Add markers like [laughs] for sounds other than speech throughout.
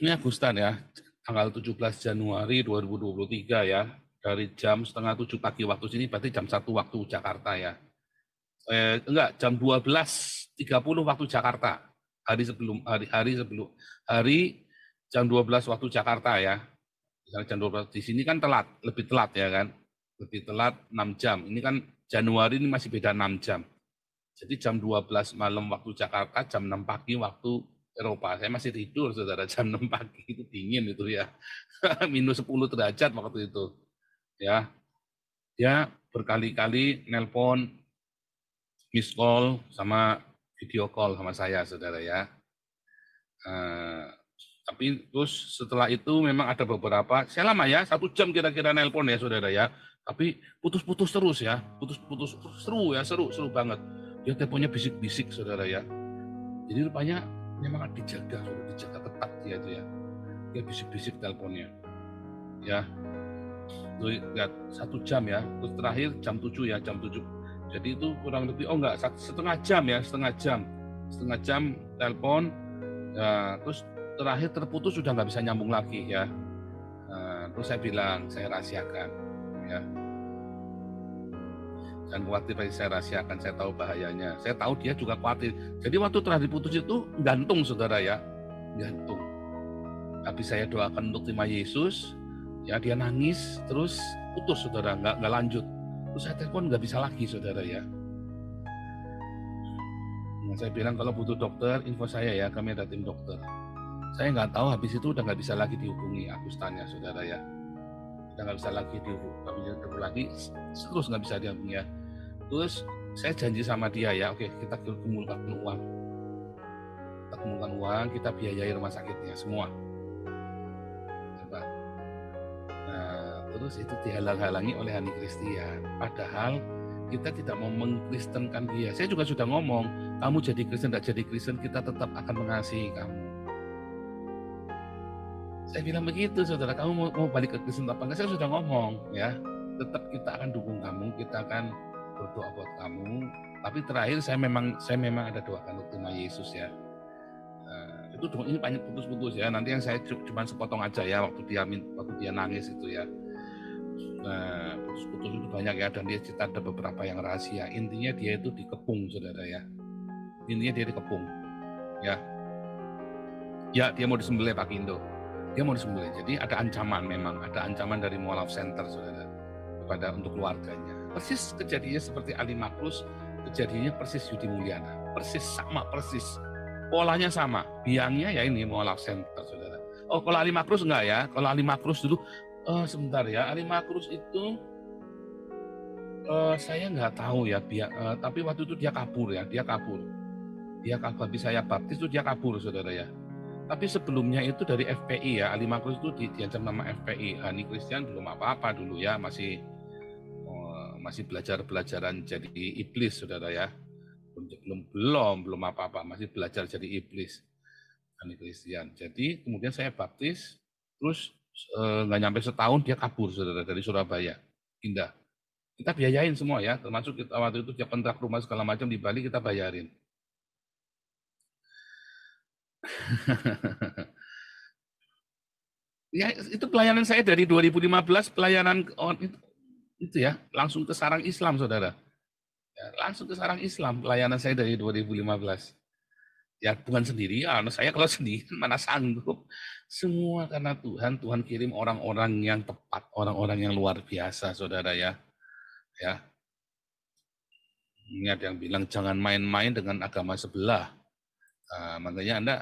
ini Agustan ya, tanggal 17 Januari 2023 ya, dari jam setengah tujuh pagi waktu sini berarti jam satu waktu Jakarta ya. Eh, enggak, jam 12.30 waktu Jakarta. Hari sebelum hari hari sebelum hari jam 12 waktu Jakarta ya. Misalnya jam 12 di sini kan telat, lebih telat ya kan. Lebih telat 6 jam. Ini kan Januari ini masih beda 6 jam. Jadi jam 12 malam waktu Jakarta, jam 6 pagi waktu Eropa. Saya masih tidur, saudara, [laughs] jam 6 pagi itu dingin itu ya. [laughs] Minus 10 derajat waktu itu. Ya, ya berkali-kali nelpon miss call sama video call sama saya, saudara ya. Uh, tapi terus setelah itu memang ada beberapa, saya lama ya, satu jam kira-kira nelpon ya, saudara ya. Tapi putus-putus terus ya, putus-putus seru ya, seru, seru banget. Dia teleponnya bisik-bisik, saudara ya. Jadi rupanya memang dijaga dijaga ketat dia itu ya dia bisik-bisik teleponnya ya lihat satu jam ya terus terakhir jam 7 ya jam 7 jadi itu kurang lebih oh enggak setengah jam ya setengah jam setengah jam telepon ya, terus terakhir terputus sudah nggak bisa nyambung lagi ya nah, terus saya bilang saya rahasiakan ya dan khawatir saya rahasiakan saya tahu bahayanya saya tahu dia juga khawatir jadi waktu telah diputus itu gantung saudara ya gantung tapi saya doakan untuk terima Yesus ya dia nangis terus putus saudara nggak nggak lanjut terus saya telepon nggak bisa lagi saudara ya nah, saya bilang kalau butuh dokter info saya ya kami ada tim dokter saya nggak tahu habis itu udah nggak bisa lagi dihubungi Agustanya, saudara ya udah nggak bisa lagi nggak bisa ditipu lagi terus nggak bisa dia punya terus saya janji sama dia ya oke kita kumpulkan uang kita kumpulkan uang kita biayai rumah sakitnya semua Coba. nah terus itu dihalang-halangi oleh Hani Kristian. padahal kita tidak mau mengkristenkan dia saya juga sudah ngomong kamu jadi Kristen tidak jadi Kristen kita tetap akan mengasihi kamu saya bilang begitu, saudara. Kamu mau, mau balik ke Kristen apa enggak? Saya sudah ngomong, ya. Tetap kita akan dukung kamu, kita akan berdoa buat kamu. Tapi terakhir saya memang saya memang ada doakan untuk nama Yesus ya. Uh, itu ini banyak putus-putus ya. Nanti yang saya cuma sepotong aja ya waktu dia waktu dia nangis itu ya. putus eh, putus-putus itu banyak ya dan dia cerita ada beberapa yang rahasia. Intinya dia itu dikepung saudara ya. Intinya dia dikepung. Ya. Ya, dia mau disembelih Pak Indo dia mau disembuhin. Jadi ada ancaman memang, ada ancaman dari mualaf center saudara kepada untuk keluarganya. Persis kejadiannya seperti Ali Makrus, kejadiannya persis Yudi Mulyana, persis sama persis. Polanya sama, biangnya ya ini mualaf center saudara. Oh kalau Ali Makrus enggak ya, kalau Ali Makrus dulu, oh, sebentar ya, Ali Makrus itu uh, saya nggak tahu ya dia uh, tapi waktu itu dia kabur ya dia kabur dia kabur habis saya baptis itu dia kabur saudara ya tapi sebelumnya itu dari FPI ya, Ali Makhluk itu di, diancam nama FPI. Hani ah, Christian belum apa-apa dulu ya, masih eh, masih belajar-belajaran jadi iblis, saudara ya. Belum belum belum apa-apa, masih belajar jadi iblis. Hani Christian. Jadi kemudian saya baptis, terus eh, nggak eh, nyampe setahun dia kabur saudara dari Surabaya, indah Kita biayain semua ya, termasuk kita waktu itu dia kontrak rumah segala macam di Bali kita bayarin [laughs] ya itu pelayanan saya dari 2015 pelayanan itu, itu ya langsung ke sarang Islam saudara ya, langsung ke sarang Islam pelayanan saya dari 2015 ya bukan sendiri ya [laughs] saya kalau sendiri [laughs] mana sanggup semua karena Tuhan Tuhan kirim orang-orang yang tepat orang-orang yang luar biasa saudara ya ya ingat yang bilang jangan main-main dengan agama sebelah uh, makanya anda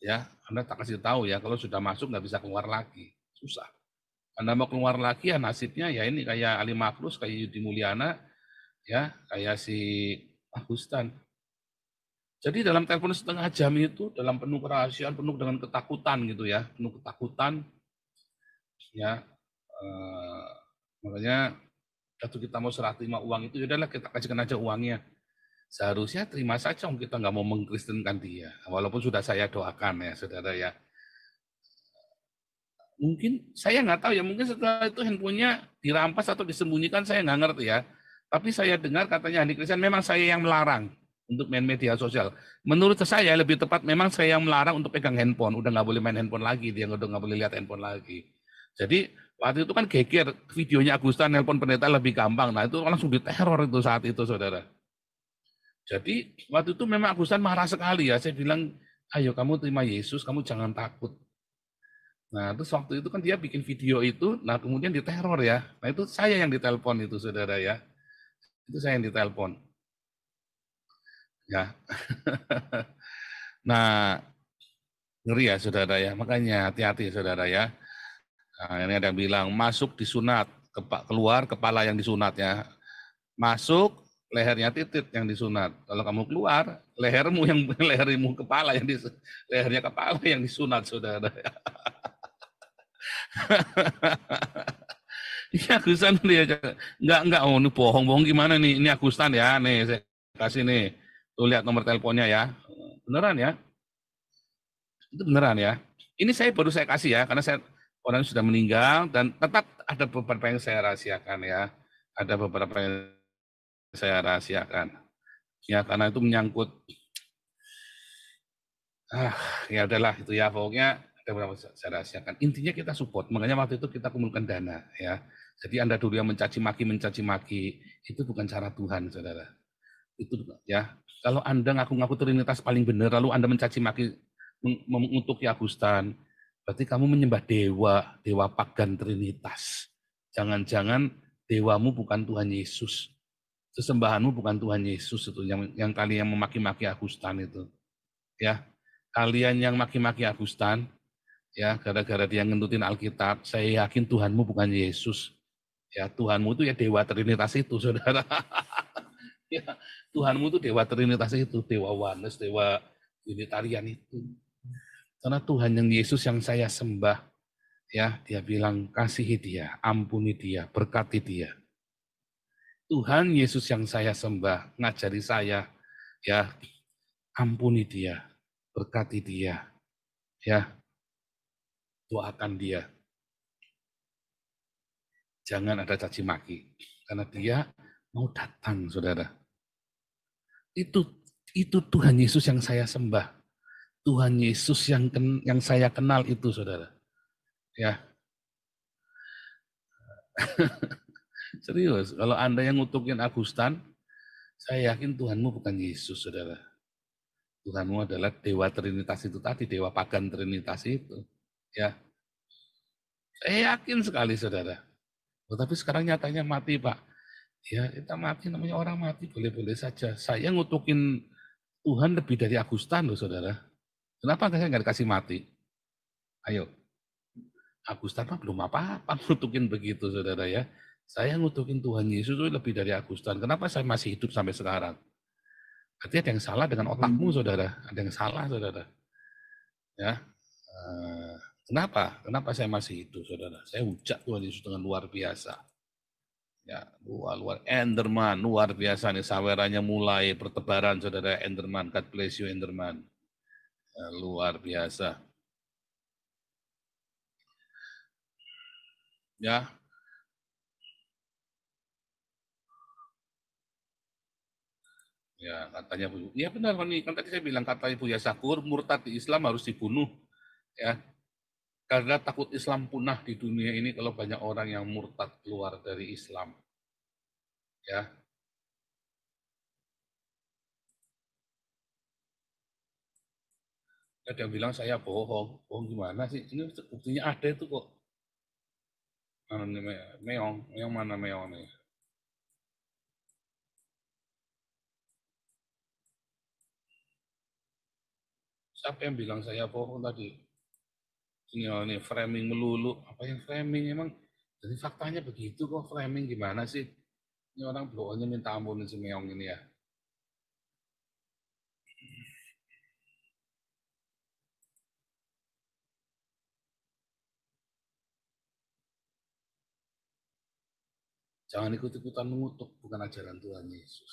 ya Anda tak kasih tahu ya kalau sudah masuk nggak bisa keluar lagi susah Anda mau keluar lagi ya nasibnya ya ini kayak Ali Makrus kayak Yudi Mulyana ya kayak si Agustan jadi dalam telepon setengah jam itu dalam penuh kerahasiaan penuh dengan ketakutan gitu ya penuh ketakutan ya eh, makanya waktu kita mau serah terima uang itu yaudahlah kita kasihkan aja uangnya seharusnya terima saja om kita nggak mau mengkristenkan dia walaupun sudah saya doakan ya saudara ya mungkin saya nggak tahu ya mungkin setelah itu handphonenya dirampas atau disembunyikan saya nggak ngerti ya tapi saya dengar katanya Andi Kristen memang saya yang melarang untuk main media sosial. Menurut saya lebih tepat memang saya yang melarang untuk pegang handphone. Udah nggak boleh main handphone lagi, dia udah nggak boleh lihat handphone lagi. Jadi waktu itu kan geger videonya Agustan nelpon pendeta lebih gampang. Nah itu langsung diteror itu saat itu saudara. Jadi waktu itu memang Agusan marah sekali ya. Saya bilang, ayo kamu terima Yesus, kamu jangan takut. Nah, terus waktu itu kan dia bikin video itu, nah kemudian diteror ya. Nah itu saya yang ditelepon itu saudara ya. Itu saya yang ditelepon. Ya. [laughs] nah, ngeri ya saudara ya. Makanya hati-hati saudara ya. Nah, ini ada yang bilang masuk disunat, keluar kepala yang disunat ya. Masuk lehernya titit yang disunat. Kalau kamu keluar, lehermu yang [laughs] lehermu kepala yang dis, lehernya kepala yang disunat, saudara. [laughs] Ini Agustan dia ya, nggak nggak oh ini bohong bohong gimana nih ini Agustan ya nih saya kasih nih tuh lihat nomor teleponnya ya beneran ya itu beneran ya ini saya baru saya kasih ya karena saya orang sudah meninggal dan tetap ada beberapa yang saya rahasiakan ya ada beberapa yang saya rahasiakan. Ya karena itu menyangkut ah, ya adalah itu ya pokoknya ada beberapa saya rahasiakan. Intinya kita support, makanya waktu itu kita kumpulkan dana ya. Jadi Anda dulu yang mencaci maki mencaci maki itu bukan cara Tuhan, Saudara. Itu ya. Kalau Anda ngaku-ngaku Trinitas paling benar lalu Anda mencaci maki mengutuk Agustan, berarti kamu menyembah dewa, dewa pagan Trinitas. Jangan-jangan dewamu bukan Tuhan Yesus sesembahanmu bukan Tuhan Yesus itu yang yang kalian memaki-maki Agustan itu. Ya. Kalian yang maki-maki Agustan ya gara-gara dia ngentutin Alkitab, saya yakin Tuhanmu bukan Yesus. Ya, Tuhanmu itu ya dewa trinitas itu, Saudara. [laughs] ya, Tuhanmu itu dewa trinitas itu, dewa Wanes, dewa Unitarian itu. Karena Tuhan yang Yesus yang saya sembah, ya dia bilang kasihi dia, ampuni dia, berkati dia. Tuhan Yesus yang saya sembah, ngajari saya, ya ampuni dia, berkati dia, ya doakan dia. Jangan ada caci maki, karena dia mau datang, saudara. Itu itu Tuhan Yesus yang saya sembah. Tuhan Yesus yang ken, yang saya kenal itu, saudara. Ya. [laughs] Serius, kalau Anda yang ngutukin Agustan, saya yakin Tuhanmu bukan Yesus, saudara. Tuhanmu adalah Dewa Trinitas itu tadi, Dewa Pagan Trinitas itu. Ya, Saya yakin sekali, saudara. Oh, tapi sekarang nyatanya mati, Pak. Ya, kita mati, namanya orang mati, boleh-boleh saja. Saya ngutukin Tuhan lebih dari Agustan loh, saudara. Kenapa saya nggak dikasih mati? Ayo, Agustan mah belum apa-apa [laughs] nutupin begitu saudara ya. Saya ngutukin Tuhan Yesus itu lebih dari Agustan. Kenapa saya masih hidup sampai sekarang? Artinya ada yang salah dengan otakmu, hmm. saudara. Ada yang salah, saudara. Ya, eh, kenapa? Kenapa saya masih hidup, saudara? Saya ucap Tuhan Yesus dengan luar biasa. Ya, luar luar Enderman, luar biasa nih sawerannya mulai pertebaran, saudara Enderman. God bless you, Enderman. Ya, luar biasa. Ya, Ya, katanya Bu. Ya benar Fani, kan tadi saya bilang katanya Buya Sakur, murtad di Islam harus dibunuh. Ya. Karena takut Islam punah di dunia ini kalau banyak orang yang murtad keluar dari Islam. Ya. Ada yang bilang saya bohong. Bohong gimana sih? Ini buktinya ada itu kok. Mana meong? Meong mana meong nih? Siapa yang bilang saya bohong tadi? Ini oh, ini framing melulu. Apa yang framing emang? Jadi faktanya begitu kok framing gimana sih? Ini orang bohongnya minta ampun si Meong ini ya. Jangan ikut-ikutan mengutuk, bukan ajaran Tuhan Yesus.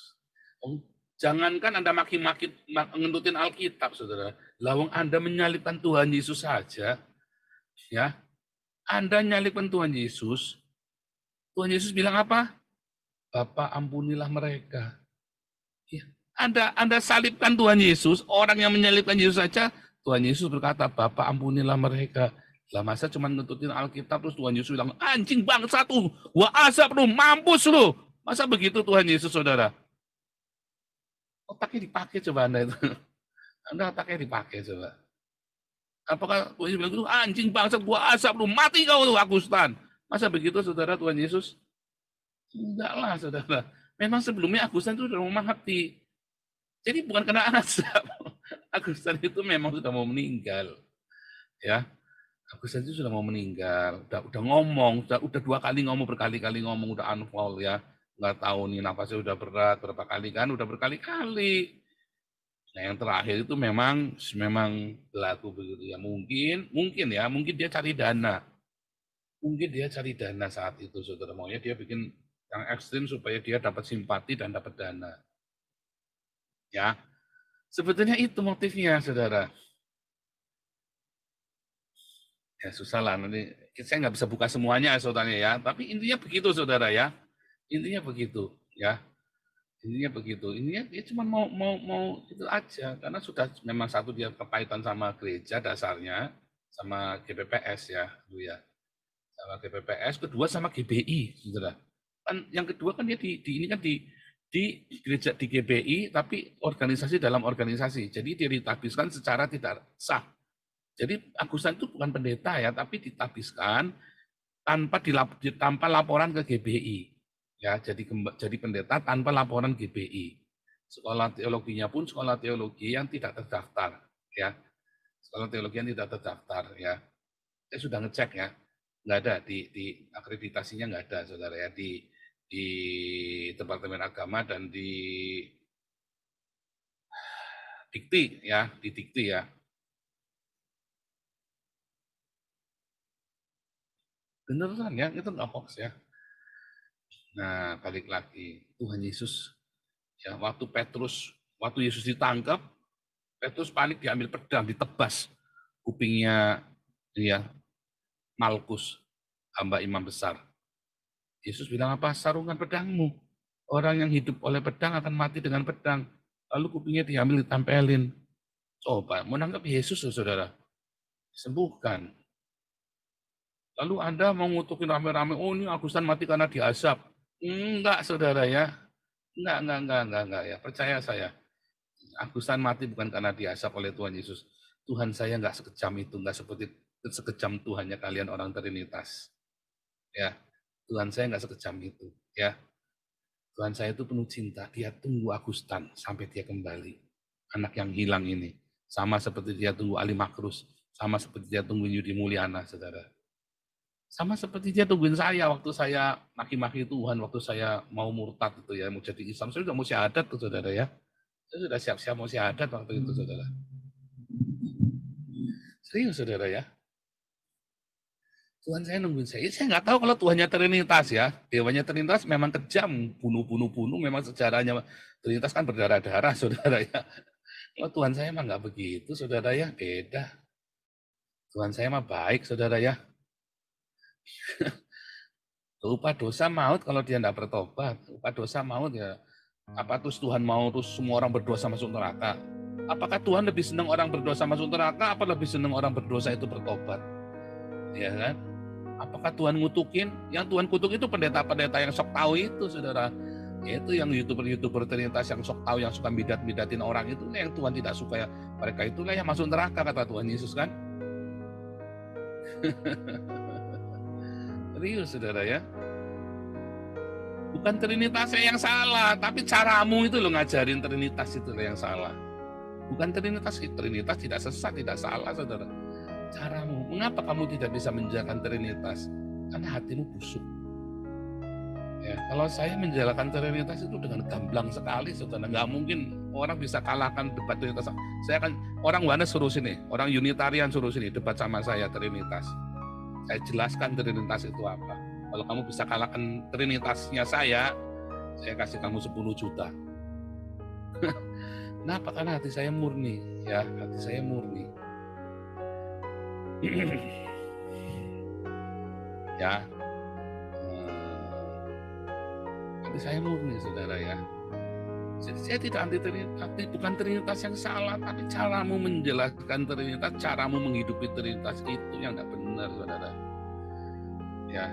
Jangankan Anda maki-maki ngentutin Alkitab, Saudara. Lawang Anda menyalipkan Tuhan Yesus saja, ya. Anda nyalipkan Tuhan Yesus, Tuhan Yesus bilang apa? Bapak ampunilah mereka. Ya. Anda Anda salibkan Tuhan Yesus, orang yang menyalibkan Yesus saja, Tuhan Yesus berkata, Bapak ampunilah mereka. Lah masa cuma ngentutin Alkitab terus Tuhan Yesus bilang, anjing bangsa tuh, Wah asap lu, mampus lu. Masa begitu Tuhan Yesus saudara? Otaknya dipakai coba Anda itu. [laughs] Anda otaknya dipakai coba. Apakah Tuhan Yesus bilang itu anjing bangsa gua asap lu mati kau tuh Agustan. Masa begitu saudara Tuhan Yesus? Tidaklah saudara. Memang sebelumnya Agustan itu sudah mau mati. Jadi bukan karena [laughs] asap. Agustan itu memang sudah mau meninggal. Ya. Agustan itu sudah mau meninggal, udah, udah ngomong, udah, udah dua kali ngomong berkali-kali ngomong, udah unfollow ya nggak tahu nih nafasnya udah berat berapa kali kan udah berkali-kali nah yang terakhir itu memang memang berlaku begitu ya mungkin mungkin ya mungkin dia cari dana mungkin dia cari dana saat itu saudara maunya dia bikin yang ekstrim supaya dia dapat simpati dan dapat dana ya sebetulnya itu motifnya saudara ya susah lah nanti saya nggak bisa buka semuanya saudaranya ya tapi intinya begitu saudara ya Intinya begitu, ya. Intinya begitu. ini dia cuma mau mau mau itu aja karena sudah memang satu dia kepahitan sama gereja dasarnya sama GPPS ya, dulu ya. Sama GPPS, kedua sama GBI, saudara. Gitu kan yang kedua kan dia di, di ini kan di di gereja di GBI tapi organisasi dalam organisasi. Jadi ditabiskan secara tidak sah. Jadi Agusan itu bukan pendeta ya, tapi ditabiskan tanpa dilap, tanpa laporan ke GBI ya jadi jadi pendeta tanpa laporan GBI. Sekolah teologinya pun sekolah teologi yang tidak terdaftar, ya. Sekolah teologi yang tidak terdaftar, ya. Saya sudah ngecek ya, nggak ada di, di akreditasinya nggak ada, saudara ya di di Departemen Agama dan di Dikti ya, di Dikti ya. Beneran ya, itu nggak hoax ya. Nah, balik lagi. Tuhan Yesus, ya waktu Petrus, waktu Yesus ditangkap, Petrus panik diambil pedang, ditebas kupingnya dia Malkus, hamba imam besar. Yesus bilang apa? Sarungan pedangmu. Orang yang hidup oleh pedang akan mati dengan pedang. Lalu kupingnya diambil, ditempelin. Coba, menangkap Yesus, saudara. Sembuhkan. Lalu Anda mengutukin rame-rame, oh ini Agusan mati karena diasap Enggak, saudara ya. Enggak, enggak, enggak, enggak, enggak ya. Percaya saya. Agusan mati bukan karena diasap oleh Tuhan Yesus. Tuhan saya enggak sekejam itu, enggak seperti sekejam Tuhannya kalian orang Trinitas. Ya, Tuhan saya enggak sekejam itu, ya. Tuhan saya itu penuh cinta, dia tunggu Agustan sampai dia kembali. Anak yang hilang ini, sama seperti dia tunggu Ali Makrus, sama seperti dia tunggu Yudi Mulyana, saudara sama seperti dia tungguin saya waktu saya maki-maki Tuhan, waktu saya mau murtad itu ya, mau jadi Islam. Saya sudah mau syahadat tuh saudara ya. Saya sudah siap-siap mau syahadat waktu itu hmm. saudara. Serius saudara ya. Tuhan saya nungguin saya. Saya nggak tahu kalau Tuhannya Trinitas ya. Dewanya Trinitas memang kejam, bunuh-bunuh-bunuh. Memang sejarahnya Trinitas kan berdarah-darah, saudara ya. Kalau Tuhan saya mah nggak begitu, saudara ya. Beda. Tuhan saya mah baik, saudara ya. [laughs] lupa dosa maut kalau dia tidak bertobat. lupa dosa maut ya. Apa terus Tuhan mau terus semua orang berdosa masuk neraka? Apakah Tuhan lebih senang orang berdosa masuk neraka? Apa lebih senang orang berdosa itu bertobat? Ya kan? Apakah Tuhan ngutukin? Yang Tuhan kutuk itu pendeta-pendeta yang sok tahu itu, saudara. Ya itu yang youtuber-youtuber ternyata yang sok tahu, yang suka bidat-bidatin orang itu, nah, yang Tuhan tidak suka. ya Mereka itulah yang masuk neraka, kata Tuhan Yesus kan. [laughs] Real saudara ya. Bukan Trinitasnya yang salah, tapi caramu itu lo ngajarin Trinitas itu yang salah. Bukan Trinitas, Trinitas tidak sesat, tidak salah saudara. Caramu, mengapa kamu tidak bisa menjalankan Trinitas? Karena hatimu busuk. Ya, kalau saya menjalankan Trinitas itu dengan gamblang sekali, saudara. Nggak mungkin orang bisa kalahkan debat Trinitas. Saya akan orang Wana suruh sini, orang Unitarian suruh sini, debat sama saya Trinitas saya jelaskan Trinitas itu apa. Kalau kamu bisa kalahkan Trinitasnya saya, saya kasih kamu 10 juta. [laughs] Kenapa? Karena hati saya murni, ya hati saya murni. [clears throat] ya, eh, hati saya murni, saudara ya. Jadi saya tidak anti Trinitas, bukan Trinitas yang salah, tapi caramu menjelaskan Trinitas, caramu menghidupi Trinitas itu yang tidak benar, saudara. Ya,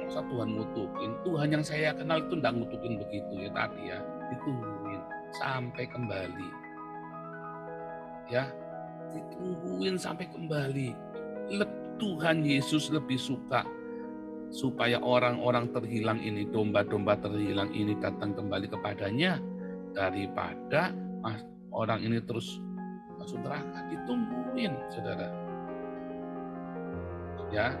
masa Tuhan ngutukin, Tuhan yang saya kenal itu tidak ngutukin begitu ya tadi ya, ditungguin sampai kembali. Ya, ditungguin sampai kembali. Tuhan Yesus lebih suka supaya orang-orang terhilang ini, domba-domba terhilang ini datang kembali kepadanya, daripada orang ini terus masuk neraka ditungguin saudara ya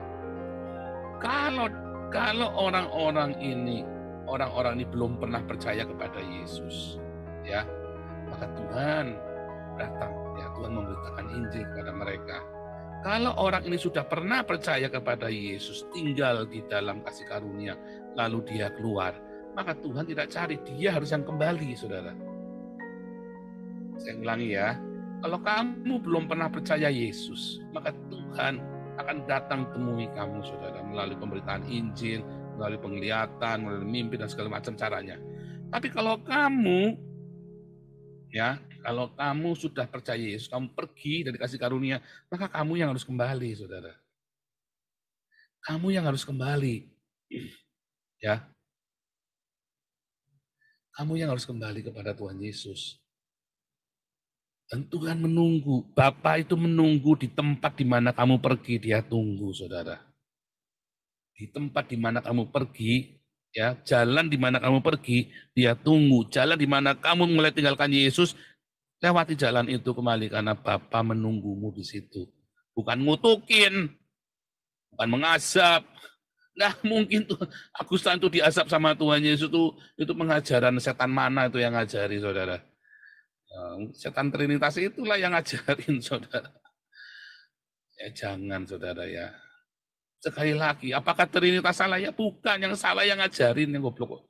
kalau kalau orang-orang ini orang-orang ini belum pernah percaya kepada Yesus ya maka Tuhan datang ya Tuhan memberitakan Injil kepada mereka kalau orang ini sudah pernah percaya kepada Yesus tinggal di dalam kasih karunia lalu dia keluar maka Tuhan tidak cari. Dia harus yang kembali, saudara. Saya ulangi ya, kalau kamu belum pernah percaya Yesus, maka Tuhan akan datang temui kamu, saudara, melalui pemberitaan Injil, melalui penglihatan, melalui mimpi, dan segala macam caranya. Tapi kalau kamu, ya, kalau kamu sudah percaya Yesus, kamu pergi dan dikasih karunia, maka kamu yang harus kembali, saudara. Kamu yang harus kembali. Ya, kamu yang harus kembali kepada Tuhan Yesus. Dan Tuhan menunggu, Bapak itu menunggu di tempat di mana kamu pergi, dia tunggu, saudara. Di tempat di mana kamu pergi, ya jalan di mana kamu pergi, dia tunggu. Jalan di mana kamu mulai tinggalkan Yesus, lewati jalan itu kembali karena Bapak menunggumu di situ. Bukan ngutukin, bukan mengasap. Nah mungkin tuh Agustan tuh diasap sama Tuhan Yesus itu itu pengajaran setan mana itu yang ngajari saudara. Setan Trinitas itulah yang ngajarin [laughs] saudara. Ya jangan saudara ya. Sekali lagi, apakah Trinitas salah ya? Bukan yang salah yang ngajarin yang goblok.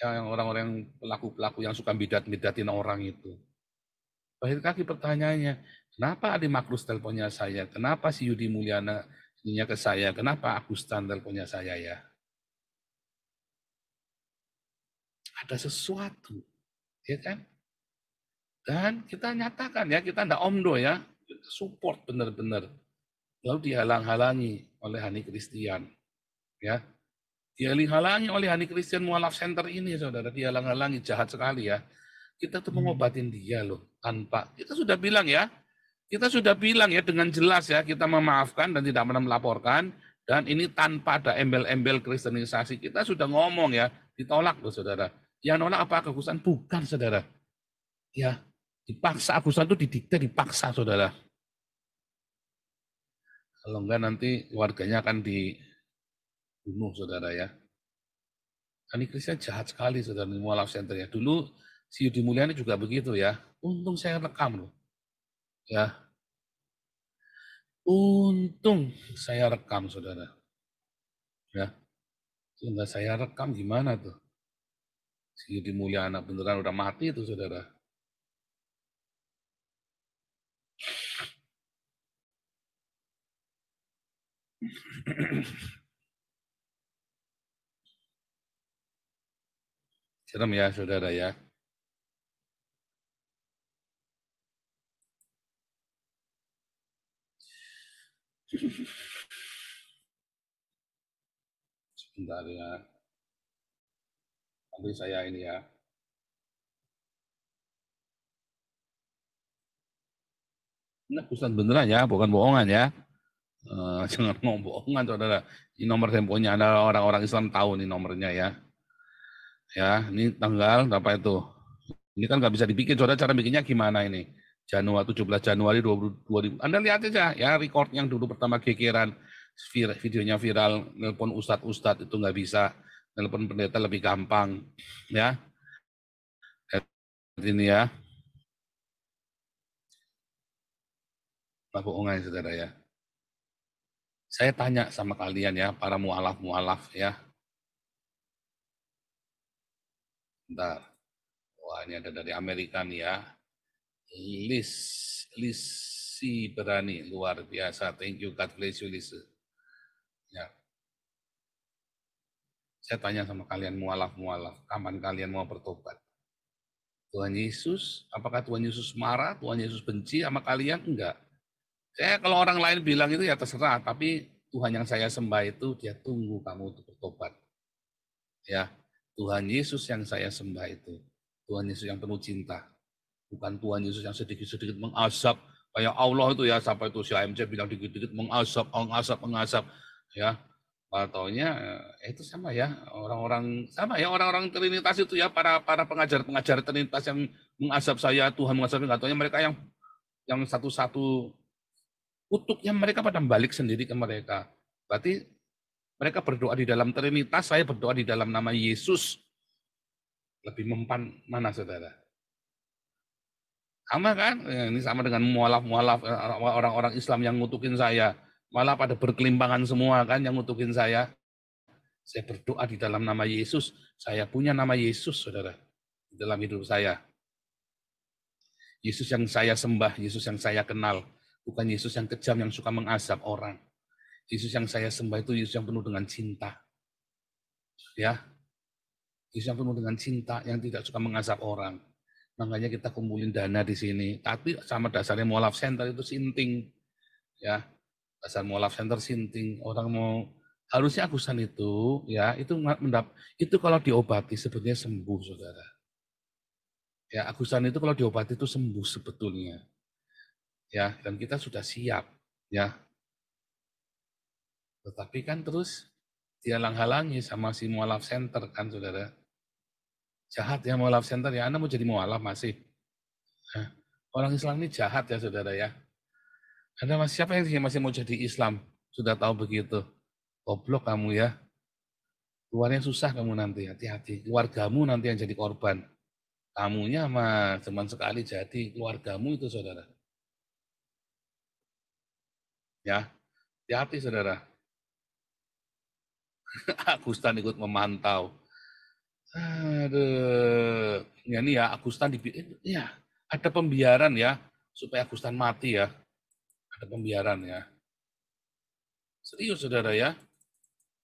Yang orang-orang pelaku-pelaku yang suka bidat-bidatin orang itu. Balik kaki pertanyaannya, kenapa Adi Makrus teleponnya saya? Kenapa si Yudi Mulyana ininya ke saya. Kenapa Agustan teleponnya saya ya? Ada sesuatu, ya kan? Dan kita nyatakan ya, kita tidak omdo ya, support benar-benar. Lalu dihalang-halangi oleh Hani Kristian, Ya. Dihalang-halangi oleh Hani Christian Mualaf Center ini, saudara. Dihalang-halangi, jahat sekali ya. Kita tuh hmm. mengobatin dia loh, tanpa. Kita sudah bilang ya, kita sudah bilang ya dengan jelas ya kita memaafkan dan tidak pernah melaporkan dan ini tanpa ada embel-embel kristenisasi kita sudah ngomong ya ditolak loh saudara yang nolak apa kekhususan bukan saudara ya dipaksa agusan itu didikte dipaksa saudara kalau enggak nanti warganya akan dibunuh saudara ya ini Kristen jahat sekali saudara mualaf center ya dulu si Yudi Mulyani juga begitu ya untung saya rekam loh Ya. Untung saya rekam, saudara. Ya. Sehingga saya rekam gimana tuh? Si Yudi anak beneran udah mati itu, saudara. Serem ya, saudara ya. Sebentar ya. Nanti saya ini ya. Ini pesan beneran ya, bukan bohongan ya. Uh, [laughs] jangan ngomong bohongan, saudara. Ini nomor temponya, ada orang-orang Islam tahu nih nomornya ya. Ya, ini tanggal berapa itu? Ini kan nggak bisa dibikin, saudara. Cara bikinnya gimana ini? Januari 17 Januari 2020. Anda lihat aja ya record yang dulu pertama gegeran videonya viral nelpon ustadz-ustadz itu nggak bisa nelpon pendeta lebih gampang ya ini ya Pak Boongan saudara ya saya tanya sama kalian ya para mualaf mualaf ya bentar wah ini ada dari Amerika nih ya Lis Lisi berani luar biasa. Thank you God bless you Lisi. Ya. Saya tanya sama kalian mualaf-mualaf, kapan kalian mau bertobat? Tuhan Yesus, apakah Tuhan Yesus marah, Tuhan Yesus benci sama kalian? Enggak. Saya kalau orang lain bilang itu ya terserah, tapi Tuhan yang saya sembah itu dia tunggu kamu untuk bertobat. Ya, Tuhan Yesus yang saya sembah itu, Tuhan Yesus yang penuh cinta, Bukan Tuhan Yesus yang sedikit-sedikit mengasap Kayak Allah itu ya, sampai itu si AMC bilang dikit-dikit mengasap, mengasap, mengasap, Ya, Patonya eh, itu sama ya orang-orang sama ya orang-orang Trinitas itu ya para para pengajar-pengajar Trinitas yang mengasap saya Tuhan mengasap katanya mereka yang yang satu-satu kutuknya mereka pada balik sendiri ke mereka. Berarti mereka berdoa di dalam Trinitas, saya berdoa di dalam nama Yesus. Lebih mempan mana saudara? Sama kan? Ya, ini sama dengan mualaf-mualaf eh, orang-orang Islam yang ngutukin saya. Malah pada berkelimpangan semua kan yang ngutukin saya. Saya berdoa di dalam nama Yesus. Saya punya nama Yesus, saudara. Di dalam hidup saya. Yesus yang saya sembah, Yesus yang saya kenal. Bukan Yesus yang kejam, yang suka mengazab orang. Yesus yang saya sembah itu Yesus yang penuh dengan cinta. Ya, Yesus yang penuh dengan cinta, yang tidak suka mengazab orang. Makanya kita kumpulin dana di sini. Tapi sama dasarnya mualaf center itu sinting. Ya. Dasar mualaf center sinting. Orang mau harusnya agusan itu ya itu mendap itu kalau diobati sebetulnya sembuh saudara ya agusan itu kalau diobati itu sembuh sebetulnya ya dan kita sudah siap ya tetapi kan terus dia halangi sama si mualaf center kan saudara Jahat ya mualaf center ya. Anda mau jadi mualaf masih. Nah, orang Islam ini jahat ya saudara ya. Anda masih siapa yang masih mau jadi Islam? Sudah tahu begitu. Goblok kamu ya. Keluarnya susah kamu nanti, hati-hati. Keluargamu nanti yang jadi korban. Kamunya sama teman sekali jadi keluargamu itu saudara. Ya, hati-hati saudara. [laughs] Agustan ikut memantau. Aduh, ya ini ya Agustan di ya ada pembiaran ya supaya Agustan mati ya. Ada pembiaran ya. Serius saudara ya.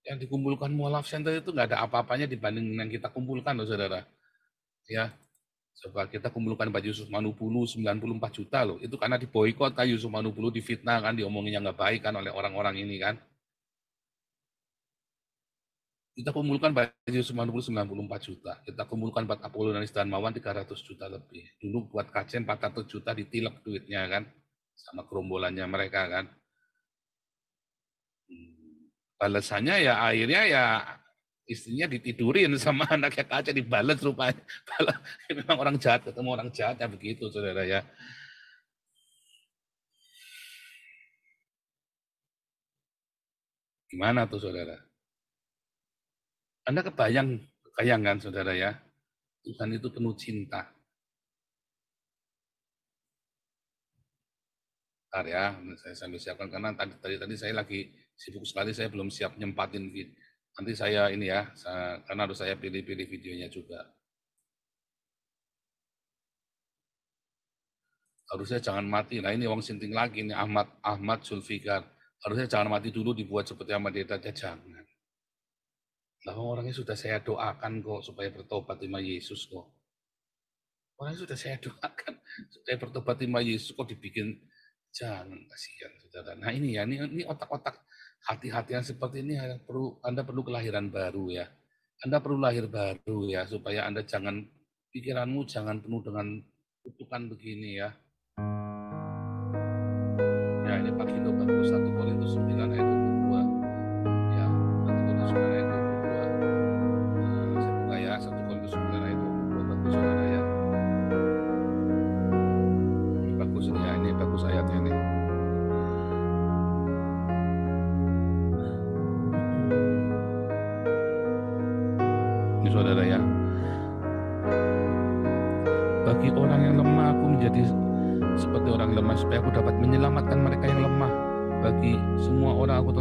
Yang dikumpulkan mualaf center itu nggak ada apa-apanya dibanding yang kita kumpulkan loh saudara. Ya. Coba kita kumpulkan Pak Yusuf Manupulu 94 juta loh. Itu karena diboikot pak Yusuf Manupulu difitnah kan diomongin yang nggak baik kan oleh orang-orang ini kan kita kumpulkan baju Sumanubur 94 juta, kita kumpulkan buat Apollo dan mawan 300 juta lebih. Dulu buat kacen 400 juta ditilak duitnya kan, sama kerombolannya mereka kan. Hmm. Balasannya ya akhirnya ya istrinya ditidurin sama [laughs] anaknya kaca dibalas rupanya. Balas, [laughs] memang orang jahat ketemu orang jahat ya begitu saudara ya. Gimana tuh saudara? Anda kebayang, kebayang kan, saudara ya, Tuhan itu penuh cinta. Bentar ya, saya sambil siapkan karena tadi tadi tadi saya lagi sibuk sekali, saya belum siap nyempatin vid. Nanti saya ini ya, saya, karena harus saya pilih-pilih videonya juga. Harusnya jangan mati. Nah ini Wong Sinting lagi, ini Ahmad Ahmad Zulfikar. Harusnya jangan mati dulu dibuat seperti Ahmad Deta, jangan. Lah orangnya sudah saya doakan kok supaya bertobat lima Yesus kok. Orangnya sudah saya [laughs] doakan supaya bertobat lima Yesus kok dibikin jangan kasihan saudara. Nah ini ya, ini, otak-otak hati hati yang seperti ini ya, perlu Anda perlu kelahiran baru ya. Anda perlu lahir baru ya supaya Anda jangan pikiranmu jangan penuh dengan kutukan begini ya.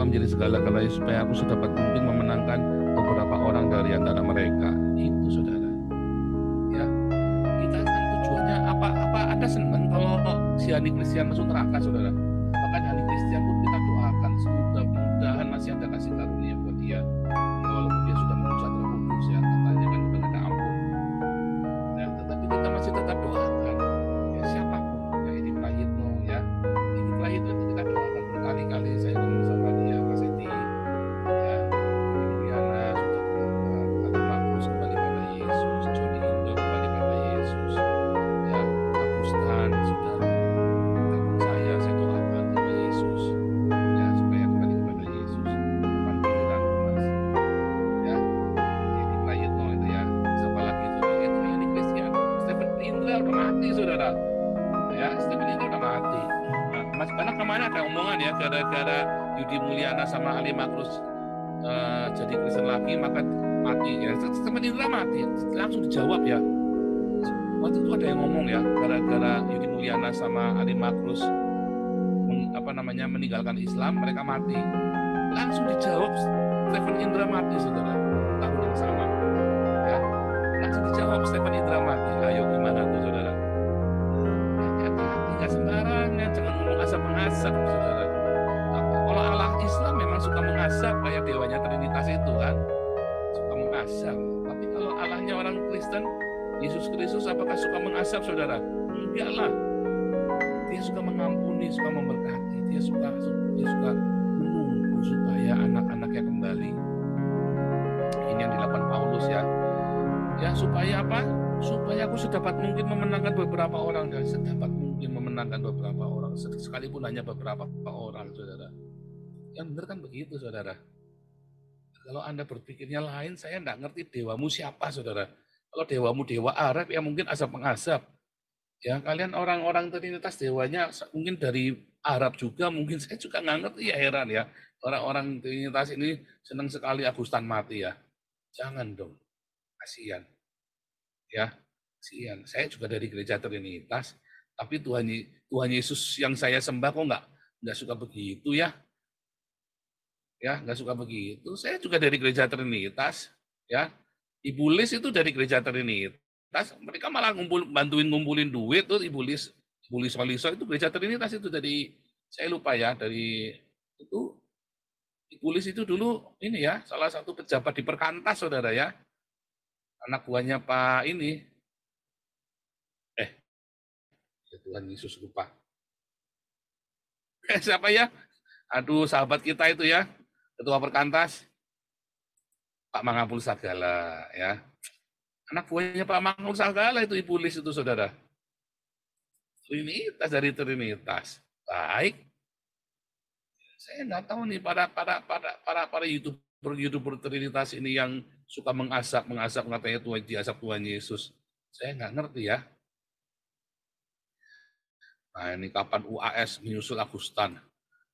telah menjadi segala galanya supaya aku sedapat mungkin memenangkan beberapa orang dari antara mereka. Itu saudara. Ya, kita kan tujuannya apa? Apa ada senang kalau si Andi masuk neraka, saudara? beberapa orang, saudara. Yang benar kan begitu, saudara. Kalau Anda berpikirnya lain, saya tidak ngerti dewamu siapa, saudara. Kalau dewamu dewa Arab, ya mungkin asap mengasap. Ya, kalian orang-orang Trinitas dewanya mungkin dari Arab juga, mungkin [laughs] saya juga nggak ngerti ya heran ya. Orang-orang Trinitas ini senang sekali Agustan mati ya. Jangan dong, kasihan. Ya, kasihan. Saya juga dari gereja Trinitas, tapi Tuhan Tuhan Yesus yang saya sembah kok nggak nggak suka begitu ya. Ya, nggak suka begitu. Saya juga dari gereja Trinitas, ya. Ibu Lis itu dari gereja Trinitas, mereka malah ngumpul bantuin ngumpulin duit tuh Ibu Lis, Ibu Lis Waliso itu gereja Trinitas itu dari saya lupa ya, dari itu Ibu Lis itu dulu ini ya, salah satu pejabat di Perkantas Saudara ya. Anak buahnya Pak ini, eh, ya Tuhan Yesus lupa Eh, siapa ya? Aduh, sahabat kita itu ya, ketua perkantas, Pak Mangapul Sagala, ya. Anak buahnya Pak Mangapul Sagala itu Ibu Lis itu, saudara. Trinitas dari Trinitas. Baik. Saya nggak tahu nih para para para para para youtuber youtuber Trinitas ini yang suka mengasap mengasap katanya Tuhan asap Tuhan Yesus. Saya nggak ngerti ya Nah ini kapan UAS menyusul Agustan?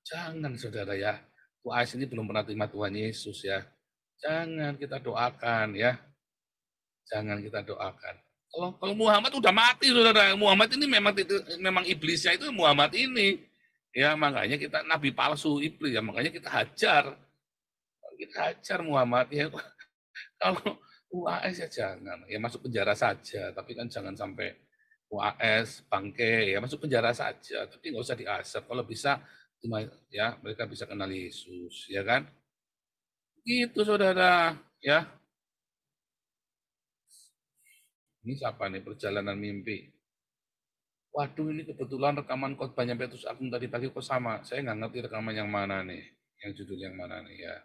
Jangan saudara ya, UAS ini belum pernah terima Tuhan Yesus ya. Jangan kita doakan ya. Jangan kita doakan. Kalau kalau Muhammad udah mati saudara, Muhammad ini memang memang iblisnya itu Muhammad ini. Ya makanya kita nabi palsu iblis ya makanya kita hajar. Kita hajar Muhammad ya. [laughs] Kalau UAS ya jangan, ya masuk penjara saja, tapi kan jangan sampai UAS, bangke, ya masuk penjara saja, tapi nggak usah diasap. Kalau bisa, cuma ya mereka bisa kenal Yesus, ya kan? Itu saudara, ya. Ini siapa nih perjalanan mimpi? Waduh, ini kebetulan rekaman banyak Petrus Agung tadi pagi kok sama. Saya nggak ngerti rekaman yang mana nih, yang judul yang mana nih ya.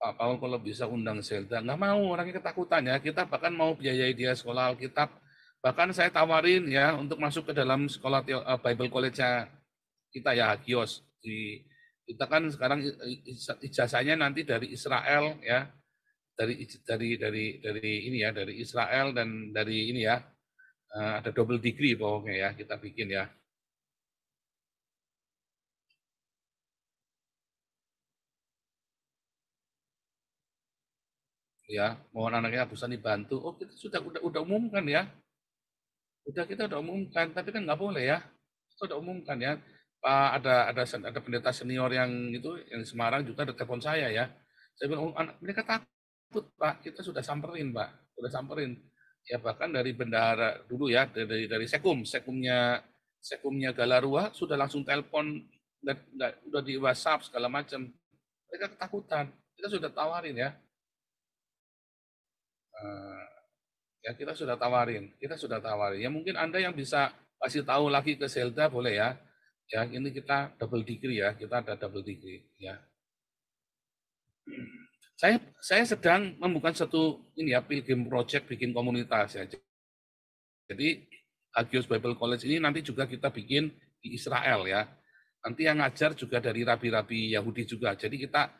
Pak Paul kalau bisa undang Zelda. Nggak mau, orangnya ketakutan ya. Kita bahkan mau biayai dia sekolah Alkitab. Bahkan saya tawarin ya untuk masuk ke dalam sekolah eh, Bible college kita ya, Hagios. Di, kita kan sekarang ijazahnya nanti dari Israel ya. Dari, dari dari dari ini ya dari Israel dan dari ini ya eh, ada double degree pokoknya ya kita bikin ya ya mohon anaknya Sani bantu oh kita sudah udah udah umumkan ya udah kita udah umumkan tapi kan nggak boleh ya kita udah umumkan ya Pak ada ada ada pendeta senior yang itu yang di Semarang juga ada telepon saya ya saya bilang oh, anak mereka takut Pak kita sudah samperin Pak sudah samperin ya bahkan dari bendahara dulu ya dari dari sekum sekumnya sekumnya Galarua sudah langsung telepon udah, udah di WhatsApp segala macam mereka ketakutan kita sudah tawarin ya Eh, ya kita sudah tawarin, kita sudah tawarin. Ya mungkin Anda yang bisa kasih tahu lagi ke Zelda boleh ya. Ya, ini kita double degree ya, kita ada double degree ya. Saya saya sedang membuka satu ini ya pilgrim project bikin komunitas ya. Jadi Agios Bible College ini nanti juga kita bikin di Israel ya. Nanti yang ngajar juga dari rabi-rabi Yahudi juga. Jadi kita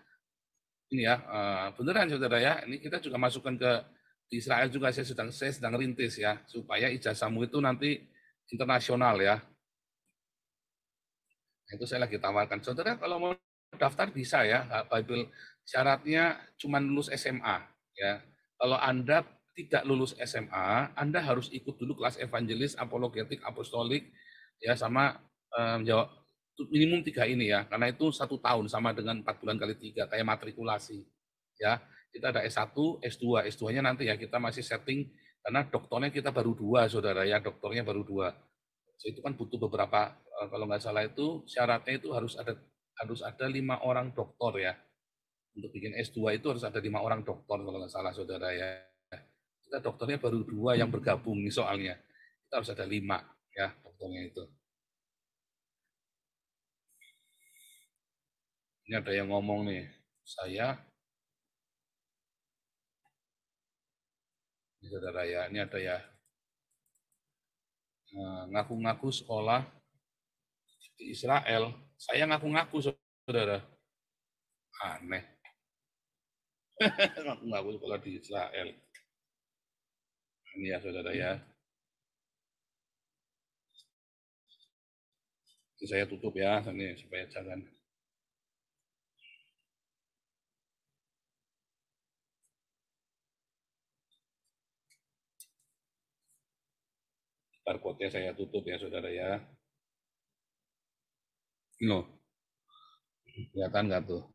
ini ya eh, beneran saudara ya, ini kita juga masukkan ke di Israel juga saya sedang saya sedang rintis ya supaya ijazahmu itu nanti internasional ya. Nah, itu saya lagi tawarkan. Saudara kalau mau daftar bisa ya Bible syaratnya cuma lulus SMA ya. Kalau Anda tidak lulus SMA, Anda harus ikut dulu kelas evangelis, apologetik, apostolik ya sama um, minimum tiga ini ya karena itu satu tahun sama dengan empat bulan kali tiga kayak matrikulasi ya kita ada S1, S2. S2-nya nanti ya kita masih setting karena dokternya kita baru dua, saudara ya, dokternya baru dua. So, itu kan butuh beberapa, eh, kalau nggak salah itu syaratnya itu harus ada harus ada lima orang dokter ya. Untuk bikin S2 itu harus ada lima orang dokter kalau nggak salah saudara ya. Kita dokternya baru dua yang bergabung nih soalnya. Kita harus ada lima ya dokternya itu. Ini ada yang ngomong nih, saya Ini saudara ya, ini ada ya eh, ngaku-ngaku sekolah di Israel. Saya ngaku-ngaku saudara. Aneh. [laughs] ngaku-ngaku sekolah di Israel. Ini ya saudara ya. Ini saya tutup ya, ini supaya jangan barcode saya tutup ya saudara ya. No. Kelihatan nggak tuh?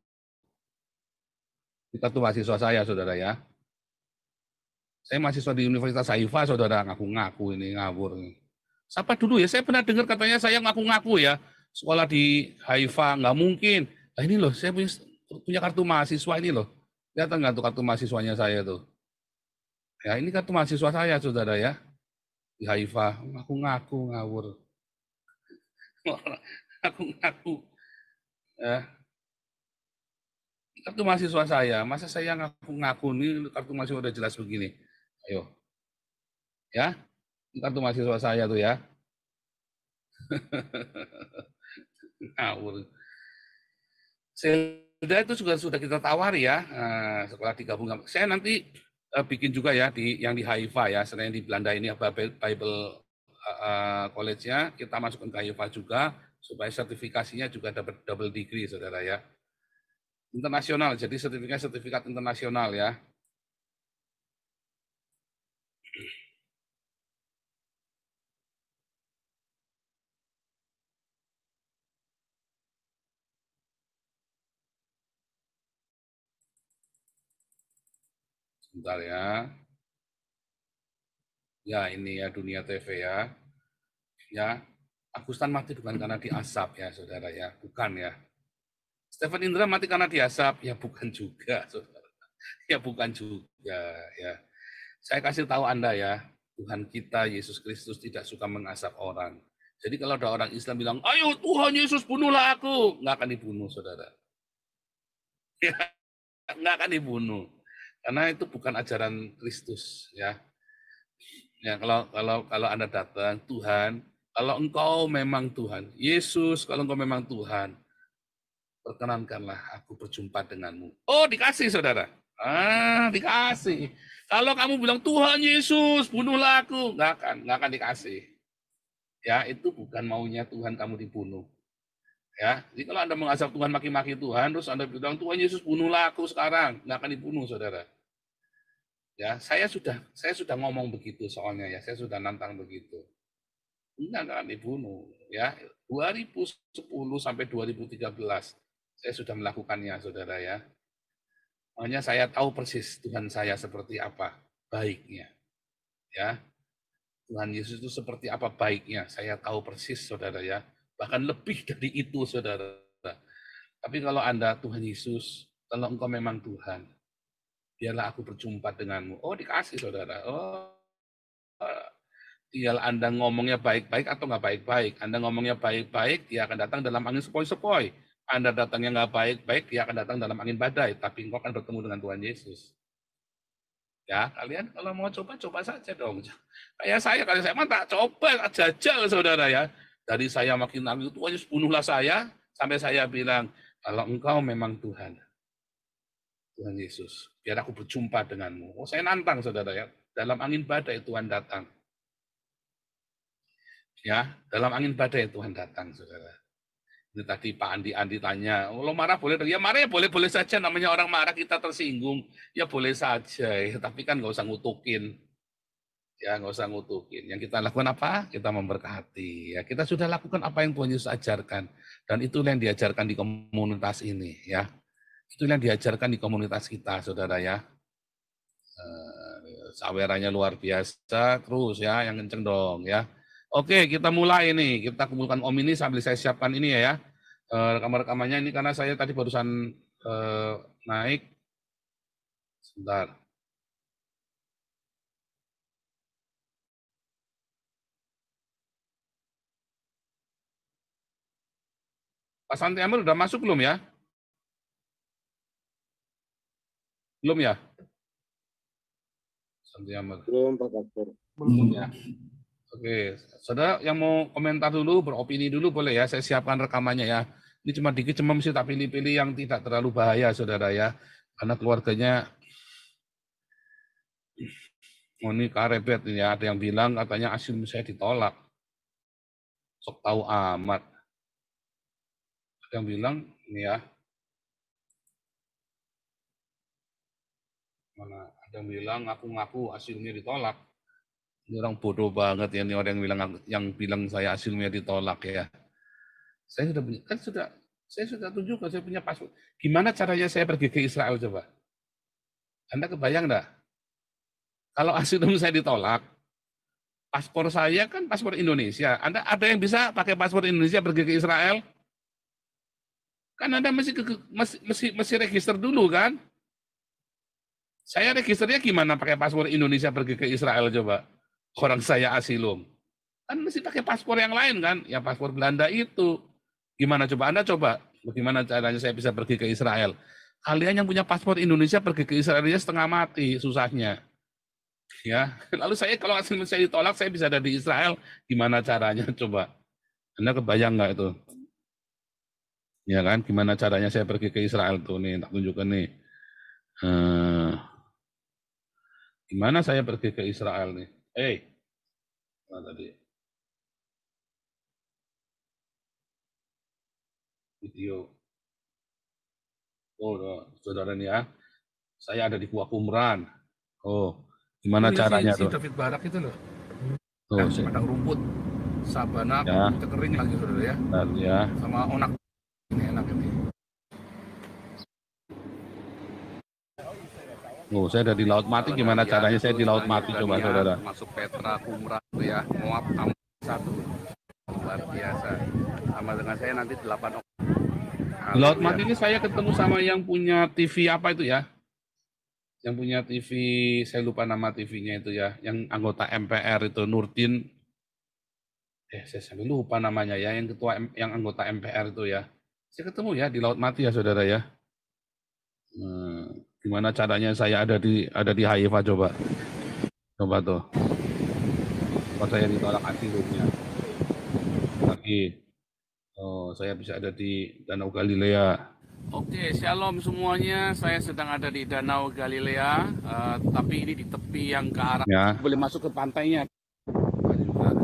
Kita tuh mahasiswa saya saudara ya. Saya mahasiswa di Universitas Haifa saudara ngaku-ngaku ini ngawur. Siapa dulu ya? Saya pernah dengar katanya saya ngaku-ngaku ya sekolah di Haifa nggak mungkin. Nah ini loh saya punya, punya kartu mahasiswa ini loh. Lihat nggak tuh kartu mahasiswanya saya tuh. Ya ini kartu mahasiswa saya saudara ya di Haifa, aku ngaku ngawur. [laughs] aku ngaku. Ya. Kartu mahasiswa saya, masa saya ngaku-ngaku ini kartu mahasiswa udah jelas begini. Ayo. Ya, kartu mahasiswa saya tuh ya. [laughs] ngawur. Selda itu juga sudah kita tawari ya, eh, sekolah digabung. Saya nanti Eh, bikin juga ya di yang di Haifa ya, selain di Belanda ini Bible uh, College-nya kita masukkan ke Haifa juga supaya sertifikasinya juga dapat double degree saudara ya. Internasional, jadi sertifikat sertifikat internasional ya. Sebentar ya. Ya, ini ya dunia TV ya. Ya, Agustan mati bukan karena diasap ya, saudara ya. Bukan ya. Stephen Indra mati karena diasap. Ya, bukan juga, [laughs] saudara. Ya, bukan juga ya. Saya kasih tahu Anda ya, Tuhan kita, Yesus Kristus tidak suka mengasap orang. Jadi kalau ada orang Islam bilang, ayo Tuhan Yesus bunuhlah aku. Nggak akan dibunuh, saudara. Ya, [laughs] nggak akan dibunuh. Karena itu bukan ajaran Kristus ya. Ya kalau kalau kalau Anda datang Tuhan, kalau engkau memang Tuhan, Yesus kalau engkau memang Tuhan, perkenankanlah aku berjumpa denganmu. Oh, dikasih saudara. Ah, dikasih. Kalau kamu bilang Tuhan Yesus, bunuhlah aku, nggak akan, nggak akan dikasih. Ya, itu bukan maunya Tuhan kamu dibunuh. Ya, jadi kalau Anda mengasap Tuhan maki-maki Tuhan, terus Anda bilang Tuhan Yesus bunuhlah aku sekarang, nggak akan dibunuh, saudara. Ya, saya sudah saya sudah ngomong begitu soalnya ya, saya sudah nantang begitu. Ini akan dibunuh ya. 2010 sampai 2013 saya sudah melakukannya Saudara ya. Hanya saya tahu persis Tuhan saya seperti apa baiknya. Ya. Tuhan Yesus itu seperti apa baiknya, saya tahu persis Saudara ya. Bahkan lebih dari itu Saudara. Tapi kalau Anda Tuhan Yesus, kalau engkau memang Tuhan, biarlah aku berjumpa denganmu. Oh dikasih saudara. Oh tinggal Anda ngomongnya baik-baik atau nggak baik-baik. Anda ngomongnya baik-baik, dia akan datang dalam angin sepoi-sepoi. Anda datangnya nggak baik-baik, dia akan datang dalam angin badai. Tapi engkau akan bertemu dengan Tuhan Yesus. Ya, kalian kalau mau coba, coba saja dong. [laughs] Kayak saya, kalian saya mah tak coba, jajal saudara ya. Dari saya makin nangis itu, Yesus bunuhlah saya, sampai saya bilang, kalau engkau memang Tuhan, Tuhan Yesus, biar aku berjumpa denganmu. Oh, saya nantang saudara ya, dalam angin badai Tuhan datang. Ya, dalam angin badai Tuhan datang saudara. Ini tadi Pak Andi Andi tanya, oh, lo marah boleh? Ya marah ya boleh boleh saja. Namanya orang marah kita tersinggung, ya boleh saja. Ya, tapi kan nggak usah ngutukin. Ya nggak usah ngutukin. Yang kita lakukan apa? Kita memberkati. Ya kita sudah lakukan apa yang Tuhan Yesus ajarkan dan itulah yang diajarkan di komunitas ini. Ya itu yang diajarkan di komunitas kita, saudara ya. Eh, Saweranya luar biasa, terus ya, yang kenceng dong ya. Oke, kita mulai nih. Kita kumpulkan Om ini sambil saya siapkan ini ya. ya. Eh, rekam-rekamannya ini karena saya tadi barusan eh, naik. Sebentar. Pak Santi Amir udah masuk belum ya? Belum ya? Belum Pak dokter, Belum ya. Oke, saudara yang mau komentar dulu, beropini dulu boleh ya. Saya siapkan rekamannya ya. Ini cuma dikit, cuma mesti tak pilih-pilih yang tidak terlalu bahaya, saudara ya. Karena keluarganya Oh, ini karebet ini ya. Ada yang bilang katanya asil saya ditolak. Sok tahu amat. Ada yang bilang ini ya, mana ada yang bilang aku ngaku hasilnya ditolak ini orang bodoh banget ya ini orang yang bilang yang bilang saya hasilnya ditolak ya saya sudah punya kan sudah saya sudah tunjukkan saya punya paspor gimana caranya saya pergi ke Israel coba anda kebayang enggak kalau hasil saya ditolak paspor saya kan paspor Indonesia anda ada yang bisa pakai paspor Indonesia pergi ke Israel kan anda masih ke masih masih register dulu kan saya registernya gimana pakai paspor Indonesia pergi ke Israel coba? Orang saya asilum. Kan mesti pakai paspor yang lain kan? Ya paspor Belanda itu. Gimana coba Anda coba? Bagaimana caranya saya bisa pergi ke Israel? Kalian yang punya paspor Indonesia pergi ke Israel ya setengah mati susahnya. Ya, [laughs] lalu saya kalau hasil saya ditolak saya bisa ada di Israel, gimana caranya [laughs] coba? Anda kebayang nggak itu? ya kan gimana caranya saya pergi ke Israel tuh nih tak tunjukkan nih eh, Gimana saya pergi ke Israel nih? Eh, hey, nah tadi video. Oh, no. saudara nih ya, saya ada di Kuah Kumran. Oh, gimana oh, caranya si, tuh? Si David Barak itu loh. Oh, kan, si. padang rumput, sabana, ya. kering lagi saudara ya. Dan, ya. Sama onak ini enak ini. oh saya ada di laut mati Kalau gimana caranya saya di laut mati coba ya, saudara? Masuk Petra, Kumra itu ya, Moab, Am satu luar biasa. Sama dengan saya nanti 8 di laut mati ini saya ketemu sama yang punya TV apa itu ya? Yang punya TV, saya lupa nama TV-nya itu ya, yang anggota MPR itu Nurdin. Eh, saya sampai lupa namanya ya, yang ketua yang anggota MPR itu ya. Saya ketemu ya di laut mati ya saudara ya. Hmm. Gimana caranya saya ada di ada di Haifa coba? Coba tuh. Kalau saya ditolak akhirnya. Lagi. Oh, saya bisa ada di Danau Galilea. Oke, shalom semuanya. Saya sedang ada di Danau Galilea, uh, tapi ini di tepi yang ke arah ya. boleh masuk ke pantainya.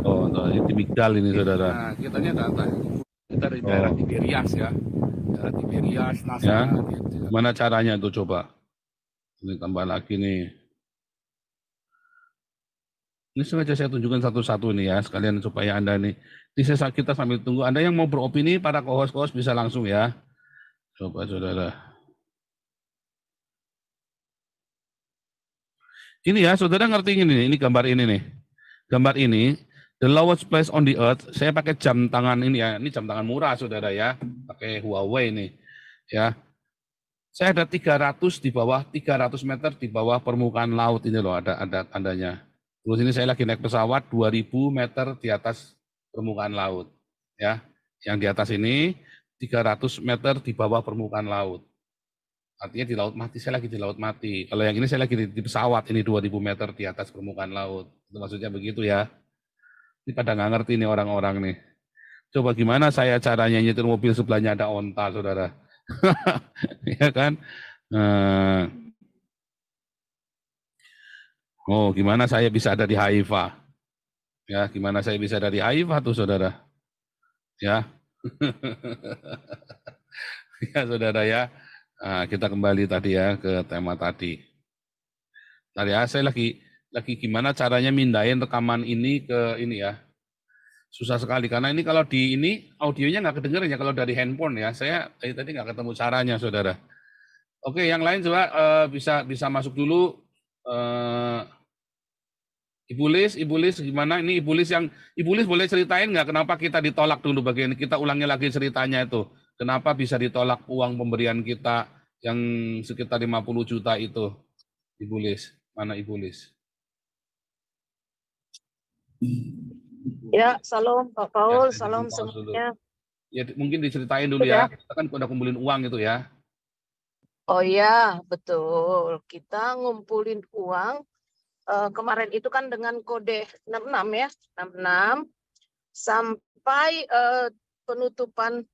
Oh, no, ini Timikdal ini saudara. Nah, ini data. Kita dari oh. daerah Tiberias ya. Daerah Tiberias, Nasrani. Ya. Gitu ya. Mana caranya tuh coba? Ini tambah lagi nih. Ini sengaja saya tunjukkan satu-satu nih ya, sekalian supaya Anda nih. Di sesa kita sambil tunggu, Anda yang mau beropini, para kohos-kohos bisa langsung ya. Coba saudara. Ini ya, saudara ngerti ini nih, ini gambar ini nih. Gambar ini, the lowest place on the earth, saya pakai jam tangan ini ya, ini jam tangan murah saudara ya, pakai Huawei nih. Ya, saya ada 300 di bawah 300 meter di bawah permukaan laut ini loh ada ada tandanya. Terus ini saya lagi naik pesawat 2000 meter di atas permukaan laut ya. Yang di atas ini 300 meter di bawah permukaan laut. Artinya di laut mati, saya lagi di laut mati. Kalau yang ini saya lagi di, di pesawat, ini 2000 meter di atas permukaan laut. Itu maksudnya begitu ya. Ini pada nggak ngerti nih orang-orang nih. Coba gimana saya caranya nyetir mobil sebelahnya ada onta, saudara. [laughs] ya kan? Eh, oh, gimana saya bisa ada di Haifa? Ya, gimana saya bisa ada di Haifa tuh saudara? Ya, [laughs] ya saudara ya, nah, kita kembali tadi ya ke tema tadi. Tadi ya, saya lagi lagi gimana caranya mindahin rekaman ini ke ini ya, susah sekali karena ini kalau di ini audionya nggak kedengeran ya kalau dari handphone ya saya eh, tadi nggak ketemu caranya saudara oke yang lain coba eh, bisa bisa masuk dulu eh, ibu Lis ibu Lis gimana ini ibu Lis yang ibu Lis boleh ceritain nggak kenapa kita ditolak dulu bagian kita ulangi lagi ceritanya itu kenapa bisa ditolak uang pemberian kita yang sekitar 50 juta itu ibu Lis mana ibu Lis Ya, salam Pak Paul, ya, salam semuanya. Ya, mungkin diceritain dulu ya. ya. Kita kan udah kumpulin uang itu ya. Oh iya, betul. Kita ngumpulin uang. Uh, kemarin itu kan dengan kode 66 ya, 66 sampai uh, penutupan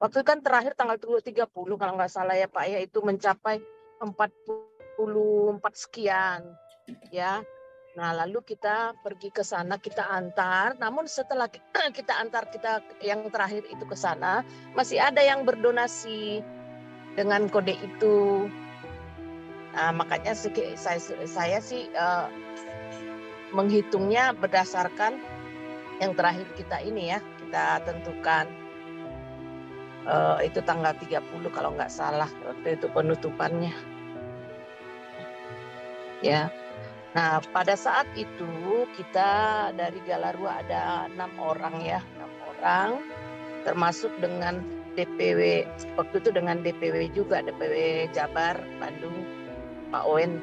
waktu kan terakhir tanggal 30 kalau nggak salah ya Pak ya itu mencapai 44 sekian ya Nah, lalu kita pergi ke sana, kita antar. Namun setelah [clears throat] kita antar kita yang terakhir itu ke sana, masih ada yang berdonasi dengan kode itu. Nah, makanya saya saya sih uh, menghitungnya berdasarkan yang terakhir kita ini ya, kita tentukan uh, itu tanggal 30 kalau nggak salah waktu itu penutupannya. Ya. Yeah Nah, pada saat itu kita dari Galarua ada enam orang ya, enam orang, termasuk dengan DPW waktu itu dengan DPW juga, DPW Jabar Bandung, Pak Owen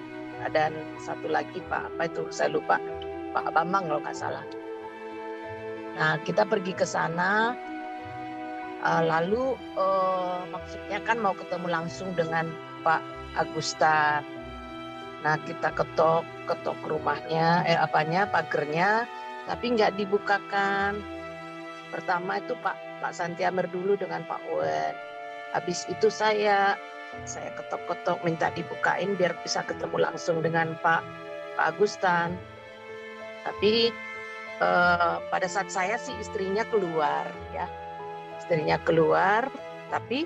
dan satu lagi Pak apa itu saya lupa, Pak Bambang kalau nggak salah. Nah, kita pergi ke sana. Eh, lalu eh, maksudnya kan mau ketemu langsung dengan Pak Agusta. Nah, kita ketok ketok rumahnya, eh apanya, pagernya, tapi nggak dibukakan. Pertama itu Pak Pak Santiamer dulu dengan Pak Owen. Habis itu saya saya ketok-ketok minta dibukain biar bisa ketemu langsung dengan Pak Pak Agustan. Tapi eh, pada saat saya sih istrinya keluar ya, istrinya keluar. Tapi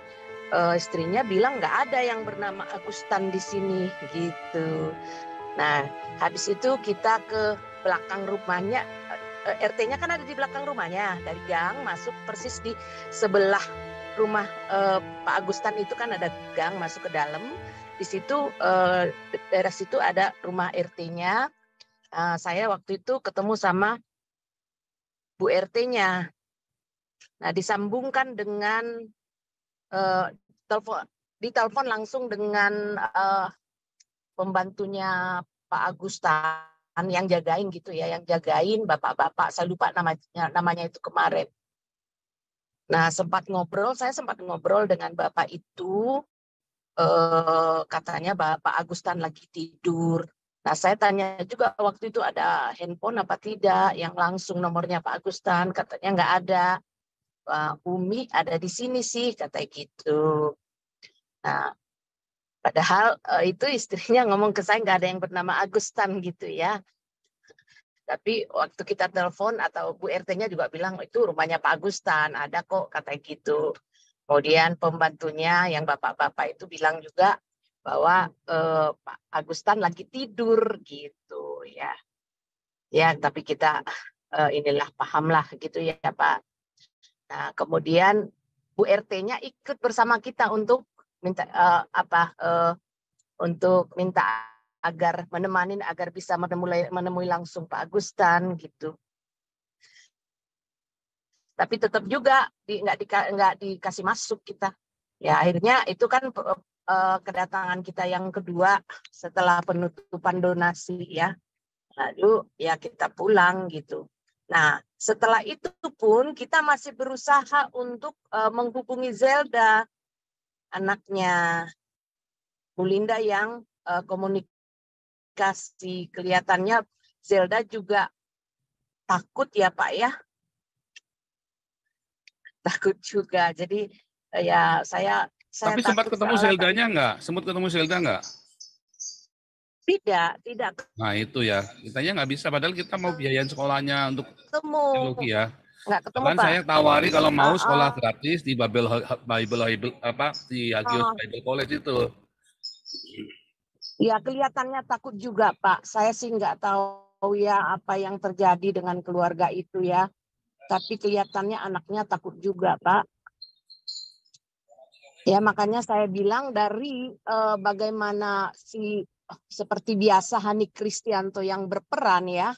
Uh, istrinya bilang nggak ada yang bernama Agustan di sini gitu. Nah, habis itu kita ke belakang rumahnya. Eh, RT-nya kan ada di belakang rumahnya, dari gang masuk persis di sebelah rumah eh, Pak Agustan itu kan ada gang masuk ke dalam. Di situ eh, daerah situ ada rumah RT-nya. Eh, saya waktu itu ketemu sama Bu RT-nya. Nah, disambungkan dengan eh, telepon ditelepon langsung dengan uh, pembantunya Pak Agustan yang jagain gitu ya, yang jagain bapak-bapak, saya lupa namanya, namanya itu kemarin. Nah, sempat ngobrol, saya sempat ngobrol dengan bapak itu, eh, katanya bapak Agustan lagi tidur. Nah, saya tanya juga waktu itu ada handphone apa tidak, yang langsung nomornya Pak Agustan, katanya nggak ada. Umi ada di sini sih, katanya gitu. Nah, Padahal uh, itu istrinya ngomong ke saya nggak ada yang bernama Agustan gitu ya. Tapi waktu kita telepon atau Bu RT-nya juga bilang itu rumahnya Pak Agustan, ada kok kata gitu. Kemudian pembantunya yang bapak-bapak itu bilang juga bahwa eh, Pak Agustan lagi tidur gitu ya. Ya, tapi kita eh, inilah pahamlah gitu ya Pak. Nah, kemudian Bu RT-nya ikut bersama kita untuk minta uh, apa uh, untuk minta agar menemani agar bisa menemui menemui langsung Pak Agustan gitu. Tapi tetap juga di, nggak di, nggak dikasih masuk kita. Ya akhirnya itu kan uh, kedatangan kita yang kedua setelah penutupan donasi ya. Lalu ya kita pulang gitu. Nah setelah itu pun kita masih berusaha untuk uh, menghubungi Zelda anaknya Bu Linda yang uh, komunikasi kelihatannya Zelda juga takut ya Pak ya. Takut juga. Jadi eh, ya saya saya Tapi sempat ketemu Zeldanya nggak? Sempat ketemu Zelda nggak? Tidak, tidak. Nah itu ya, kitanya nggak bisa. Padahal kita mau biayain sekolahnya untuk ketemu. ya nggak ketemu saya tawari kalau mau sekolah gratis di Babel Bible, Bible apa di Hagios Bible College itu ya kelihatannya takut juga pak saya sih nggak tahu ya apa yang terjadi dengan keluarga itu ya tapi kelihatannya anaknya takut juga pak Ya makanya saya bilang dari eh, bagaimana si seperti biasa Hani Kristianto yang berperan ya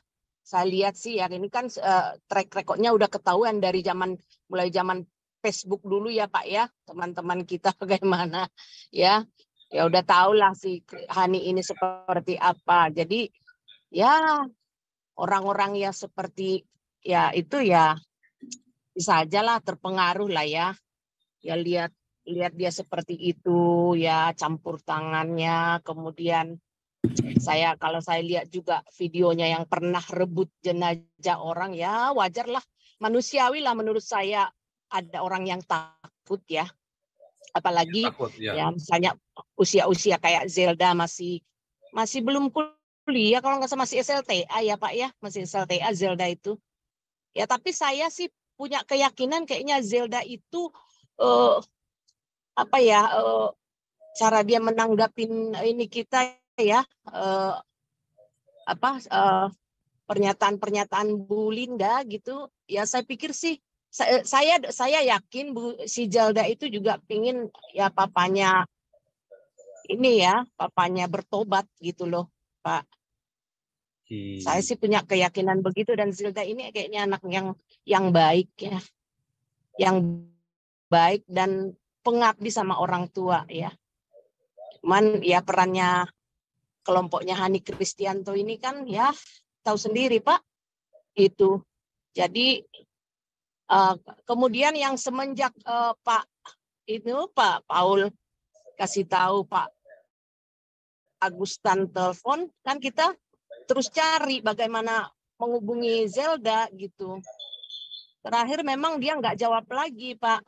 saya lihat sih ya ini kan uh, track recordnya udah ketahuan dari zaman mulai zaman Facebook dulu ya Pak ya teman-teman kita [laughs] bagaimana ya ya udah lah si Hani ini seperti apa jadi ya orang-orang ya seperti ya itu ya bisa aja lah terpengaruh lah ya ya lihat lihat dia seperti itu ya campur tangannya kemudian saya kalau saya lihat juga videonya yang pernah rebut jenazah orang ya wajarlah manusiawi lah menurut saya ada orang yang takut ya. Apalagi iya, takut, ya. ya misalnya usia-usia kayak Zelda masih masih belum kuliah kalau nggak salah masih SLTA ya Pak ya, masih SLTA Zelda itu. Ya tapi saya sih punya keyakinan kayaknya Zelda itu eh, apa ya eh, cara dia menanggapin ini kita ya uh, apa pernyataan eh, pernyataan-pernyataan Bu Linda gitu ya saya pikir sih eh, saya saya, yakin Bu si Jalda itu juga pingin ya papanya ini ya papanya bertobat gitu loh Pak hmm. saya sih punya keyakinan begitu dan Zilda ini kayaknya anak yang yang baik ya yang baik dan pengabdi sama orang tua ya cuman ya perannya kelompoknya Hani Kristianto ini kan ya tahu sendiri Pak itu. Jadi uh, kemudian yang semenjak uh, Pak itu Pak Paul kasih tahu Pak Agustan telepon kan kita terus cari bagaimana menghubungi Zelda gitu. Terakhir memang dia nggak jawab lagi Pak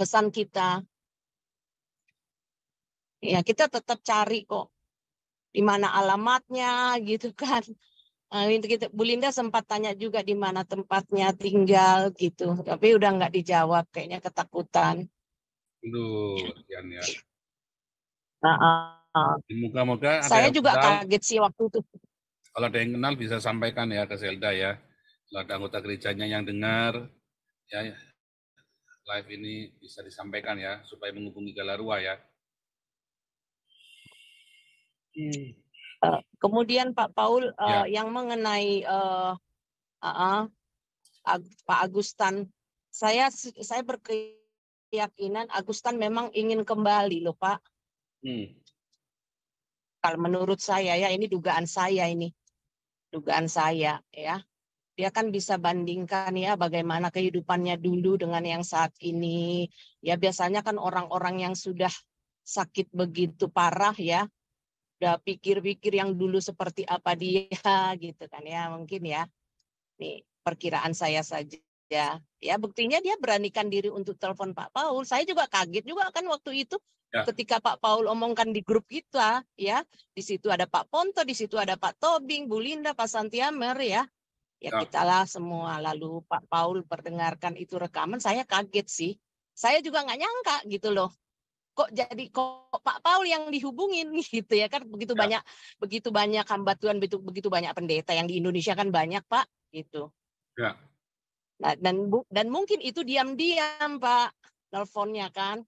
pesan kita. Ya kita tetap cari kok di mana alamatnya gitu kan. Nah, kita, Bu Linda sempat tanya juga di mana tempatnya tinggal gitu, tapi udah nggak dijawab, kayaknya ketakutan. Aduh, Ian ya. Nah, uh, Moga-moga. Saya juga kenal, kaget sih waktu itu. Kalau ada yang kenal bisa sampaikan ya ke Zelda ya. Kalau ada anggota gerejanya yang dengar, ya live ini bisa disampaikan ya supaya menghubungi Galarua ya. Uh, kemudian Pak Paul uh, eh, yeah. yang mengenai uh, uh, uh, Ag Pak Agustan, saya saya berkeyakinan Agustan memang ingin kembali loh Pak. Hmm. Kalau menurut saya ya ini dugaan saya ini, dugaan saya ya. Dia kan bisa bandingkan ya bagaimana kehidupannya dulu dengan yang saat ini. Ya biasanya kan orang-orang yang sudah sakit begitu parah ya udah pikir-pikir yang dulu seperti apa dia gitu kan ya mungkin ya ini perkiraan saya saja ya ya buktinya dia beranikan diri untuk telepon Pak Paul saya juga kaget juga kan waktu itu ya. ketika Pak Paul omongkan di grup kita ya di situ ada Pak Ponto di situ ada Pak Tobing Bu Linda Pak Santiamer ya ya, ya. kita lah semua lalu Pak Paul perdengarkan itu rekaman saya kaget sih saya juga nggak nyangka gitu loh kok jadi kok Pak Paul yang dihubungin [laughs] gitu ya kan begitu ya. banyak begitu banyak hamba Tuhan begitu begitu banyak pendeta yang di Indonesia kan banyak Pak gitu. Ya. Nah, dan dan mungkin itu diam-diam Pak nelfonnya kan.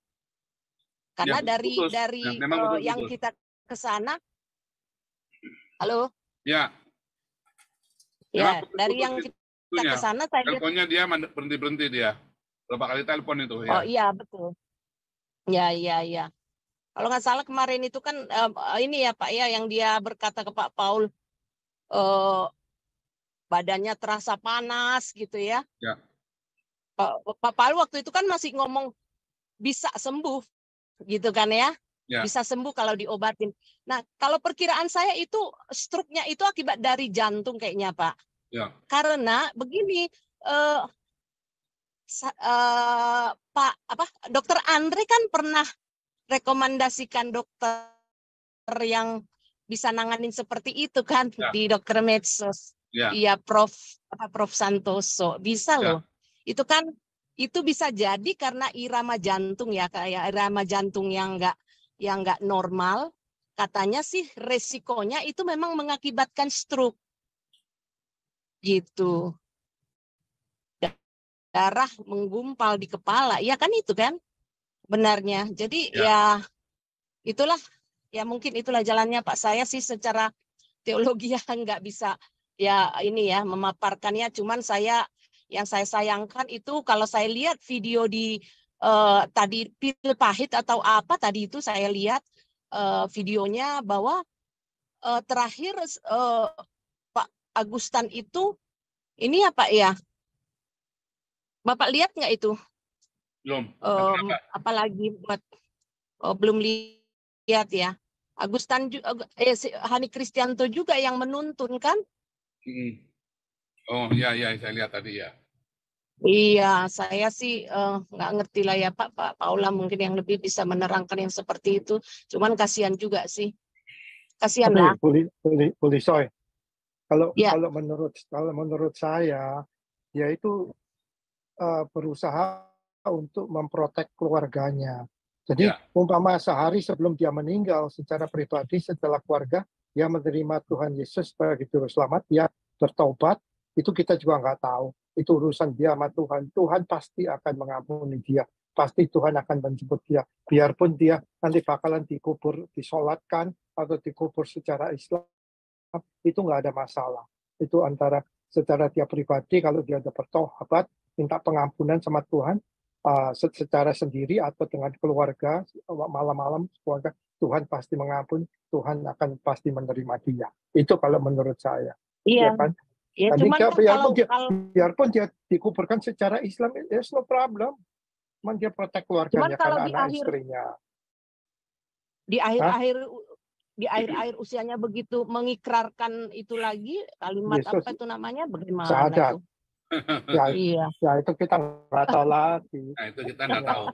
Karena ya, dari putus. dari ya, betul, eh, yang kita ke sana Halo? Ya. Ya, putus dari putus, yang kita ya. ke sana saya teleponnya dia berhenti-berhenti dia. Berapa kali telepon itu ya. Oh iya betul. Ya, ya, ya. Kalau nggak salah kemarin itu kan uh, ini ya Pak ya yang dia berkata ke Pak Paul uh, badannya terasa panas gitu ya. Ya. Pak, Pak Paul waktu itu kan masih ngomong bisa sembuh gitu kan ya. ya. Bisa sembuh kalau diobatin. Nah, kalau perkiraan saya itu struknya itu akibat dari jantung kayaknya, Pak. Ya. Karena begini, eh, uh, Pak apa Dokter Andre kan pernah rekomendasikan dokter yang bisa nanganin seperti itu kan ya. di dokter medsos. Ya. Iya ya, Prof apa Prof Santoso bisa ya. loh. Itu kan itu bisa jadi karena irama jantung ya kayak ya, irama jantung yang enggak yang enggak normal. Katanya sih resikonya itu memang mengakibatkan stroke. Gitu darah menggumpal di kepala ya kan itu kan benarnya jadi ya, ya itulah ya mungkin itulah jalannya Pak saya sih secara teologi [laughs] ya nggak bisa ya ini ya memaparkannya cuman saya yang saya sayangkan itu kalau saya lihat video di uh, tadi pil pahit atau apa tadi itu saya lihat uh, videonya bahwa uh, terakhir uh, Pak Agustan itu ini apa ya, ya Bapak lihat nggak itu? Belum. Um, apalagi buat oh, belum lihat ya. Agustan eh, Hani Kristianto juga yang menuntun kan? Oh ya ya saya lihat tadi ya. Iya, saya sih eh, nggak uh, ngerti lah ya Pak. Pak Paula mungkin yang lebih bisa menerangkan yang seperti itu. Cuman kasihan juga sih. Kasihan lah. Puli, puli, puli Kalau ya. kalau menurut kalau menurut saya yaitu uh, berusaha untuk memprotek keluarganya. Jadi ya. umpama sehari sebelum dia meninggal secara pribadi setelah keluarga dia menerima Tuhan Yesus sebagai juru selamat, dia bertobat, itu kita juga nggak tahu. Itu urusan dia sama Tuhan. Tuhan pasti akan mengampuni dia. Pasti Tuhan akan menjemput dia. Biarpun dia nanti bakalan dikubur, disolatkan, atau dikubur secara Islam, itu nggak ada masalah. Itu antara secara dia pribadi, kalau dia ada bertobat, minta pengampunan sama Tuhan uh, secara sendiri atau dengan keluarga uh, malam-malam keluarga Tuhan pasti mengampun Tuhan akan pasti menerima dia itu kalau menurut saya iya ya kan ya, cuman dia, kan biarpun, kalau, dia, biarpun dia dikuburkan secara Islam itu ya, no problem cuman dia protek keluarganya cuman kalau karena di anak akhir, istrinya di akhir-akhir di akhir-akhir usianya begitu mengikrarkan itu lagi kalimat Yesus, apa itu namanya bagaimana itu? ya, [laughs] iya. ya itu kita nggak tahu lagi. Nah, itu kita nggak ya. tahu.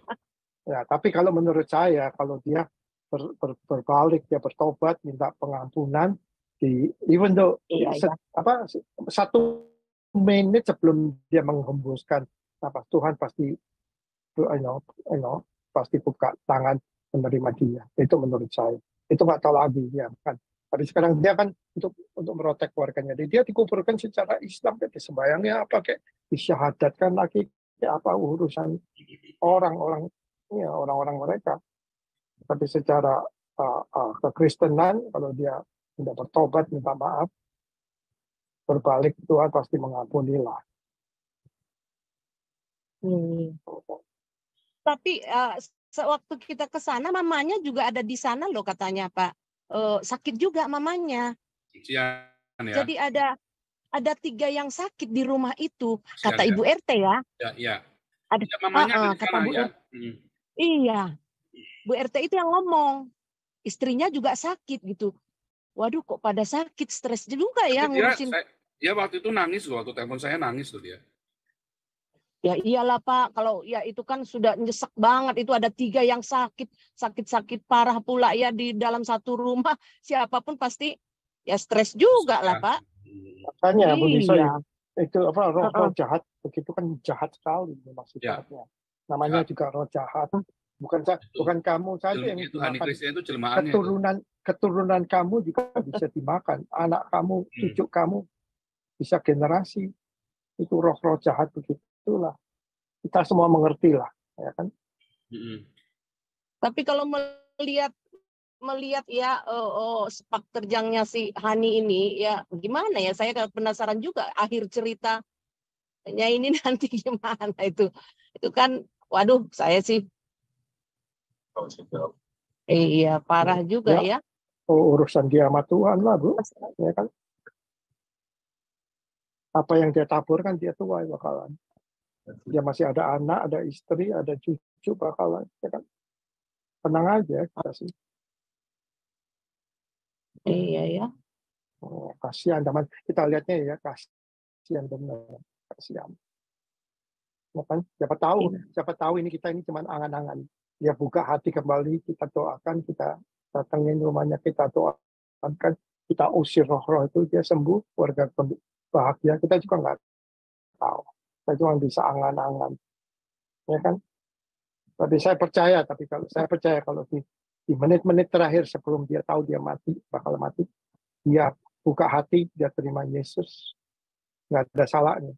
Ya, tapi kalau menurut saya, kalau dia ber, ber, berbalik, dia bertobat, minta pengampunan, di even though iya, iya. se, iya. apa satu menit sebelum dia menghembuskan apa Tuhan pasti you know, you know, pasti buka tangan menerima dia. Itu menurut saya. Itu nggak tahu lagi ya kan tapi sekarang dia kan untuk untuk merotek keluarganya. Jadi dia dikuburkan secara Islam, jadi sembayangnya apa kayak disyahadatkan lagi kayak apa urusan orang-orang ya orang-orang mereka. Tapi secara uh, uh, kekristenan kalau dia tidak bertobat minta maaf berbalik Tuhan pasti mengampuni lah. Hmm. Tapi uh, sewaktu kita ke sana mamanya juga ada di sana loh katanya Pak uh, sakit juga mamanya. Ya, ya. Jadi ada ada tiga yang sakit di rumah itu kata ya. Ibu RT ya. Iya. ya. Ada ya, mamanya uh, kata Bu ya. Hmm. Iya. Bu RT itu yang ngomong. Istrinya juga sakit gitu. Waduh kok pada sakit stres juga ya dia, ngurusin. Saya, dia waktu itu nangis waktu telepon saya nangis tuh dia. Ya iyalah Pak, kalau ya itu kan sudah nyesek banget, itu ada tiga yang sakit, sakit-sakit parah pula ya di dalam satu rumah, [laughs] siapapun pasti ya stres juga lah Pak. Makanya Bu Nisa iya. itu apa roh, roh jahat begitu kan jahat sekali maksudnya. Ya. Namanya ya. juga roh jahat. Bukan Betul. bukan kamu saja yang itu itu keturunan itu. keturunan kamu juga bisa dimakan, anak kamu, hmm. cucu hmm. kamu bisa generasi itu roh-roh jahat begitu itulah kita semua mengerti lah ya kan mm-hmm. tapi kalau melihat melihat ya oh, oh, sepak terjangnya si Hani ini ya gimana ya saya penasaran juga akhir ceritanya ini [laughs] nanti gimana itu itu kan waduh saya sih eh, iya parah ya. juga ya, Oh, urusan dia sama Tuhan lah bu ya kan apa yang dia taburkan dia tuai bakalan dia ya, masih ada anak, ada istri, ada cucu, bakal ya kan tenang aja kita sih. Iya ya. Oh, kasihan teman kita lihatnya ya kasihan benar kasihan. Makanya ya siapa tahu iya. siapa tahu ini kita ini cuman angan-angan. Ya buka hati kembali kita doakan kita datangin rumahnya kita doakan kan? kita usir roh-roh itu dia sembuh keluarga bahagia kita juga nggak tahu kita cuma bisa angan-angan. Ya kan? Tapi saya percaya, tapi kalau saya percaya kalau di di menit-menit terakhir sebelum dia tahu dia mati, bakal mati, dia buka hati, dia terima Yesus. Nggak ada salahnya.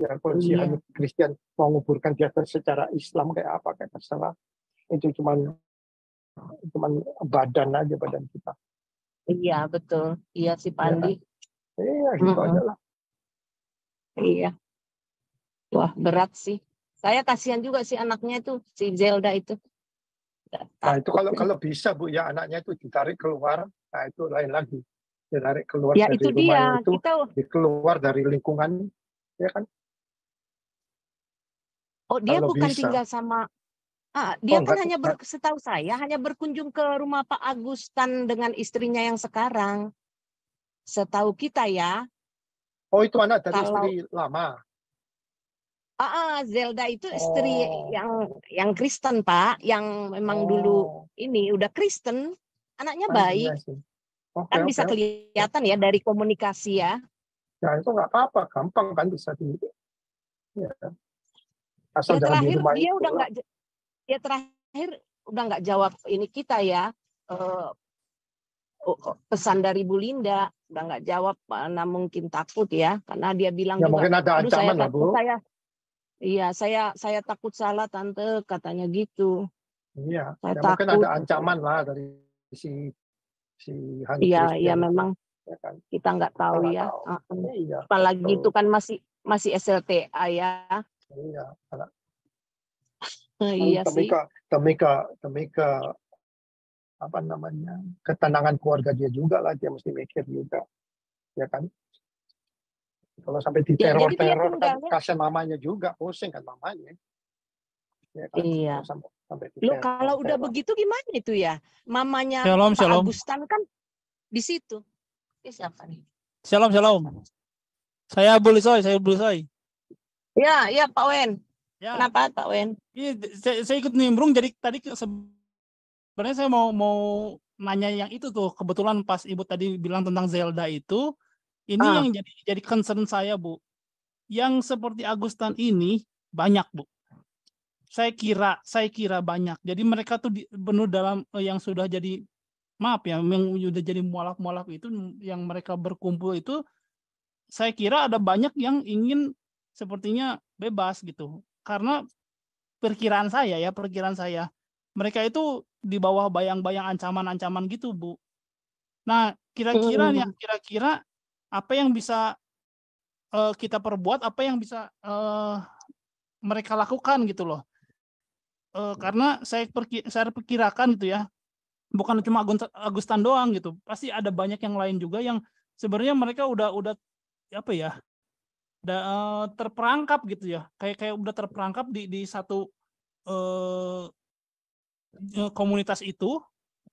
Biarpun ya, polisi iya. hanya Kristen mau menguburkan dia secara Islam kayak apa, kayak masalah. Itu cuma, cuma badan aja badan kita. Iya betul, iya si Pandi. iya, iya gitu uh -huh. Iya. Wah, berat sih. Saya kasihan juga sih anaknya itu, si Zelda itu. Nah, itu kalau kalau bisa Bu ya anaknya itu ditarik keluar, nah itu lain lagi. Ditarik keluar ya, dari itu rumah dia. itu, Kita... dikeluar dari lingkungan, ya kan? Oh, dia kalau bukan bisa. tinggal sama Ah, dia oh, kan hanya ber, setahu saya hanya berkunjung ke rumah Pak Agustan dengan istrinya yang sekarang. Setahu kita ya. Oh, itu anak dari kalau, istri lama. Ah, Zelda itu istri oh. yang yang Kristen Pak, yang memang oh. dulu ini udah Kristen, anaknya baik. Okay, kan okay, bisa kelihatan ya dari komunikasi ya. Nah itu nggak apa-apa, gampang kan bisa di. Ya. ya, terakhir di dia udah nggak, ya terakhir udah nggak jawab ini kita ya uh, pesan dari Bu Linda udah nggak jawab karena mungkin takut ya karena dia bilang ya, juga, mungkin ada ancaman saya, lah Bu. Saya, Iya, saya saya takut salah tante katanya gitu. Iya, saya ya, takut. mungkin ada ancaman lah dari si si Hans Iya, iya gitu. memang ya kan? kita nggak tahu kita ya. Tahu. Iya, iya, Apalagi betul. itu kan masih masih SLTA ya. Iya, [laughs] iya demi sih. Ke, demi ke, demi ke apa namanya ketenangan keluarga dia juga lah dia mesti mikir juga, ya kan? Kalau sampai di ya, teror-teror ya, kan kasihan mamanya juga, pusing kan mamanya. Ya, kan? Iya. Sampai, sampai Loh, kalau udah begitu gimana itu ya? Mamanya shalom, Pak shalom. Agustan kan di situ. Ini siapa nih? Shalom, shalom. Saya Bulisoy, saya Bulisoy. Ya, ya Pak Wen. Ya. Kenapa Pak Wen? Iya, saya, saya ikut nimbrung jadi tadi sebenarnya saya mau mau nanya yang itu tuh kebetulan pas ibu tadi bilang tentang Zelda itu ini ah. yang jadi jadi concern saya, Bu. Yang seperti Agustan ini banyak, Bu. Saya kira, saya kira banyak. Jadi mereka tuh di, penuh dalam eh, yang sudah jadi maaf ya, yang sudah jadi mualaf-mualaf itu yang mereka berkumpul itu saya kira ada banyak yang ingin sepertinya bebas gitu. Karena perkiraan saya ya, perkiraan saya, mereka itu di bawah bayang-bayang ancaman-ancaman gitu, Bu. Nah, kira-kira nih, kira-kira apa yang bisa uh, kita perbuat, apa yang bisa uh, mereka lakukan gitu loh. Uh, karena saya perki saya perkirakan gitu ya, bukan cuma Agustan doang gitu, pasti ada banyak yang lain juga yang sebenarnya mereka udah udah apa ya, udah uh, terperangkap gitu ya, kayak kayak udah terperangkap di di satu uh, komunitas itu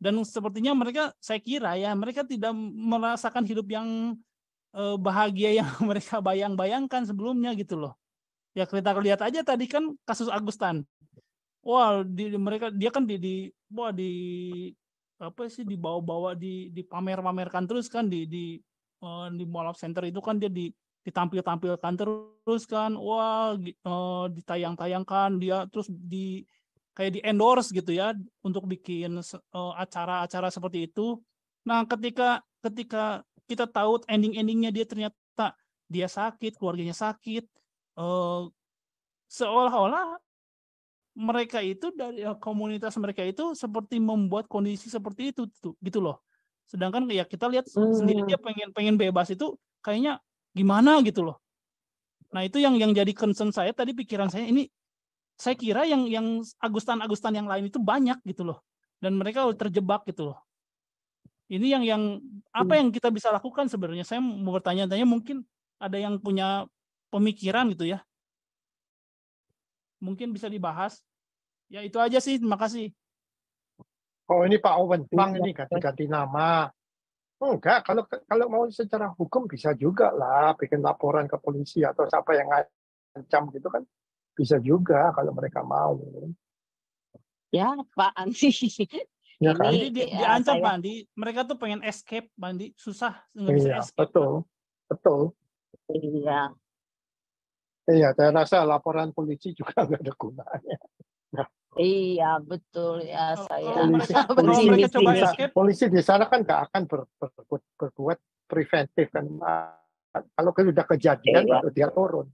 dan sepertinya mereka saya kira ya mereka tidak merasakan hidup yang Eh, bahagia yang [laughs] mereka bayang-bayangkan sebelumnya gitu loh. Ya kita lihat aja tadi kan kasus Agustan. Wah, di, di mereka dia kan di, di wah di apa sih dibawa-bawa di dipamer-pamerkan terus kan di di uh, di Mall of Center itu kan dia di ditampil-tampilkan terus kan. Wah, uh, ditayang-tayangkan dia terus di kayak di endorse gitu ya untuk bikin acara-acara uh, seperti itu. Nah, ketika ketika kita tahu ending-endingnya dia ternyata dia sakit, keluarganya sakit. Uh, seolah-olah mereka itu dari eh, komunitas mereka itu seperti membuat kondisi seperti itu tuh, gitu loh. Sedangkan ya kita lihat hmm. sendiri dia pengen pengen bebas itu kayaknya gimana gitu loh. Nah, itu yang yang jadi concern saya tadi pikiran saya ini saya kira yang yang agustan-agustan yang lain itu banyak gitu loh. Dan mereka terjebak gitu loh. Ini yang yang apa hmm. yang kita bisa lakukan sebenarnya? Saya mau bertanya-tanya mungkin ada yang punya pemikiran gitu ya. Mungkin bisa dibahas. Ya itu aja sih, terima kasih. Oh ini Pak Owen Bang ini ganti-ganti nama. Oh, enggak, kalau kalau mau secara hukum bisa juga lah bikin laporan ke polisi atau siapa yang ancam gitu kan bisa juga kalau mereka mau. Ya, Pak Ansi. Ya kan? Jadi di, ya, diancam saya... Bandi, mereka tuh pengen escape Bandi, susah nggak bisa iya, escape. Betul, betul. Iya. Iya, saya rasa laporan polisi juga [laughs] nggak ada gunanya. Iya betul ya saya. Polisi, polisi, polisi, polisi, polisi di sana kan nggak akan ber, ber, ber, berbuat preventif kan. Kalau sudah kan kejadian iya. baru dia turun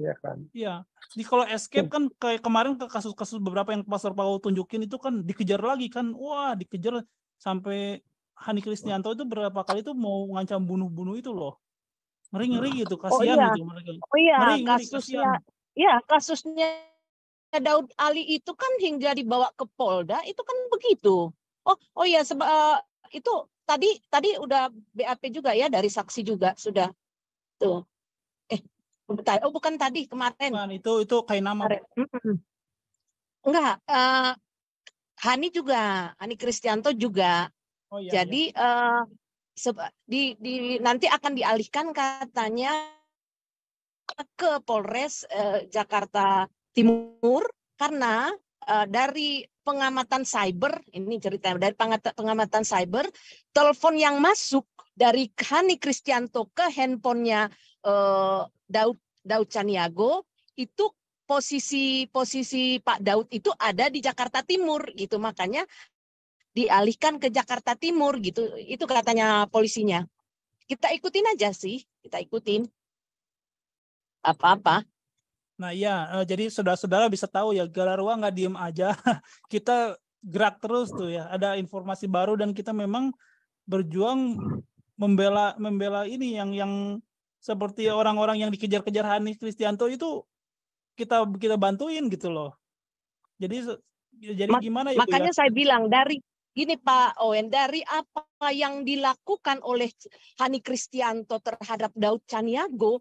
ya kan? Iya. Jadi kalau escape kan kayak kemarin ke kasus-kasus beberapa yang Pastor Paul tunjukin itu kan dikejar lagi kan, wah dikejar sampai Hani Kristianto itu berapa kali itu mau ngancam bunuh-bunuh itu loh. Ngeri-ngeri hmm. gitu, oh kasihan oh, iya. gitu mereka. Oh iya, ngeri, kasusnya. Ngeri, iya, kasusnya Daud Ali itu kan hingga dibawa ke Polda itu kan begitu. Oh, oh iya sebab uh, eh, itu tadi tadi udah BAP juga ya dari saksi juga sudah. Tuh. Oh bukan tadi kemarin. Bukan, itu itu kayak nama. Enggak. Uh, Hani juga, Hani Kristianto juga. Oh, iya, Jadi iya. Uh, seba, di, di nanti akan dialihkan katanya ke Polres uh, Jakarta Timur karena uh, dari pengamatan cyber ini cerita dari pengamatan cyber telepon yang masuk dari Hani Kristianto ke handphonenya eh, Daud Daud Caniago itu posisi posisi Pak Daud itu ada di Jakarta Timur gitu makanya dialihkan ke Jakarta Timur gitu itu katanya polisinya kita ikutin aja sih kita ikutin apa-apa nah ya jadi saudara-saudara bisa tahu ya Galarua nggak diem aja [laughs] kita gerak terus tuh ya ada informasi baru dan kita memang berjuang membela membela ini yang yang seperti ya. orang-orang yang dikejar-kejar Hani Kristianto itu kita kita bantuin gitu loh. Jadi jadi Ma gimana ya? ya? Makanya ya? saya bilang dari ini Pak Owen dari apa yang dilakukan oleh Hani Kristianto terhadap Daud Caniago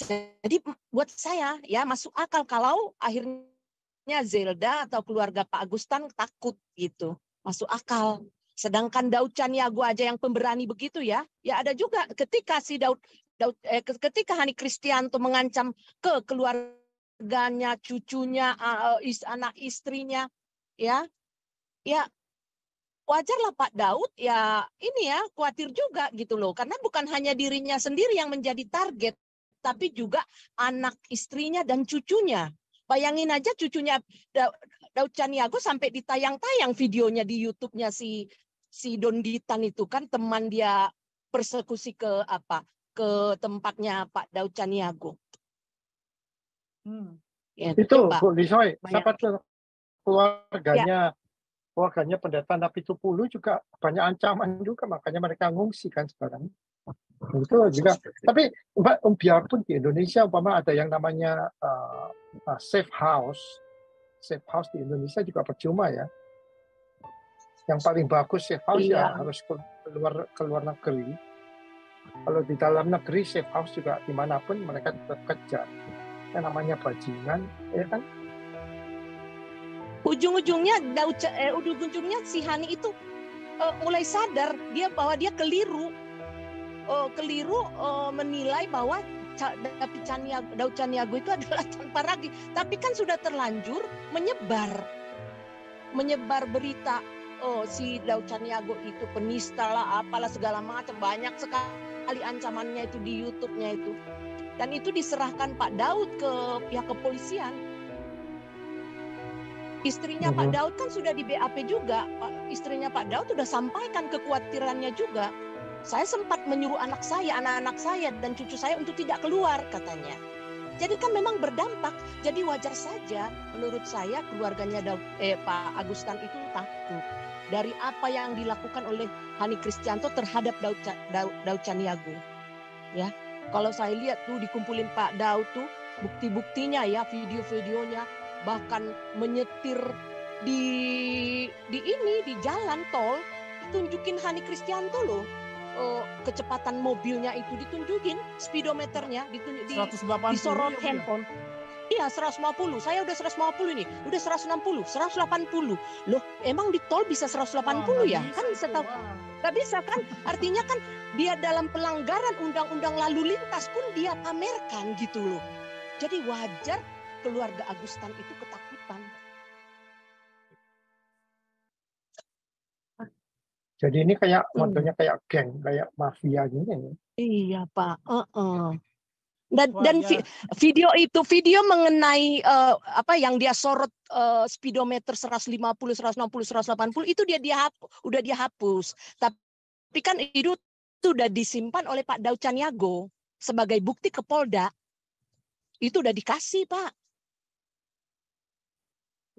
jadi buat saya ya masuk akal kalau akhirnya Zelda atau keluarga Pak Agustan takut gitu masuk akal Sedangkan Daud Caniago aja yang pemberani begitu ya. Ya ada juga ketika si Daud, Daud eh, ketika Hani Kristianto mengancam ke keluarganya, cucunya, uh, is, anak istrinya, ya, ya wajarlah Pak Daud ya ini ya khawatir juga gitu loh. Karena bukan hanya dirinya sendiri yang menjadi target, tapi juga anak istrinya dan cucunya. Bayangin aja cucunya Daud Caniago sampai ditayang-tayang videonya di YouTube-nya si si Don Ditan itu kan teman dia persekusi ke apa ke tempatnya Pak Daud Caniago. Hmm. Ya, itu Pak. Bu Lisoy, siapa keluarganya ya. keluarganya pendeta Napi Tupulu juga banyak ancaman juga makanya mereka ngungsi kan sekarang. Itu juga. Tapi um, biarpun di Indonesia umpama ada yang namanya uh, uh, safe house, safe house di Indonesia juga percuma ya yang paling bagus safe house ya, iya. ya harus keluar keluar negeri. Hmm. Kalau di dalam negeri safe house juga dimanapun mereka tetap kerja. Yang namanya bajingan, ya kan? Ujung-ujungnya, eh, ujung-ujungnya si Hani itu uh, mulai sadar dia bahwa dia keliru uh, keliru uh, menilai bahwa Daud Caniago itu adalah [laughs] tanpa ragi tapi kan sudah terlanjur menyebar menyebar berita oh si Daud Caniago itu penista lah apalah segala macam banyak sekali ancamannya itu di YouTube-nya itu dan itu diserahkan Pak Daud ke pihak kepolisian istrinya uh -huh. Pak mhm. Daud kan sudah di BAP juga istrinya Pak Daud sudah sampaikan kekhawatirannya juga saya sempat menyuruh anak saya anak-anak saya dan cucu saya untuk tidak keluar katanya jadi kan memang berdampak. Jadi wajar saja menurut saya keluarganya eh, Pak Agustan itu takut dari apa yang dilakukan oleh Hani Kristianto terhadap Daud, Daud, Daud Caniago. Ya, kalau saya lihat tuh dikumpulin Pak Daud tuh bukti-buktinya ya, video-videonya bahkan menyetir di di ini di jalan tol ditunjukin Hani Kristianto loh uh, kecepatan mobilnya itu ditunjukin speedometernya ditunjuk di, disorot ya. ya? handphone Iya 150, saya udah 150 nih, udah 160, 180. Loh, emang di tol bisa 180 oh, ya? Bisa kan bisa tahu. Gak bisa kan? Artinya kan dia dalam pelanggaran undang-undang lalu lintas pun dia pamerkan gitu loh. Jadi wajar keluarga Agustan itu ketakutan. Jadi ini kayak hmm. modelnya kayak geng, kayak mafia gini. Ya? Iya Pak. Uh -uh. Dan, dan iya. vi video itu video mengenai uh, apa yang dia sorot uh, speedometer 150, 160, 180 itu dia dia udah dia hapus. Tapi kan itu sudah disimpan oleh Pak Daud Caniago sebagai bukti ke Polda. Itu udah dikasih, Pak.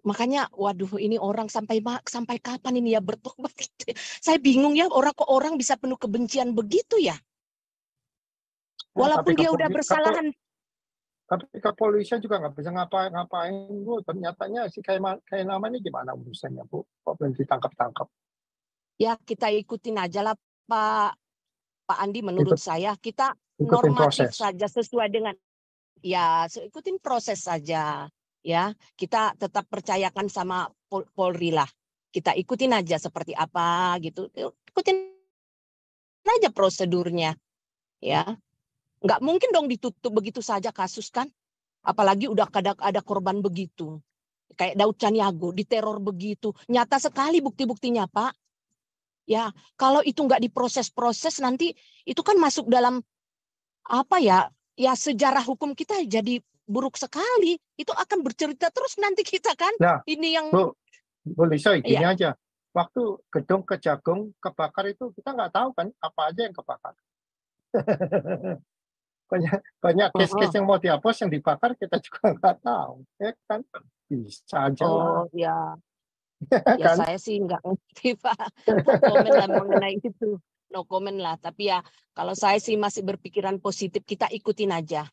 Makanya, waduh, ini orang sampai sampai kapan ini ya bertobat? [laughs] Saya bingung ya, orang kok orang bisa penuh kebencian begitu ya? Nah, Walaupun dia udah bersalahan. Tapi, tapi kepolisian juga nggak bisa ngapa-ngapain, Bu. Ternyatanya si kayak kayak nama ini gimana urusannya, Bu? Kok belum ditangkap-tangkap? Ya kita ikutin aja lah, Pak. Pak Andi, menurut Ikut, saya kita normatif proses. saja sesuai dengan ya ikutin proses saja ya kita tetap percayakan sama Pol Polri lah kita ikutin aja seperti apa gitu ikutin aja prosedurnya ya Nggak mungkin dong ditutup begitu saja kasus kan. Apalagi udah kadang ada korban begitu. Kayak Daud Caniago, diteror begitu. Nyata sekali bukti-buktinya Pak. Ya, kalau itu nggak diproses-proses nanti itu kan masuk dalam apa ya, ya sejarah hukum kita jadi buruk sekali. Itu akan bercerita terus nanti kita kan. Nah, ini yang... Bu, Bu Lisa, iya. gini ya. aja waktu gedung kejagung kebakar itu kita nggak tahu kan apa aja yang kebakar. [laughs] banyak banyak case-case yang mau dihapus yang dibakar kita juga [laughs] nggak tahu ya kan bisa aja oh iya. [laughs] ya ya kan? saya sih nggak ngerti [laughs] pak no komen lah mengenai itu no comment lah tapi ya kalau saya sih masih berpikiran positif kita ikutin aja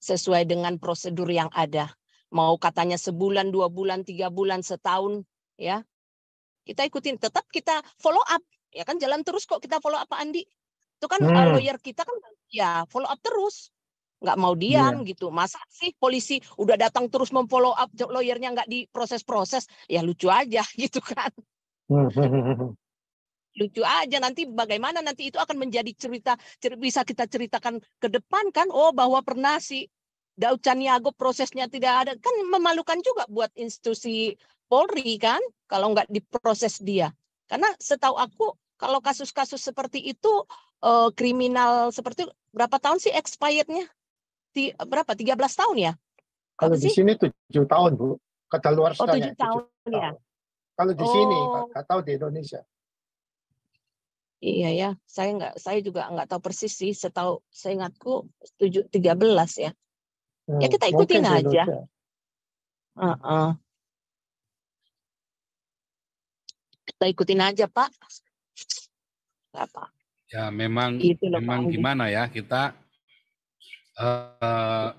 sesuai dengan prosedur yang ada mau katanya sebulan dua bulan tiga bulan setahun ya kita ikutin tetap kita follow up ya kan jalan terus kok kita follow up Pak Andi itu kan uh, hmm. lawyer kita kan ya follow up terus nggak mau diam yeah. gitu masa sih polisi udah datang terus memfollow up lawyernya nggak diproses-proses ya lucu aja [laughs] gitu kan [laughs] lucu aja nanti bagaimana nanti itu akan menjadi cerita cer bisa kita ceritakan ke depan kan oh bahwa pernah si Daud Caniago prosesnya tidak ada kan memalukan juga buat institusi Polri kan kalau nggak diproses dia karena setahu aku kalau kasus-kasus seperti itu uh, kriminal seperti berapa tahun sih expirednya? Di, berapa? 13 tahun ya? Kalau di sini 7 tahun, Bu. Kata luar oh, 7 tahun, 7 tahun ya. Kalau di oh. sini, nggak tahu di Indonesia. Iya ya, saya nggak, saya juga nggak tahu persis sih. Setahu saya ingatku tujuh tiga belas ya. ya hmm, ya kita ikutin aja. Uh -uh. Kita ikutin aja Pak. Gak apa. Ya memang itu loh, memang gimana ya kita uh,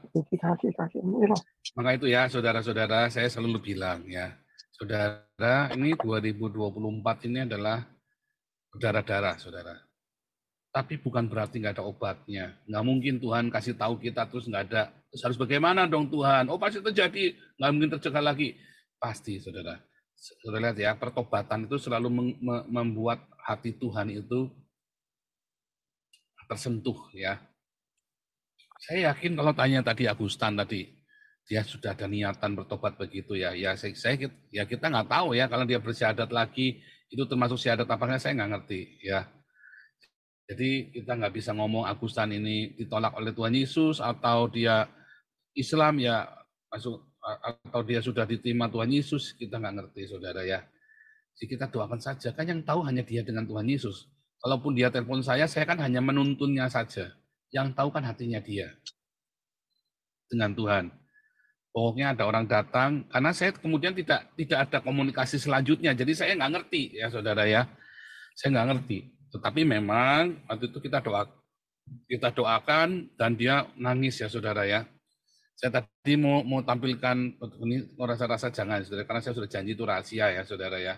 maka itu ya saudara-saudara saya selalu bilang ya saudara ini 2024 ini adalah darah darah saudara. Tapi bukan berarti nggak ada obatnya. Nggak mungkin Tuhan kasih tahu kita terus nggak ada. Terus harus bagaimana dong Tuhan? Oh pasti terjadi. Nggak mungkin terjaga lagi. Pasti saudara. Saudara lihat ya, pertobatan itu selalu membuat hati Tuhan itu tersentuh ya. Saya yakin kalau tanya tadi Agustan tadi, dia sudah ada niatan bertobat begitu ya. Ya saya, saya ya kita nggak tahu ya kalau dia bersyahadat lagi itu termasuk syahadat apa saya nggak ngerti ya. Jadi kita nggak bisa ngomong Agustan ini ditolak oleh Tuhan Yesus atau dia Islam ya masuk atau dia sudah diterima Tuhan Yesus kita nggak ngerti saudara ya. Jadi kita doakan saja kan yang tahu hanya dia dengan Tuhan Yesus. Walaupun dia telepon saya, saya kan hanya menuntunnya saja. Yang tahu kan hatinya dia dengan Tuhan. Pokoknya ada orang datang, karena saya kemudian tidak tidak ada komunikasi selanjutnya. Jadi saya nggak ngerti ya saudara ya, saya nggak ngerti. Tetapi memang waktu itu kita doa kita doakan dan dia nangis ya saudara ya. Saya tadi mau mau tampilkan ini rasa-rasa jangan saudara karena saya sudah janji itu rahasia ya saudara ya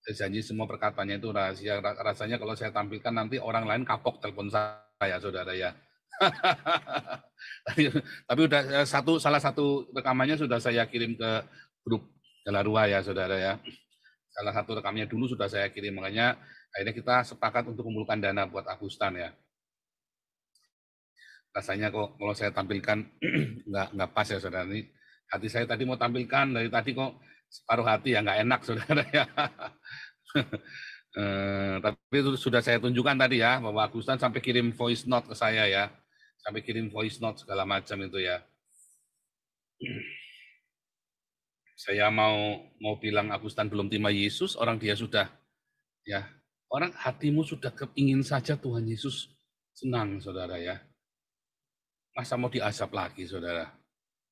saya janji semua perkataannya itu rahasia. Rasanya kalau saya tampilkan nanti orang lain kapok telepon saya, saudara ya. [laughs] tapi, tapi udah eh, satu salah satu rekamannya sudah saya kirim ke grup Jalarua ya, saudara ya. Salah satu rekamnya dulu sudah saya kirim, makanya akhirnya kita sepakat untuk kumpulkan dana buat Agustan ya. Rasanya kok kalau saya tampilkan [clears throat] nggak nggak pas ya saudara ini. Hati saya tadi mau tampilkan dari tadi kok separuh hati ya nggak enak saudara ya. [laughs] Eh, tapi itu sudah saya tunjukkan tadi ya bahwa Agustan sampai kirim voice note ke saya ya, sampai kirim voice note segala macam itu ya. Saya mau mau bilang Agustan belum terima Yesus, orang dia sudah ya orang hatimu sudah kepingin saja Tuhan Yesus senang saudara ya. Masa mau diasap lagi saudara.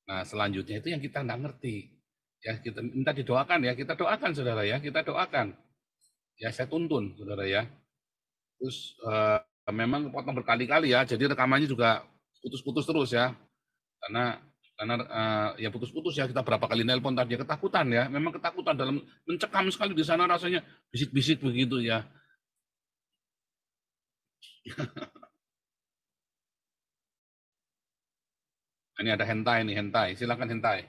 Nah selanjutnya itu yang kita nggak ngerti Ya, kita minta didoakan ya, kita doakan saudara ya, kita doakan. Ya, saya tuntun saudara ya. Terus uh, memang potong berkali-kali ya, jadi rekamannya juga putus-putus terus ya. Karena karena uh, ya putus-putus ya kita berapa kali nelpon tadi ya, ketakutan ya memang ketakutan dalam mencekam sekali di sana rasanya bisik-bisik begitu ya [laughs] ini ada hentai nih hentai silakan hentai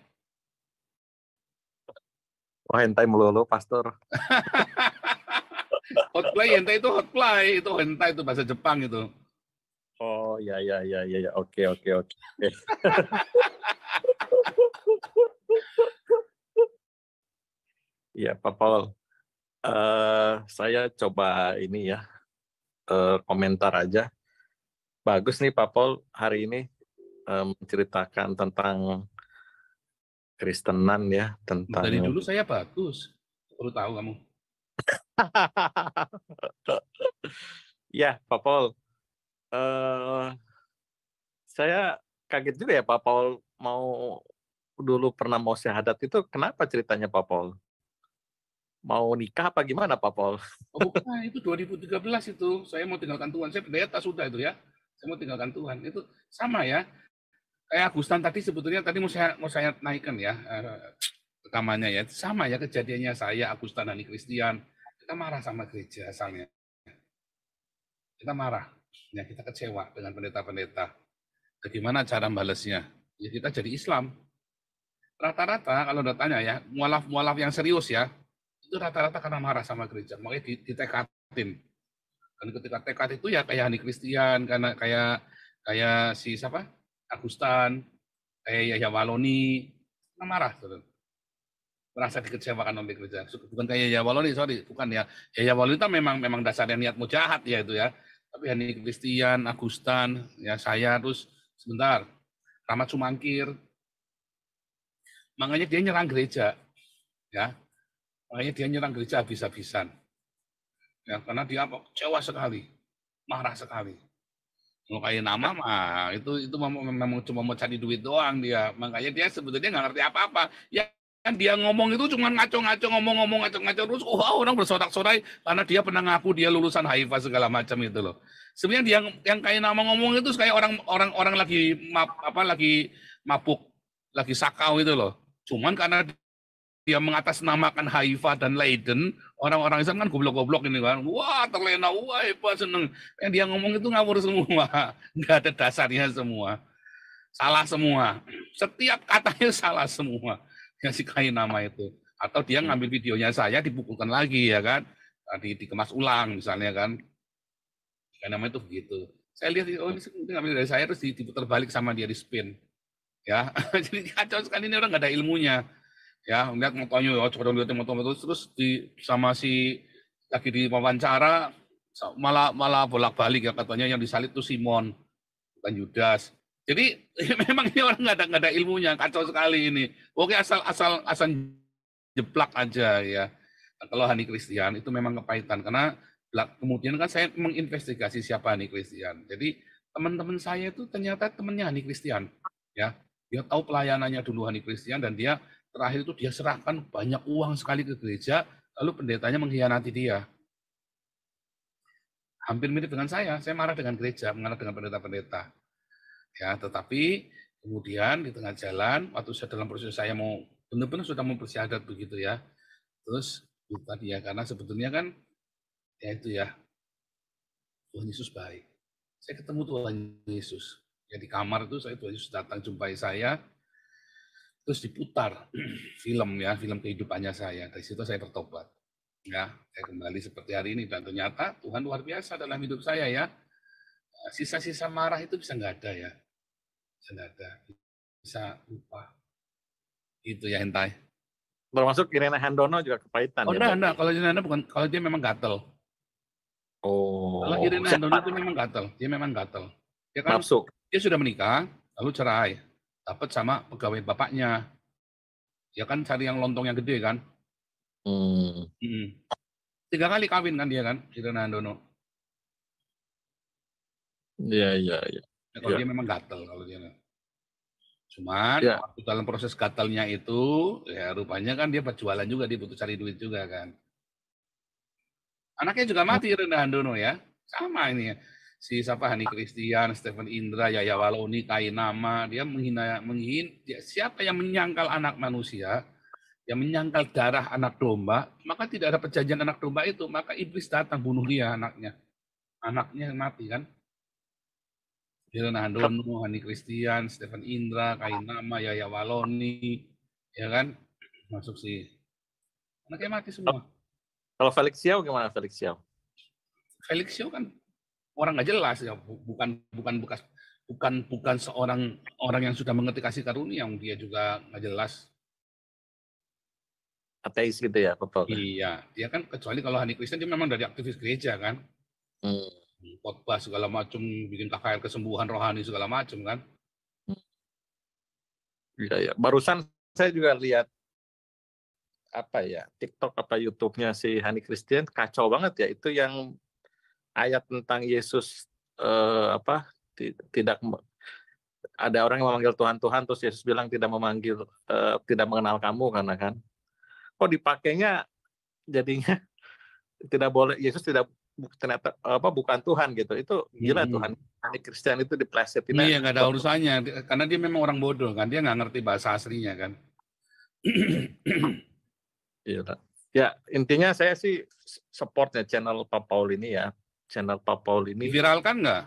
Wah oh, hentai melulu, pastor. [laughs] hotplay, hentai itu hotplay, itu hentai itu bahasa Jepang itu. Oh ya ya ya ya ya, oke oke oke. Iya, Pak Paul, uh, saya coba ini ya uh, komentar aja. Bagus nih Pak Paul hari ini eh, menceritakan tentang Kristenan ya tentang dari dulu saya bagus perlu tahu kamu [laughs] ya Pak Paul uh, saya kaget juga ya Pak Paul mau dulu pernah mau syahadat itu kenapa ceritanya Pak Paul mau nikah apa gimana Pak Paul? Oh bukan, itu 2013 itu. Saya mau tinggalkan Tuhan. Saya pendeta sudah itu ya. Saya mau tinggalkan Tuhan. Itu sama ya eh Agustan tadi sebetulnya tadi mau saya mau saya naikkan ya eh, rekamannya ya sama ya kejadiannya saya Agustan dan Kristian kita marah sama gereja asalnya kita marah ya kita kecewa dengan pendeta-pendeta bagaimana cara membalasnya ya kita jadi Islam rata-rata kalau udah tanya ya mualaf-mualaf yang serius ya itu rata-rata karena marah sama gereja makanya di ditekatin dan ketika tekat itu ya kayak Hani Kristian karena kayak kayak si siapa Agustan, eh Yahya Waloni, nah marah. Saudara. Gitu. Merasa dikecewakan oleh gereja. Bukan kayak Yahya Waloni, sorry, bukan ya. Yahya Waloni itu memang memang dasarnya niat jahat ya itu ya. Tapi Hani Kristian, Agustan, ya saya terus sebentar. Ramat Sumangkir. Makanya dia nyerang gereja. Ya. Makanya dia nyerang gereja habis-habisan. Ya, karena dia apa? Kecewa sekali, marah sekali kayak nama nah. mah itu itu memang, cuma mau cari duit doang dia makanya dia sebetulnya nggak ngerti apa-apa ya kan dia ngomong itu cuma ngaco-ngaco ngomong-ngomong ngaco-ngaco terus wah oh, ah, orang bersorak-sorai karena dia pernah ngaku dia lulusan Haifa segala macam itu loh sebenarnya dia yang kayak nama ngomong itu kayak orang orang orang lagi map, apa lagi mabuk lagi sakau itu loh cuman karena yang mengatasnamakan Haifa dan Leiden, orang-orang Islam kan goblok-goblok ini kan. Wah, terlena, wah hebat, seneng. Yang dia ngomong itu ngawur semua. [laughs] Nggak ada dasarnya semua. Salah semua. Setiap katanya [laughs] salah semua. Yang si kain nama itu. Atau dia ngambil videonya saya, dipukulkan lagi ya kan. Tadi dikemas ulang misalnya kan. Kain nama itu begitu. Saya lihat, oh ini ngambil dari saya, terus diputar balik sama dia di spin. Ya, [laughs] jadi kacau sekali ini orang nggak ada ilmunya ya melihat motonya ya coba lihat moto-moto terus di sama si lagi di wawancara malah malah bolak-balik ya katanya yang disalib itu Simon bukan Yudas jadi [laughs] ya memang ini orang nggak ada gak ada ilmunya kacau sekali ini oke asal asal asal jeplak aja ya nah, kalau Hani Christian itu memang kepahitan karena kemudian kan saya menginvestigasi siapa Hani Christian jadi teman-teman saya itu ternyata temannya Hani Christian ya dia tahu pelayanannya dulu Hani Christian dan dia terakhir itu dia serahkan banyak uang sekali ke gereja, lalu pendetanya mengkhianati dia. Hampir mirip dengan saya, saya marah dengan gereja, marah dengan pendeta-pendeta. Ya, tetapi kemudian di tengah jalan, waktu saya dalam proses saya mau benar-benar sudah mempersiapkan begitu ya, terus tadi ya karena sebetulnya kan ya itu ya Tuhan Yesus baik. Saya ketemu Tuhan Yesus. Ya di kamar itu saya Tuhan Yesus datang jumpai saya, terus diputar film ya, film kehidupannya saya. Dari situ saya bertobat. Ya, saya kembali seperti hari ini dan ternyata Tuhan luar biasa dalam hidup saya ya. Eh, sisa-sisa marah itu bisa nggak ada ya. Bisa nggak ada. Bisa lupa. Itu ya hentai. Termasuk Irena Handono juga kepahitan. Oh, ya, enggak, enggak. Kalau Irena bukan, kalau dia memang gatel. Oh. Kalau Irena Handono itu memang gatel. Dia memang gatel. Dia kan, dia sudah menikah, lalu cerai dapat sama pegawai bapaknya. Ya kan cari yang lontong yang gede kan. Hmm. hmm. Tiga kali kawin kan dia kan, Irena Andono. Iya, iya, iya. Ya, kalau ya. dia memang gatel kalau dia. Cuman ya. waktu dalam proses gatelnya itu, ya rupanya kan dia berjualan juga, dia butuh cari duit juga kan. Anaknya juga mati iya. Irena Andono ya. Sama ini ya si siapa Hani Christian, Stephen Indra, Yaya Waloni, Kainama, dia menghina menghin ya, siapa yang menyangkal anak manusia, yang menyangkal darah anak domba, maka tidak ada perjanjian anak domba itu, maka iblis datang bunuh dia anaknya. Anaknya mati kan? Jiran Handono, Hani Christian, Stephen Indra, Kainama, Yaya Waloni, ya kan? Masuk sih. anaknya mati semua. Kalau Felix Xiao gimana Felix Xiao? Felix Xiao kan orang nggak jelas ya bukan bukan bekas bukan bukan seorang orang yang sudah mengerti kasih karunia yang dia juga nggak jelas ateis gitu ya pokoknya. Iya, dia kan kecuali kalau Hani Kristen dia memang dari aktivis gereja kan. Hmm. Khotbah segala macam, bikin KKR kesembuhan rohani segala macam kan. Hmm. Iya, ya. Barusan saya juga lihat apa ya TikTok apa YouTube-nya si Hani Christian kacau banget ya itu yang ayat tentang Yesus eh, apa tidak ada orang yang memanggil Tuhan Tuhan terus Yesus bilang tidak memanggil eh, tidak mengenal kamu karena kan kok dipakainya jadinya [laughs] tidak boleh Yesus tidak ternyata apa bukan Tuhan gitu itu iya, gila hmm. Tuhan ini Kristen itu tidak iya nggak ada urusannya karena dia memang orang bodoh kan dia nggak ngerti bahasa aslinya kan iya ya intinya saya sih supportnya channel Pak Paul ini ya channel Pak Paul ini. Viralkan nggak?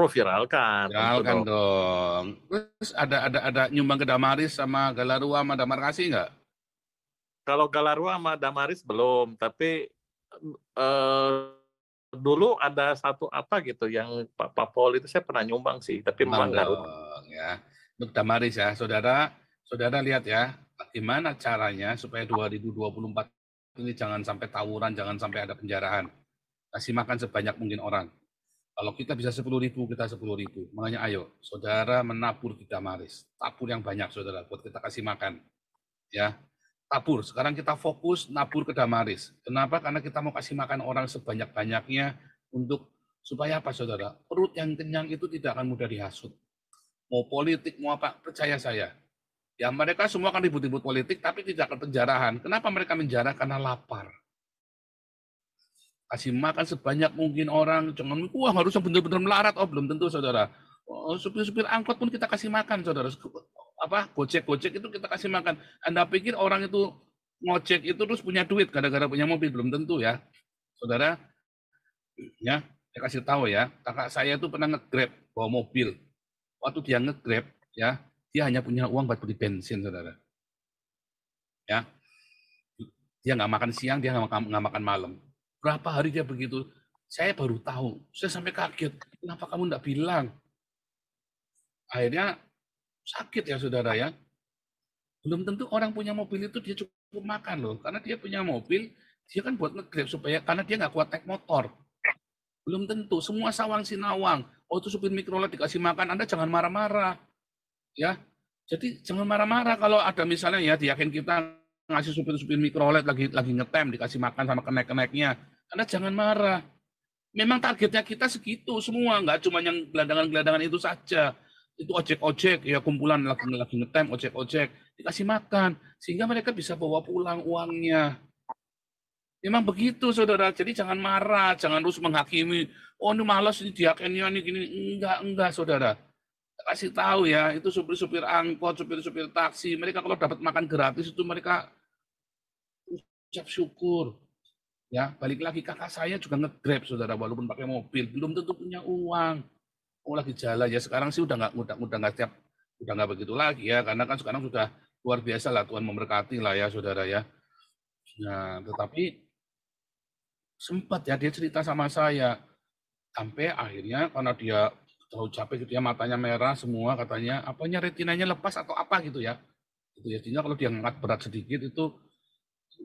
Oh viralkan. Gitu viralkan dong. dong. Terus ada ada ada nyumbang ke Damaris sama Galarua sama Damarkasi nggak? Kalau Galarua sama Damaris belum, tapi uh, dulu ada satu apa gitu yang Pak, Pak Paul itu saya pernah nyumbang sih, tapi memang Ya. Untuk Damaris ya, saudara, saudara lihat ya, gimana caranya supaya 2024 ini jangan sampai tawuran, jangan sampai ada penjarahan kasih makan sebanyak mungkin orang. Kalau kita bisa sepuluh ribu, kita sepuluh ribu. Makanya ayo, saudara menabur di Maris. Tabur yang banyak, saudara, buat kita kasih makan. Ya, tabur. Sekarang kita fokus nabur ke Damaris. Kenapa? Karena kita mau kasih makan orang sebanyak-banyaknya untuk supaya apa, saudara? Perut yang kenyang itu tidak akan mudah dihasut. Mau politik, mau apa, percaya saya. Ya mereka semua akan ribut-ribut politik, tapi tidak akan penjarahan. Kenapa mereka menjara? Karena lapar kasih makan sebanyak mungkin orang, jangan wah harus yang benar-benar melarat. Oh, belum tentu Saudara. Oh, supir-supir angkot pun kita kasih makan Saudara. Apa Gojek-Gojek itu kita kasih makan. Anda pikir orang itu ngojek itu terus punya duit gara-gara punya mobil belum tentu ya. Saudara ya, saya kasih tahu ya, kakak saya itu pernah ngegrab bawa mobil. Waktu dia ngegrab ya, dia hanya punya uang buat beli bensin, Saudara. Ya. Dia nggak makan siang, dia nggak makan malam Berapa hari dia begitu? Saya baru tahu. Saya sampai kaget. Kenapa kamu tidak bilang? Akhirnya sakit ya saudara ya. Belum tentu orang punya mobil itu dia cukup makan loh. Karena dia punya mobil, dia kan buat ngegrab supaya karena dia nggak kuat naik motor. Belum tentu. Semua sawang sinawang. Oh itu supir mikrolet dikasih makan, Anda jangan marah-marah. Ya, jadi jangan marah-marah kalau ada misalnya ya diyakin kita ngasih supir-supir mikrolet lagi lagi ngetem dikasih makan sama kenek-keneknya. Anda jangan marah. Memang targetnya kita segitu semua, nggak cuma yang gelandangan-gelandangan itu saja. Itu ojek-ojek, ya kumpulan lagi-lagi ngetem ojek-ojek, dikasih makan. Sehingga mereka bisa bawa pulang uangnya. Memang begitu, saudara. Jadi jangan marah, jangan terus menghakimi. Oh, ini malas, ini diakennya, ini gini. Enggak, enggak, saudara. Kasih tahu ya, itu supir-supir angkot, supir-supir taksi. Mereka kalau dapat makan gratis itu mereka ucap syukur. Ya, balik lagi kakak saya juga ngegrab saudara walaupun pakai mobil, belum tentu punya uang. Oh lagi jalan ya sekarang sih udah nggak udah udah nggak tiap udah nggak begitu lagi ya karena kan sekarang sudah luar biasa lah Tuhan memberkati lah ya saudara ya. Nah tetapi sempat ya dia cerita sama saya sampai akhirnya karena dia terlalu capek gitu ya matanya merah semua katanya apanya retinanya lepas atau apa gitu ya itu ya kalau dia ngangkat berat sedikit itu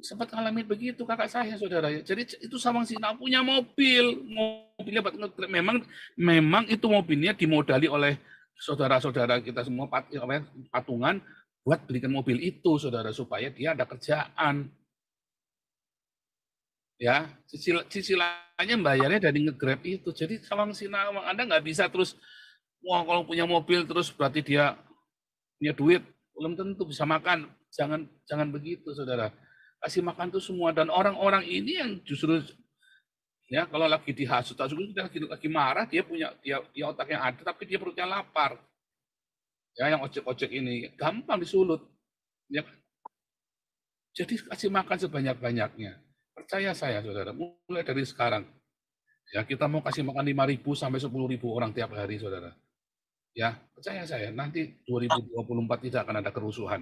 sempat ngalamin begitu kakak saya saudara ya. Jadi itu sama Sina punya mobil, mobilnya buat Memang memang itu mobilnya dimodali oleh saudara-saudara kita semua pat, ya, patungan buat belikan mobil itu saudara supaya dia ada kerjaan. Ya, cicil, cicilannya bayarnya dari ngegrab itu. Jadi sawang sinawang Anda nggak bisa terus wah kalau punya mobil terus berarti dia punya duit belum tentu bisa makan. Jangan jangan begitu saudara kasih makan tuh semua dan orang-orang ini yang justru ya kalau lagi dihasut hasut kita lagi, lagi marah dia punya dia, dia yang ada tapi dia perutnya lapar ya yang ojek-ojek ini gampang disulut ya kan? jadi kasih makan sebanyak-banyaknya percaya saya saudara mulai dari sekarang ya kita mau kasih makan 5.000 sampai 10.000 orang tiap hari saudara ya percaya saya nanti 2024 tidak akan ada kerusuhan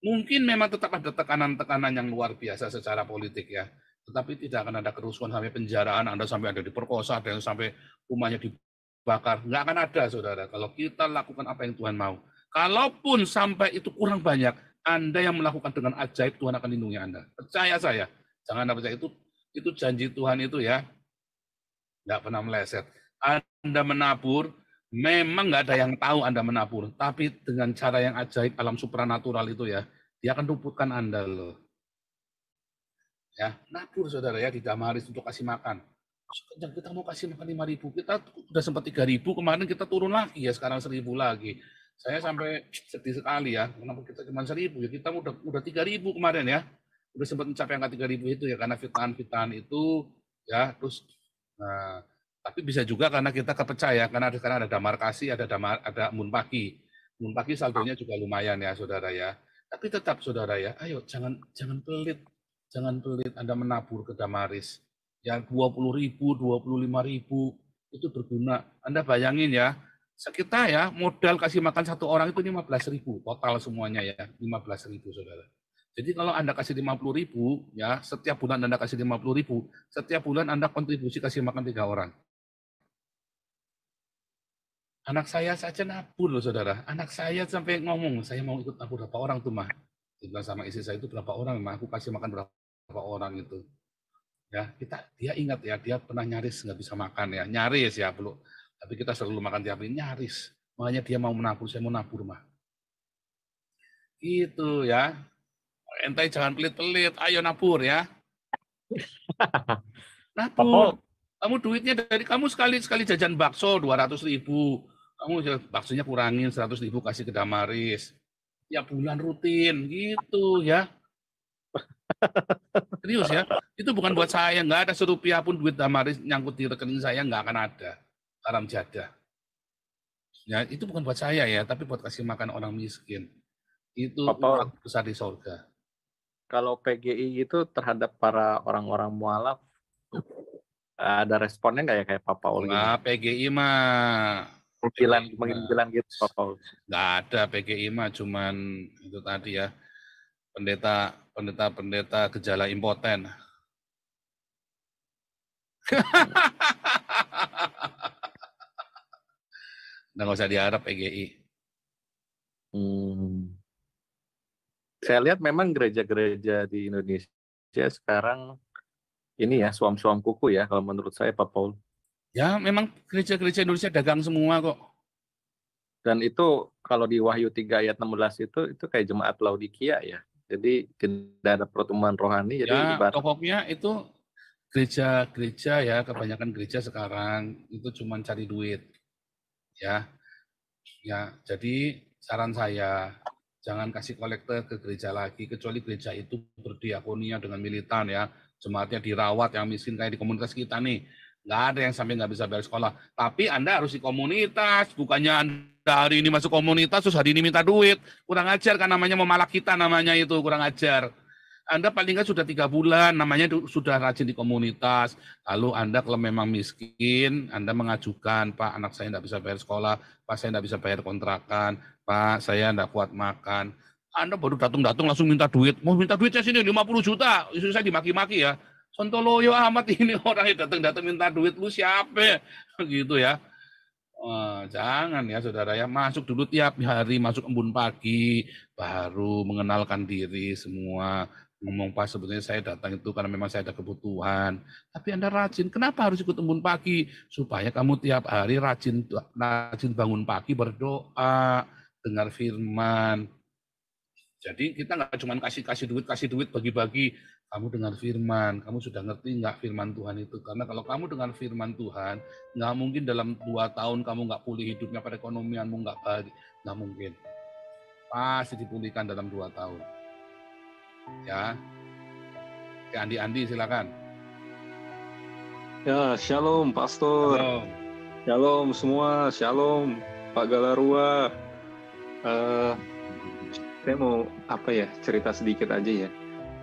mungkin memang tetap ada tekanan-tekanan yang luar biasa secara politik ya. Tetapi tidak akan ada kerusuhan sampai penjaraan, Anda sampai ada diperkosa, dan sampai rumahnya dibakar. Nggak akan ada, saudara, kalau kita lakukan apa yang Tuhan mau. Kalaupun sampai itu kurang banyak, Anda yang melakukan dengan ajaib, Tuhan akan lindungi Anda. Percaya saya. Jangan Anda percaya, itu, itu janji Tuhan itu ya. Nggak pernah meleset. Anda menabur, Memang nggak ada yang tahu Anda menabur, tapi dengan cara yang ajaib alam supranatural itu ya, dia akan luputkan Anda loh. Ya, nabur saudara ya di Damaris untuk kasih makan. Yang kita mau kasih makan ribu, kita udah sempat ribu kemarin kita turun lagi ya sekarang 1000 lagi. Saya sampai sedih sekali ya, kenapa kita cuma 1000 ya kita udah udah ribu kemarin ya. Udah sempat mencapai angka ribu itu ya karena fitnahan-fitnahan itu ya terus nah tapi bisa juga karena kita kepecah karena ada, karena ada damar kasih, ada damar, ada munpaki. Munpaki saldonya juga lumayan ya, saudara ya. Tapi tetap saudara ya, ayo jangan jangan pelit, jangan pelit Anda menabur ke damaris. Ya puluh ribu, dua puluh lima ribu, itu berguna. Anda bayangin ya, sekitar ya modal kasih makan satu orang itu lima belas ribu total semuanya ya, lima belas ribu saudara. Jadi kalau Anda kasih lima puluh ribu, ya setiap bulan Anda kasih lima puluh ribu, setiap bulan Anda kontribusi kasih makan tiga orang. Anak saya saja nabur loh saudara. Anak saya sampai ngomong, saya mau ikut nabur berapa orang tuh mah. Dibilang sama istri saya itu berapa orang mah? aku kasih makan berapa, orang itu. Ya, kita dia ingat ya, dia pernah nyaris nggak bisa makan ya. Nyaris ya, belum. Tapi kita selalu makan tiap hari nyaris. Makanya dia mau menabur, saya mau nabur mah. Itu ya. Entai jangan pelit-pelit, ayo nabur ya. [laughs] Nabur. Kamu duitnya dari kamu sekali sekali jajan bakso dua ratus ribu, kamu maksudnya kurangin 100 ribu kasih ke Damaris. Ya bulan rutin gitu ya. [laughs] Serius ya, itu bukan buat saya, nggak ada serupiah pun duit Damaris nyangkut di rekening saya nggak akan ada. karam jadah. Ya, itu bukan buat saya ya, tapi buat kasih makan orang miskin. Itu Papa, besar di sorga. Kalau PGI itu terhadap para orang-orang mualaf ada responnya nggak ya kayak Papa Oli? Nah, PGI mah penginjilan menghilang gitu Pak oh, Paulus nggak ada PGI mah cuman itu tadi ya pendeta pendeta pendeta gejala impoten [laughs] Nah, nggak usah diharap PGI. Hmm. Saya lihat memang gereja-gereja di Indonesia sekarang ini ya suam-suam kuku ya kalau menurut saya Pak Paul. Ya, memang gereja-gereja Indonesia dagang semua kok. Dan itu kalau di Wahyu 3 ayat 16 itu itu kayak jemaat Laodikia ya. Jadi tidak ada pertemuan rohani. ya, jadi pokoknya itu gereja-gereja ya, kebanyakan gereja sekarang itu cuma cari duit. Ya. Ya, jadi saran saya jangan kasih kolektor ke gereja lagi kecuali gereja itu berdiakonia dengan militan ya jemaatnya dirawat yang miskin kayak di komunitas kita nih Nggak ada yang sampai nggak bisa bayar sekolah. Tapi Anda harus di komunitas, bukannya Anda hari ini masuk komunitas, terus hari ini minta duit. Kurang ajar kan namanya memalak kita namanya itu, kurang ajar. Anda paling nggak sudah tiga bulan, namanya sudah rajin di komunitas. Lalu Anda kalau memang miskin, Anda mengajukan, Pak, anak saya nggak bisa bayar sekolah, Pak, saya nggak bisa bayar kontrakan, Pak, saya nggak kuat makan. Anda baru datang-datang langsung minta duit. Mau minta duitnya sini sini 50 juta. Istri saya dimaki-maki ya. Untuk loyo amat [laughs] ini orang yang datang-datang minta duit lu siapa [laughs] gitu ya. Oh, jangan ya saudara ya masuk dulu tiap hari masuk embun pagi baru mengenalkan diri semua ngomong pas sebetulnya saya datang itu karena memang saya ada kebutuhan tapi anda rajin kenapa harus ikut embun pagi supaya kamu tiap hari rajin rajin bangun pagi berdoa dengar firman jadi kita nggak cuma kasih-kasih duit, kasih duit bagi-bagi. Kamu dengar firman, kamu sudah ngerti nggak firman Tuhan itu? Karena kalau kamu dengar firman Tuhan, nggak mungkin dalam dua tahun kamu nggak pulih hidupnya, perekonomianmu nggak baik. Nggak mungkin. Pasti dipulihkan dalam dua tahun. Ya. Ya Andi-Andi silakan. Ya, shalom Pastor. Shalom. Shalom semua, shalom Pak Galarua. Uh, saya mau apa ya cerita sedikit aja ya.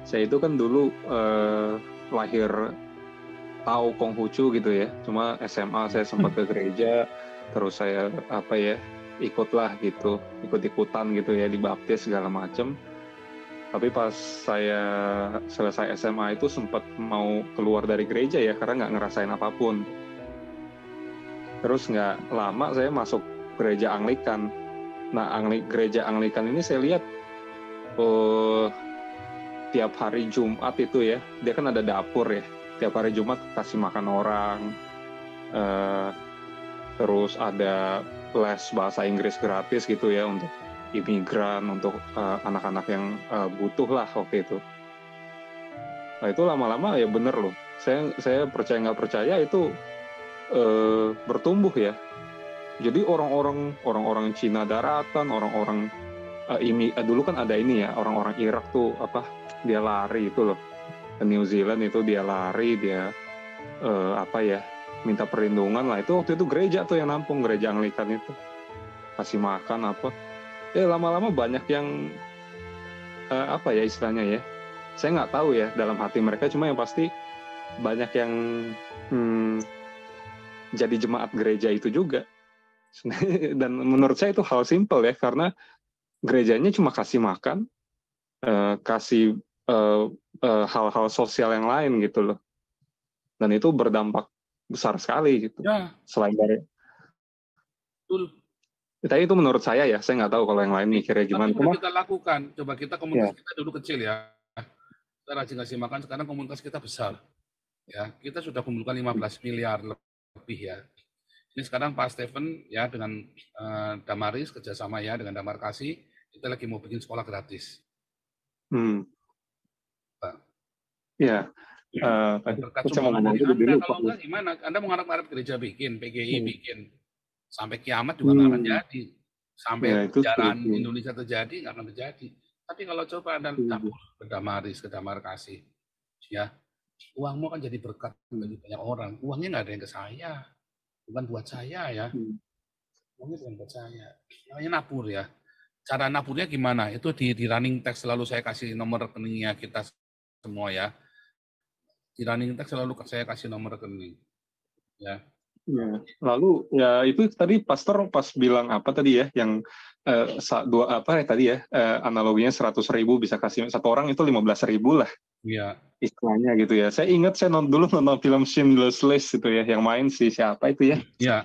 Saya itu kan dulu eh, lahir tahu Konghucu gitu ya. Cuma SMA saya sempat ke gereja, terus saya apa ya ikutlah gitu, ikut ikutan gitu ya dibaptis segala macem. Tapi pas saya selesai SMA itu sempat mau keluar dari gereja ya karena nggak ngerasain apapun. Terus nggak lama saya masuk gereja Anglikan Nah, Angli, gereja Anglikan ini saya lihat uh, tiap hari Jumat itu ya, dia kan ada dapur ya. Tiap hari Jumat kasih makan orang, uh, terus ada les bahasa Inggris gratis gitu ya untuk imigran, untuk eh, anak-anak uh, yang uh, butuh lah waktu itu. Nah itu lama-lama ya bener loh. Saya saya percaya nggak percaya itu uh, bertumbuh ya jadi orang-orang orang-orang Cina daratan, orang-orang uh, ini uh, dulu kan ada ini ya, orang-orang Irak tuh apa dia lari itu loh. New Zealand itu dia lari, dia uh, apa ya, minta perlindungan lah. Itu waktu itu gereja tuh yang nampung, gereja Anglikan itu. Kasih makan apa. Ya lama-lama banyak yang uh, apa ya istilahnya ya. Saya nggak tahu ya dalam hati mereka, cuma yang pasti banyak yang hmm, jadi jemaat gereja itu juga [laughs] dan menurut saya itu hal simple ya karena gerejanya cuma kasih makan, eh, kasih eh, eh, hal-hal sosial yang lain gitu loh. Dan itu berdampak besar sekali gitu. Ya. Selain dari Betul. Tapi itu menurut saya ya, saya nggak tahu kalau yang lain mikirnya gimana. Tapi Cuma, kita lakukan, coba kita ya. komunitas ya. kita dulu kecil ya. Kita rajin kasih makan, sekarang komunitas kita besar. Ya, kita sudah kumpulkan 15 miliar lebih ya ini sekarang Pak Stephen ya dengan eh, Damaris kerjasama ya dengan Damar Kasih kita lagi mau bikin sekolah gratis. Hmm. Pak. Iya. Ya. Uh, Berkat saya mau ngomong dulu. Anda, kalau enggak gimana? Anda mau ngarep-ngarep gereja bikin, PGI hmm. bikin. Sampai kiamat juga hmm. nggak hmm. akan jadi. Sampai ya, itu. Indonesia terjadi, nggak akan terjadi. Tapi kalau coba Anda cabut iya. hmm. ke Damaris, ke Damar Kasih, ya, uangmu akan jadi berkat bagi banyak orang. Uangnya nggak ada yang ke saya bukan buat saya ya. Uangnya hmm. bukan buat saya. Namanya nabur ya. Cara naburnya gimana? Itu di, di running text selalu saya kasih nomor rekeningnya kita semua ya. Di running text selalu saya kasih nomor rekening. Ya. Ya, lalu ya itu tadi pastor pas bilang apa tadi ya yang eh, dua apa ya tadi ya eh, analoginya seratus ribu bisa kasih satu orang itu lima belas ribu lah Iya. Istilahnya gitu ya. Saya ingat saya nonton dulu nonton film Schindler's List itu ya, yang main si siapa itu ya? Iya.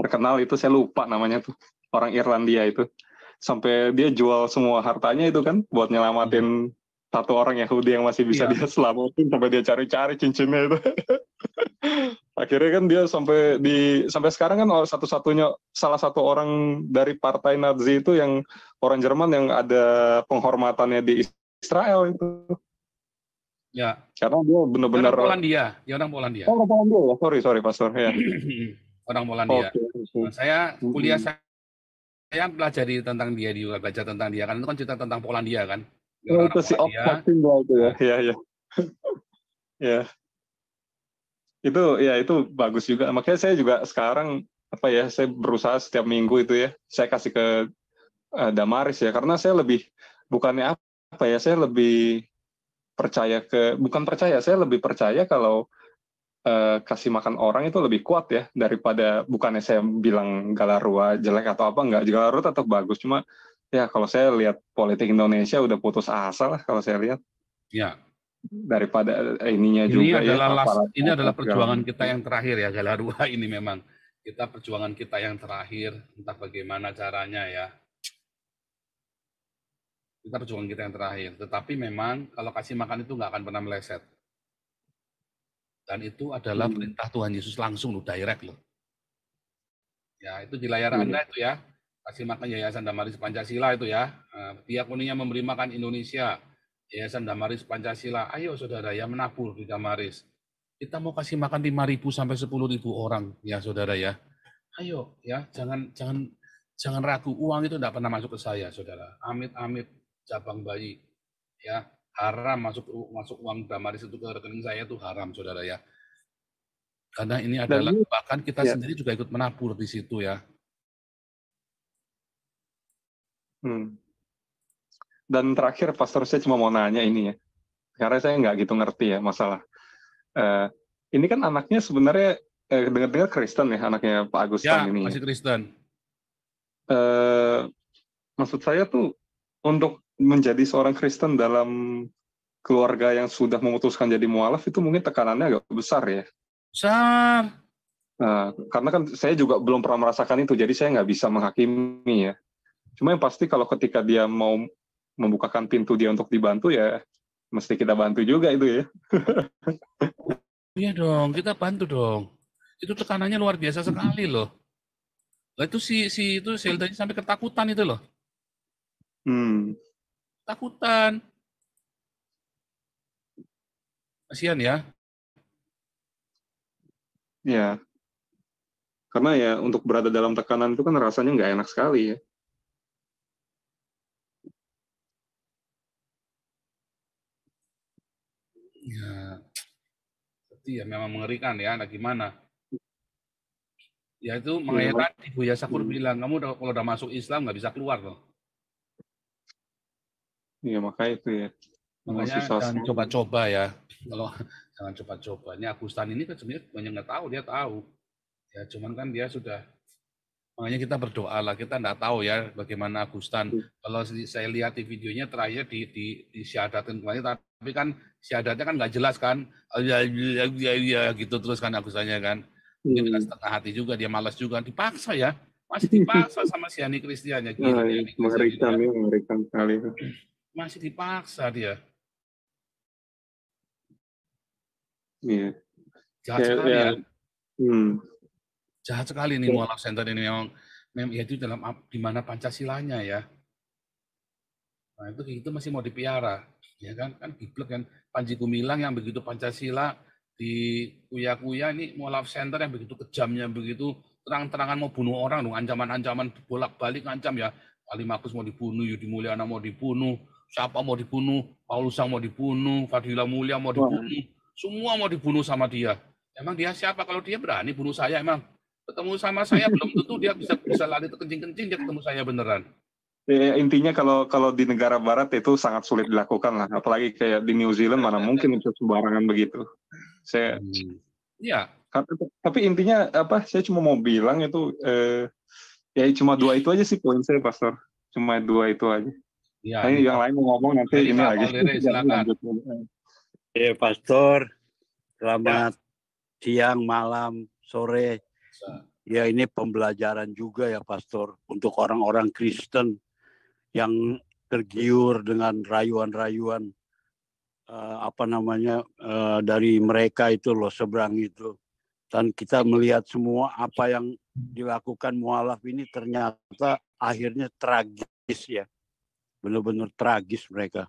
Terkenal itu saya lupa namanya tuh orang Irlandia itu. Sampai dia jual semua hartanya itu kan buat nyelamatin hmm. satu orang Yahudi yang masih bisa ya. dia selamatin sampai dia cari-cari cincinnya itu. [laughs] akhirnya kan dia sampai di sampai sekarang kan satu-satunya salah satu orang dari partai Nazi itu yang orang Jerman yang ada penghormatannya di Israel itu Ya. Karena dia benar-benar orang Polandia, dia ya, orang Polandia. Oh, orang Polandia ya. Sorry, sorry, Pastor. Ya. [clears throat] orang Polandia. Okay. Nah, saya mm-hmm. kuliah saya, saya pelajari tentang dia juga, baca tentang dia kan itu kan cerita tentang Polandia kan. Dia ya, oh, itu si Opting itu ya. Nah. Iya, iya. ya. Itu ya itu bagus juga. Makanya saya juga sekarang apa ya, saya berusaha setiap minggu itu ya, saya kasih ke uh, Damaris ya karena saya lebih bukannya apa ya, saya lebih percaya ke bukan percaya saya lebih percaya kalau uh, kasih makan orang itu lebih kuat ya daripada bukannya saya bilang Galarua jelek atau apa enggak Galarua tetap bagus cuma ya kalau saya lihat politik Indonesia udah putus asa lah kalau saya lihat ya daripada eh, ininya ini juga ya, adalah ya, last, ini adalah perjuangan kita yang terakhir ya Galarua ini memang kita perjuangan kita yang terakhir entah bagaimana caranya ya kita perjuangan kita yang terakhir. Tetapi memang kalau kasih makan itu nggak akan pernah meleset. Dan itu adalah hmm. perintah Tuhan Yesus langsung loh, direct loh. Ya, itu di layar hmm. Anda itu ya. Kasih makan Yayasan Damaris Pancasila itu ya. Eh, Dia kuningnya memberi makan Indonesia. Yayasan Damaris Pancasila. Ayo saudara ya menabur di Damaris. Kita mau kasih makan 5.000 sampai 10.000 orang ya saudara ya. Ayo ya, jangan jangan jangan ragu uang itu tidak pernah masuk ke saya saudara. Amit amit cabang bayi. Ya, haram masuk masuk uang damaris itu ke rekening saya itu haram, Saudara ya. Karena ini adalah Dan, bahkan kita ya. sendiri juga ikut menabur di situ ya. Hmm. Dan terakhir Pastor saya cuma mau nanya ini ya, karena saya nggak gitu ngerti ya masalah. Uh, ini kan anaknya sebenarnya eh, dengar-dengar Kristen ya anaknya Pak Agus ya, ini. Ya. masih Kristen. Uh, maksud saya tuh untuk menjadi seorang Kristen dalam keluarga yang sudah memutuskan jadi mualaf itu mungkin tekanannya agak besar ya. Besar. Nah, karena kan saya juga belum pernah merasakan itu, jadi saya nggak bisa menghakimi ya. Cuma yang pasti kalau ketika dia mau membukakan pintu dia untuk dibantu ya, mesti kita bantu juga itu ya. [laughs] iya dong, kita bantu dong. Itu tekanannya luar biasa sekali loh. Nah, itu si si itu Selda sampai ketakutan itu loh. Hmm takutan. Kasihan ya. Ya. Karena ya untuk berada dalam tekanan itu kan rasanya nggak enak sekali ya. Ya, Berarti ya memang mengerikan ya, nah gimana? Ya itu makanya tadi Buya Sakur bilang, kamu udah, kalau udah masuk Islam nggak bisa keluar loh. Iya makanya itu ya. Makanya jangan coba-coba ya. Kalau jangan coba-coba. Ini Agustan ini kan sebenarnya banyak nggak tahu, dia tahu. Ya cuman kan dia sudah makanya kita berdoa lah kita nggak tahu ya bagaimana Agustan kalau saya lihat di videonya terakhir di di, di syahadatin kemarin tapi kan syahadatnya kan nggak jelas kan ya, ya, ya, ya, gitu terus kan Agustannya kan mungkin dengan setengah hati juga dia malas juga dipaksa ya masih dipaksa sama si Ani Kristiannya gitu. Nah, ya, mengerikan ya, mengerikan sekali masih dipaksa dia. Iya. Jahat yeah, sekali yeah. ya. Kan? Hmm. Jahat sekali nih yeah. mualaf center ini memang memang ya itu dalam di mana Pancasilanya ya. Nah, itu itu masih mau dipiara, ya kan? Kan giblek kan Panji Gumilang yang begitu Pancasila di kuya-kuya ini mualaf center yang begitu kejamnya begitu terang-terangan mau bunuh orang dong, ancaman-ancaman bolak-balik ancam ya. Ali Magus mau dibunuh, Yudi Mulyana mau dibunuh, siapa mau dibunuh, Paulus yang mau dibunuh, Fadila Mulia mau dibunuh, semua mau dibunuh sama dia. Emang dia siapa? Kalau dia berani bunuh saya, emang ketemu sama saya [laughs] belum tentu dia bisa bisa lari terkencing-kencing dia ketemu saya beneran. Ya, ya, intinya kalau kalau di negara barat itu sangat sulit dilakukan lah, apalagi kayak di New Zealand mana mungkin itu sembarangan begitu. Saya hmm. Iya. Tapi intinya apa? Saya cuma mau bilang itu eh, ya cuma dua itu aja sih poin saya, Pastor. Cuma dua itu aja. Iya, ya, Ini iya. yang lain mau ngomong nanti ini lagi. Eh [laughs] Pastor, selamat ya. siang, malam, sore. Ya ini pembelajaran juga ya Pastor untuk orang-orang Kristen yang tergiur dengan rayuan-rayuan uh, apa namanya uh, dari mereka itu loh seberang itu dan kita melihat semua apa yang dilakukan mualaf ini ternyata akhirnya tragis ya benar-benar tragis mereka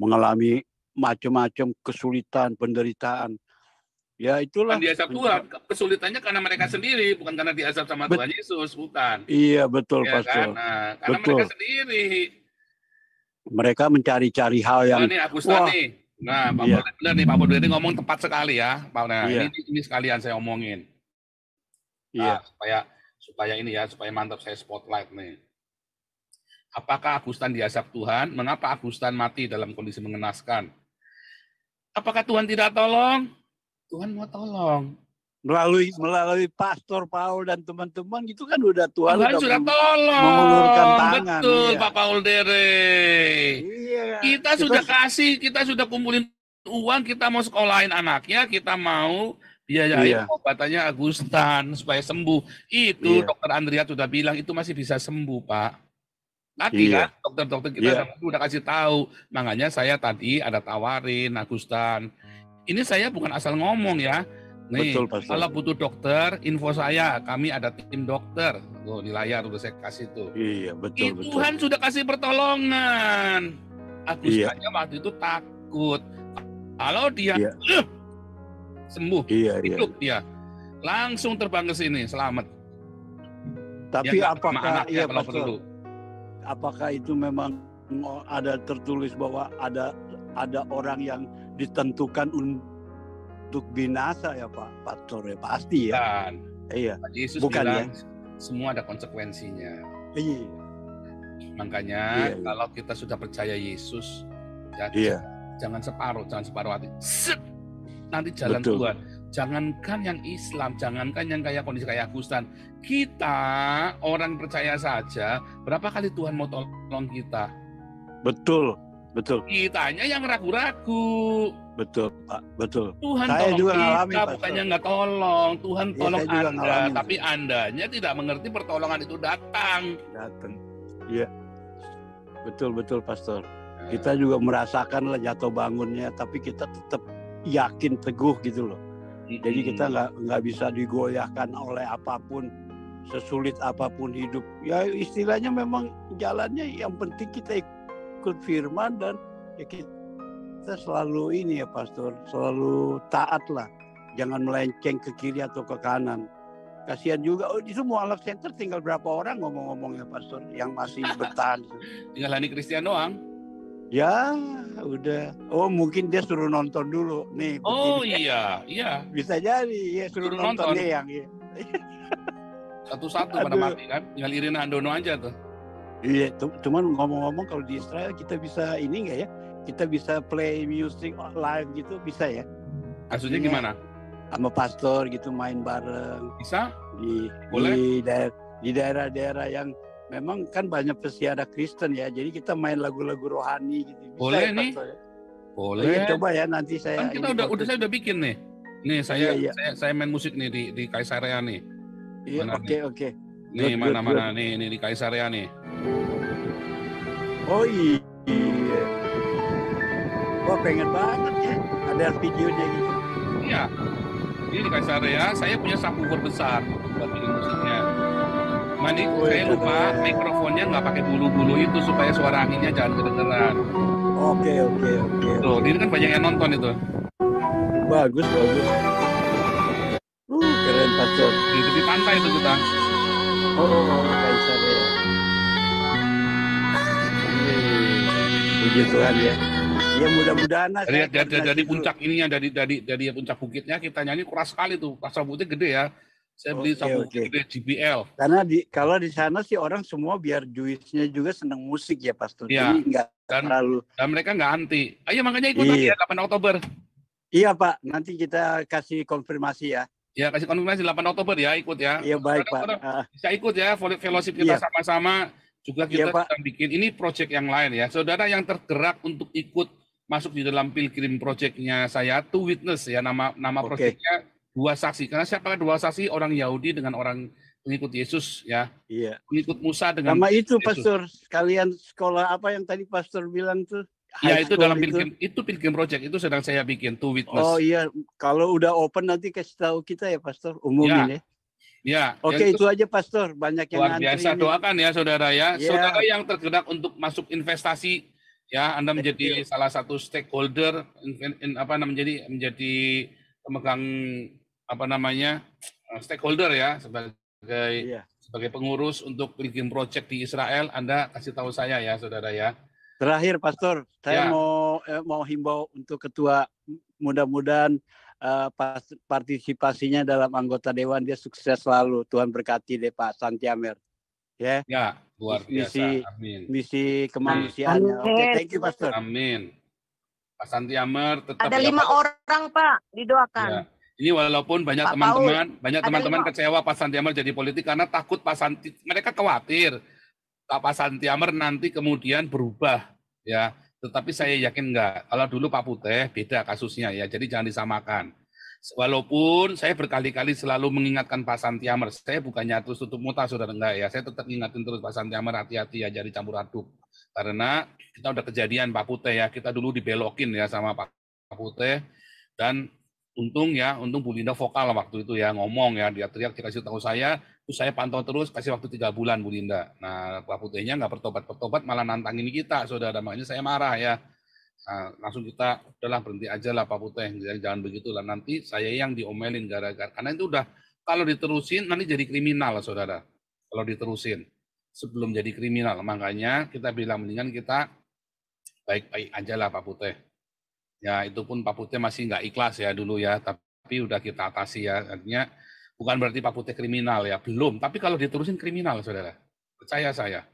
mengalami macam-macam kesulitan penderitaan ya itulah kan diazab Tuhan kesulitannya karena mereka hmm. sendiri bukan karena diazab sama Bet Tuhan Yesus bukan iya betul ya, pastor karena, karena betul. mereka sendiri mereka mencari-cari hal yang nah, ini Agustan, wah nih. nah Pak iya. benar nih Pak Bodo ini ngomong tepat sekali ya Pak nah, iya. ini ini sekalian saya omongin iya. nah, iya supaya supaya ini ya supaya mantap saya spotlight nih Apakah Agustan diazab Tuhan? Mengapa Agustan mati dalam kondisi mengenaskan? Apakah Tuhan tidak tolong? Tuhan mau tolong. Melalui melalui Pastor Paul dan teman-teman itu kan udah Tuhan, Tuhan udah sudah tolong. Mengulurkan tangan. Betul, iya. Pak Paul Dere. Iya. Kita itu... sudah kasih, kita sudah kumpulin uang, kita mau sekolahin anaknya, kita mau biayain iya. obatannya Agustan supaya sembuh. Itu iya. dokter Andrea sudah bilang itu masih bisa sembuh, Pak. Tadi iya. kan dokter-dokter kita iya. udah kasih tahu. Makanya saya tadi ada tawarin Agustan. Ini saya bukan asal ngomong ya. Nih, Betul, kalau butuh dokter, info saya, kami ada tim dokter. Tuh di layar udah saya kasih tuh. Iya, betul, Ih, betul. Tuhan sudah kasih pertolongan. Agustannya iya. waktu itu takut. Kalau dia iya. Uh, sembuh, iya, iya, hidup iya. dia. Langsung terbang ke sini, selamat. Tapi ya, apakah iya, Pastor? apakah itu memang oh, ada tertulis bahwa ada ada orang yang ditentukan untuk binasa ya Pak Pastor ya pasti ya. Dan, Iya. Yesus Bukan bilang, ya. Semua ada konsekuensinya. Iya. Makanya iya, iya. kalau kita sudah percaya Yesus, ya, iya. jangan separuh, jangan separuh hati. Sip, nanti jalan Betul. Tuhan Jangankan yang Islam, jangankan yang kayak kondisi kayak Agustan. Kita orang percaya saja, berapa kali Tuhan mau tolong kita? Betul, betul. Kitanya yang ragu-ragu. Betul, Pak. Betul. Tuhan Saya tolong juga kita, ngalami, Pak. bukannya nggak tolong. Tuhan ya, tolong Anda, ngalami, tapi Andanya tidak mengerti pertolongan itu datang. Datang. Iya. Betul, betul, Pastor. Kita nah. juga merasakan lah jatuh bangunnya, tapi kita tetap yakin teguh gitu loh. Jadi kita nggak nggak bisa digoyahkan oleh apapun, sesulit apapun hidup. Ya istilahnya memang jalannya yang penting kita ikut firman dan ya kita selalu ini ya pastor, selalu taat lah. Jangan melenceng ke kiri atau ke kanan. Kasihan juga, oh, semua alat center tinggal berapa orang ngomong ngomong ya pastor yang masih [laughs] bertahan. tinggal Hani Kristian doang. Ya, udah. Oh, mungkin dia suruh nonton dulu nih. Oh iya, iya. [laughs] Bisa jadi ya suruh, suruh nonton, nonton yang. Iya. [laughs] Satu-satu pada mati kan, tinggal Irina Andono aja tuh. Iya, cuman ngomong-ngomong kalau di Israel kita bisa ini enggak ya? Kita bisa play music live gitu bisa ya? Maksudnya ini iya. gimana? Sama pastor gitu main bareng. Bisa? Di boleh di daerah-daerah yang memang kan banyak pesiada Kristen ya, jadi kita main lagu-lagu rohani gitu. Bisa Boleh ya, nih. Pastor? Ya? Boleh. ya, Coba ya nanti saya. Kan kita udah, udah saya udah bikin nih. Nih iya, saya, iya, iya. saya saya main musik nih di di Kaisarea nih. Iya, oke okay, oke. Okay. Nih mana-mana nih ini di Kaisarea nih. Oh iya. Wah pengen banget ya. Ada videonya gitu. Iya. Ini di Kaisarea, saya punya subwoofer besar buat bikin musiknya. Mani, saya lupa mikrofonnya nggak pakai bulu-bulu itu supaya suara anginnya jangan kedengeran. Oke, oke, oke. Tuh, ini kan banyak yang nonton itu. Bagus, bagus. Uh, keren pacar. Di tepi pantai itu kita. Oh, oh, oh oh, oh, Puji Tuhan ya. Ya mudah-mudahan Lihat Dari, dari, dari puncak ininya, dari dari dari puncak bukitnya kita nyanyi keras sekali tuh. Pasar bukitnya gede ya. Saya beli okay, sama okay. JBL. Karena di kalau di sana sih orang semua biar juisnya juga seneng musik ya pastu Iya. Jadi terlalu. Dan mereka nggak anti. Ayo makanya ikut iya. ya 8 Oktober. Iya Pak, nanti kita kasih konfirmasi ya. Ya kasih konfirmasi 8 Oktober ya ikut ya. Iya baik Pak. Ah. Bisa ikut ya fellowship kita iya. sama-sama. iya. Juga kita iya, sedang bikin ini proyek yang lain ya. Saudara yang tergerak untuk ikut masuk di dalam Pilgrim project saya tuh Witness ya nama nama okay. proyeknya dua saksi. Karena siapa kan dua saksi? Orang Yahudi dengan orang pengikut Yesus ya. Iya. Pengikut Musa dengan Sama itu Yesus. pastor kalian sekolah apa yang tadi pastor bilang tuh? ya itu dalam itu. Pilgrim itu Pilgrim Project itu sedang saya bikin to witness. Oh iya, kalau udah open nanti kasih tahu kita ya pastor umumin ya. ya. Ya. Oke, ya, itu, itu aja pastor, banyak yang luar biasa ini. doakan ya saudara ya. ya. Saudara yang tergerak untuk masuk investasi ya, Anda menjadi ya. salah satu stakeholder in, in, apa namanya menjadi menjadi pemegang apa namanya eh, stakeholder ya sebagai iya. sebagai pengurus untuk bikin project di Israel, Anda kasih tahu saya ya, saudara ya. Terakhir, Pastor, saya ya. mau eh, mau himbau untuk ketua mudah-mudahan eh, pas, partisipasinya dalam anggota dewan dia sukses selalu. Tuhan berkati deh Pak Santiamer. Ya. Ya, luar biasa. Misi, Amin. misi kemanusiaannya. Oke, okay, thank you Pastor. Amin. Pak Santiamer tetap Ada lima orang Pak, didoakan. Ya ini walaupun banyak teman-teman, banyak teman-teman kecewa Pak Santiamer jadi politik karena takut Pak Santi, mereka khawatir Pak Santiamer nanti kemudian berubah, ya. Tetapi saya yakin enggak. Kalau dulu Pak Puteh beda kasusnya ya, jadi jangan disamakan. Walaupun saya berkali-kali selalu mengingatkan Pak Santiamer, saya bukannya terus tutup muta saudara enggak ya, saya tetap ingatin terus Pak Santiamer hati-hati ya jadi campur aduk. Karena kita udah kejadian Pak Puteh ya, kita dulu dibelokin ya sama Pak Puteh dan untung ya, untung Bu Linda vokal waktu itu ya ngomong ya, dia teriak kasih tahu saya, terus saya pantau terus, kasih waktu tiga bulan Bu Linda. Nah, Pak Putihnya nggak bertobat-bertobat, malah nantangin kita, saudara. Makanya saya marah ya. Nah, langsung kita udahlah berhenti aja lah Pak Putih, jangan, jangan lah, nanti saya yang diomelin gara-gara karena itu udah kalau diterusin nanti jadi kriminal lah saudara. Kalau diterusin sebelum jadi kriminal, makanya kita bilang mendingan kita baik-baik aja lah Pak Putih Ya itu pun Pak Putih masih nggak ikhlas ya dulu ya, tapi udah kita atasi ya. Artinya bukan berarti Pak Putih kriminal ya, belum. Tapi kalau diterusin kriminal, saudara, percaya saya.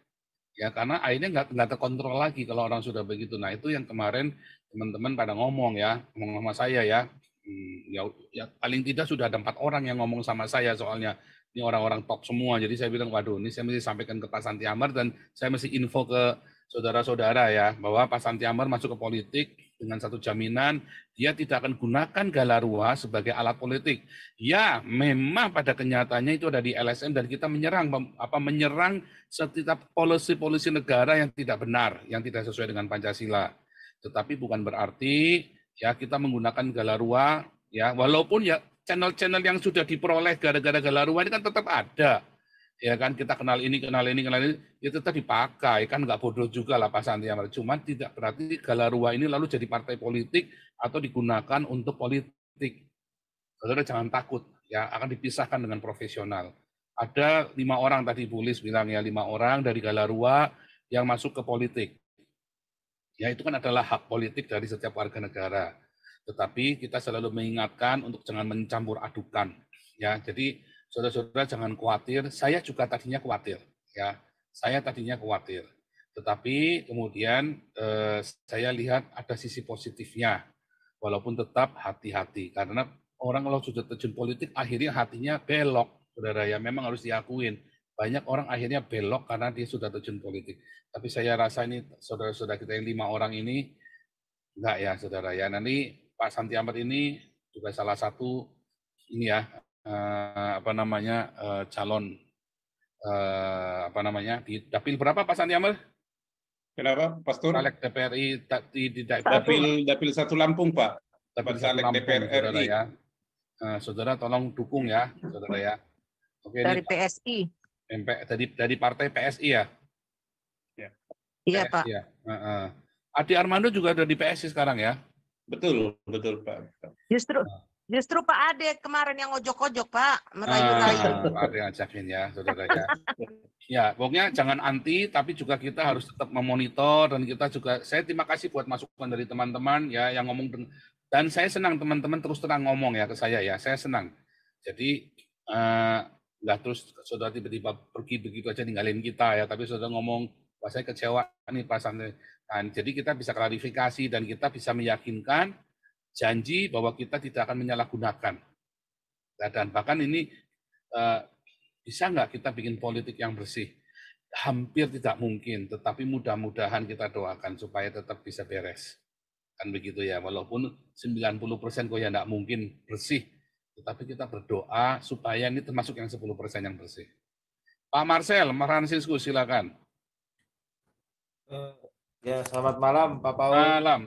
Ya karena akhirnya nggak nggak terkontrol lagi kalau orang sudah begitu. Nah itu yang kemarin teman-teman pada ngomong ya, ngomong sama saya ya. Hmm, ya, ya paling tidak sudah ada empat orang yang ngomong sama saya soalnya ini orang-orang top semua. Jadi saya bilang, waduh ini saya mesti sampaikan ke Pak Santi Amar dan saya mesti info ke saudara-saudara ya bahwa Pak Santi Amar masuk ke politik dengan satu jaminan dia tidak akan gunakan Galarua sebagai alat politik. Ya, memang pada kenyataannya itu ada di LSM dan kita menyerang apa menyerang setiap polisi-polisi negara yang tidak benar, yang tidak sesuai dengan Pancasila. Tetapi bukan berarti ya kita menggunakan Galarua ya walaupun ya channel-channel yang sudah diperoleh gara-gara Galarua ini kan tetap ada ya kan kita kenal ini kenal ini kenal ini itu ya tetap dipakai kan nggak bodoh juga lah Pak Amar cuma tidak berarti Galarua ini lalu jadi partai politik atau digunakan untuk politik saudara jangan takut ya akan dipisahkan dengan profesional ada lima orang tadi Bulis bilang ya lima orang dari Galarua yang masuk ke politik ya itu kan adalah hak politik dari setiap warga negara tetapi kita selalu mengingatkan untuk jangan mencampur adukan ya jadi Saudara-saudara jangan khawatir, saya juga tadinya khawatir, ya. Saya tadinya khawatir. Tetapi kemudian eh, saya lihat ada sisi positifnya, walaupun tetap hati-hati karena orang kalau sudah terjun politik akhirnya hatinya belok, saudara ya. Memang harus diakuin banyak orang akhirnya belok karena dia sudah terjun politik. Tapi saya rasa ini saudara-saudara kita yang lima orang ini enggak ya saudara ya. Nanti Pak Santi Amat ini juga salah satu ini ya uh, apa namanya uh, calon uh, apa namanya di dapil berapa Pak Sandi Amel? Kenapa, Pastor? Caleg DPR RI di, di dapil dapil satu Lampung Pak. Dapil satu Lampung, DPR RI. ya. Uh, saudara tolong dukung ya, saudara ya. Oke, dari ini, PSI. MP, dari dari partai PSI ya? ya. Iya, ya, Pak. Ya. Uh, uh. Adi Armando juga ada di PSI sekarang ya. Betul, betul Pak. Justru Justru Pak Ade kemarin yang ngojok-ngojok, Pak merayu-rayu. Ah, Pak Ade ngajakin ya, saudara ya. ya, pokoknya jangan anti, tapi juga kita harus tetap memonitor dan kita juga. Saya terima kasih buat masukan dari teman-teman ya yang ngomong dan, saya senang teman-teman terus terang ngomong ya ke saya ya, saya senang. Jadi eh, nggak uh, terus saudara tiba-tiba pergi begitu aja ninggalin kita ya, tapi saudara ngomong, Pak saya kecewa nih Pak Sandi. Dan jadi kita bisa klarifikasi dan kita bisa meyakinkan janji bahwa kita tidak akan menyalahgunakan. Nah, dan bahkan ini eh, bisa nggak kita bikin politik yang bersih? Hampir tidak mungkin, tetapi mudah-mudahan kita doakan supaya tetap bisa beres. Kan begitu ya, walaupun 90 persen kok ya nggak mungkin bersih, tetapi kita berdoa supaya ini termasuk yang 10 persen yang bersih. Pak Marcel, Maransisku, silakan. Eh, ya, selamat malam Pak Paul. Malam.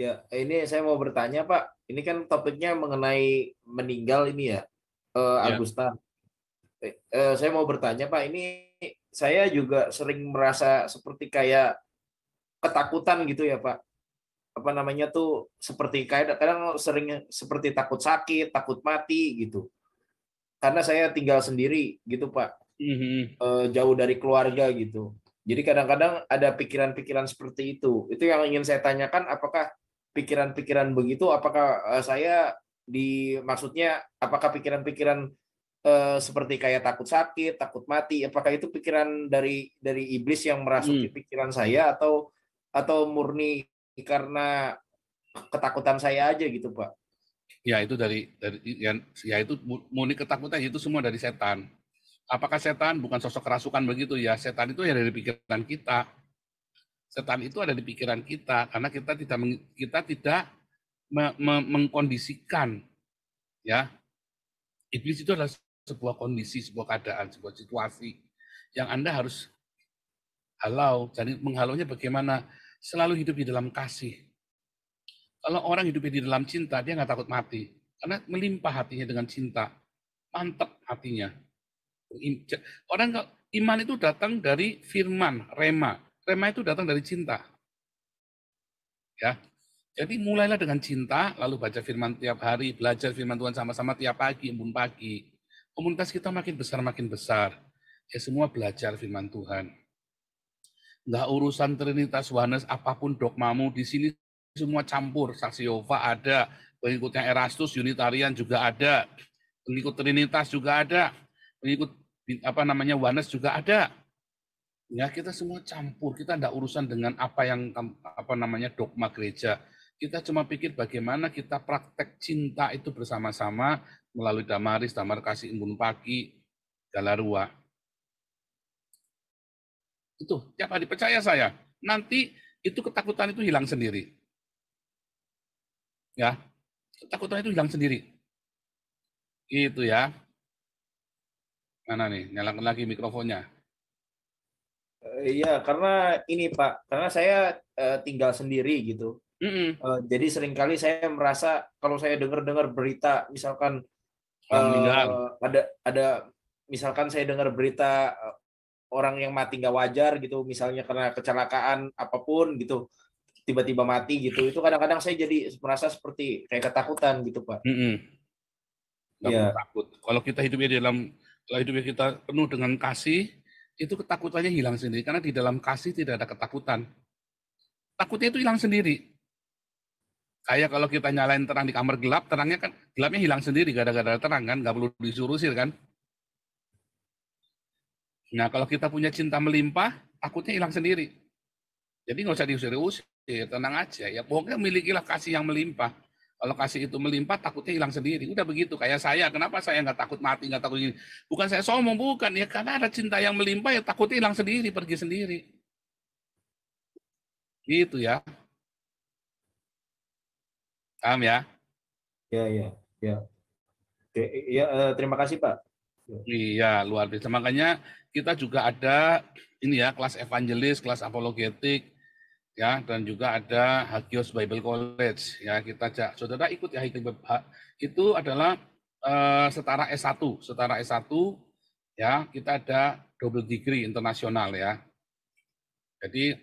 Ya, ini saya mau bertanya Pak. Ini kan topiknya mengenai meninggal ini ya, eh, ya. Agusta. Eh, eh, saya mau bertanya Pak, ini saya juga sering merasa seperti kayak ketakutan gitu ya Pak. Apa namanya tuh seperti kayak kadang sering seperti takut sakit, takut mati gitu. Karena saya tinggal sendiri gitu Pak, mm -hmm. eh, jauh dari keluarga gitu. Jadi kadang-kadang ada pikiran-pikiran seperti itu. Itu yang ingin saya tanyakan, apakah pikiran-pikiran begitu apakah eh, saya di maksudnya apakah pikiran-pikiran eh, seperti kayak takut sakit, takut mati, apakah itu pikiran dari dari iblis yang merasuki hmm. pikiran saya atau atau murni karena ketakutan saya aja gitu, Pak? Ya itu dari dari ya, ya itu murni ketakutan itu semua dari setan. Apakah setan bukan sosok kerasukan begitu ya? Setan itu ya dari pikiran kita setan itu ada di pikiran kita karena kita tidak kita tidak me, me, mengkondisikan ya iblis itu adalah sebuah kondisi sebuah keadaan sebuah situasi yang anda harus halau jadi menghalonya bagaimana selalu hidup di dalam kasih kalau orang hidup di dalam cinta dia nggak takut mati karena melimpah hatinya dengan cinta mantap hatinya orang iman itu datang dari firman rema Rema itu datang dari cinta. Ya. Jadi mulailah dengan cinta, lalu baca firman tiap hari, belajar firman Tuhan sama-sama tiap pagi, embun pagi. Komunitas kita makin besar, makin besar. Ya semua belajar firman Tuhan. Enggak urusan Trinitas Wanes, apapun dogmamu, di sini semua campur. Saksi Yova ada, pengikutnya Erastus, Unitarian juga ada, pengikut Trinitas juga ada, pengikut apa namanya Wanes juga ada. Ya, kita semua campur. Kita tidak urusan dengan apa yang apa namanya dogma gereja. Kita cuma pikir bagaimana kita praktek cinta itu bersama-sama melalui damaris, damar kasih, imun pagi, galarua. Itu tiap hari percaya saya. Nanti itu ketakutan itu hilang sendiri. Ya, ketakutan itu hilang sendiri. Gitu ya. Mana nih? Nyalakan lagi mikrofonnya. Iya, karena ini Pak, karena saya uh, tinggal sendiri gitu. Mm -mm. uh, jadi seringkali saya merasa kalau saya dengar-dengar berita, misalkan uh, ada ada misalkan saya dengar berita orang yang mati nggak wajar gitu, misalnya karena kecelakaan apapun gitu, tiba-tiba mati gitu, itu kadang-kadang saya jadi merasa seperti kayak ketakutan gitu Pak. Mm -mm. Iya. Takut. Kalau kita hidupnya di dalam kalau hidupnya kita penuh dengan kasih, itu ketakutannya hilang sendiri karena di dalam kasih tidak ada ketakutan. Takutnya itu hilang sendiri. Kayak kalau kita nyalain terang di kamar gelap, terangnya kan gelapnya hilang sendiri gara-gara terang kan, nggak perlu disuruh sih kan. Nah kalau kita punya cinta melimpah, takutnya hilang sendiri. Jadi nggak usah diusir-usir, tenang aja. Ya pokoknya milikilah kasih yang melimpah. Kalau kasih itu melimpah, takutnya hilang sendiri. Udah begitu, kayak saya. Kenapa saya nggak takut mati, nggak takut ini? Bukan saya sombong, bukan. Ya karena ada cinta yang melimpah, ya takutnya hilang sendiri, pergi sendiri. Gitu ya. Paham ya? Ya, ya, ya. ya, eh, terima kasih Pak. Iya, luar biasa. Makanya kita juga ada ini ya kelas evangelis, kelas apologetik, ya dan juga ada Hagios Bible College ya kita ajak saudara ikut ya itu adalah uh, setara S1 setara S1 ya kita ada double degree internasional ya jadi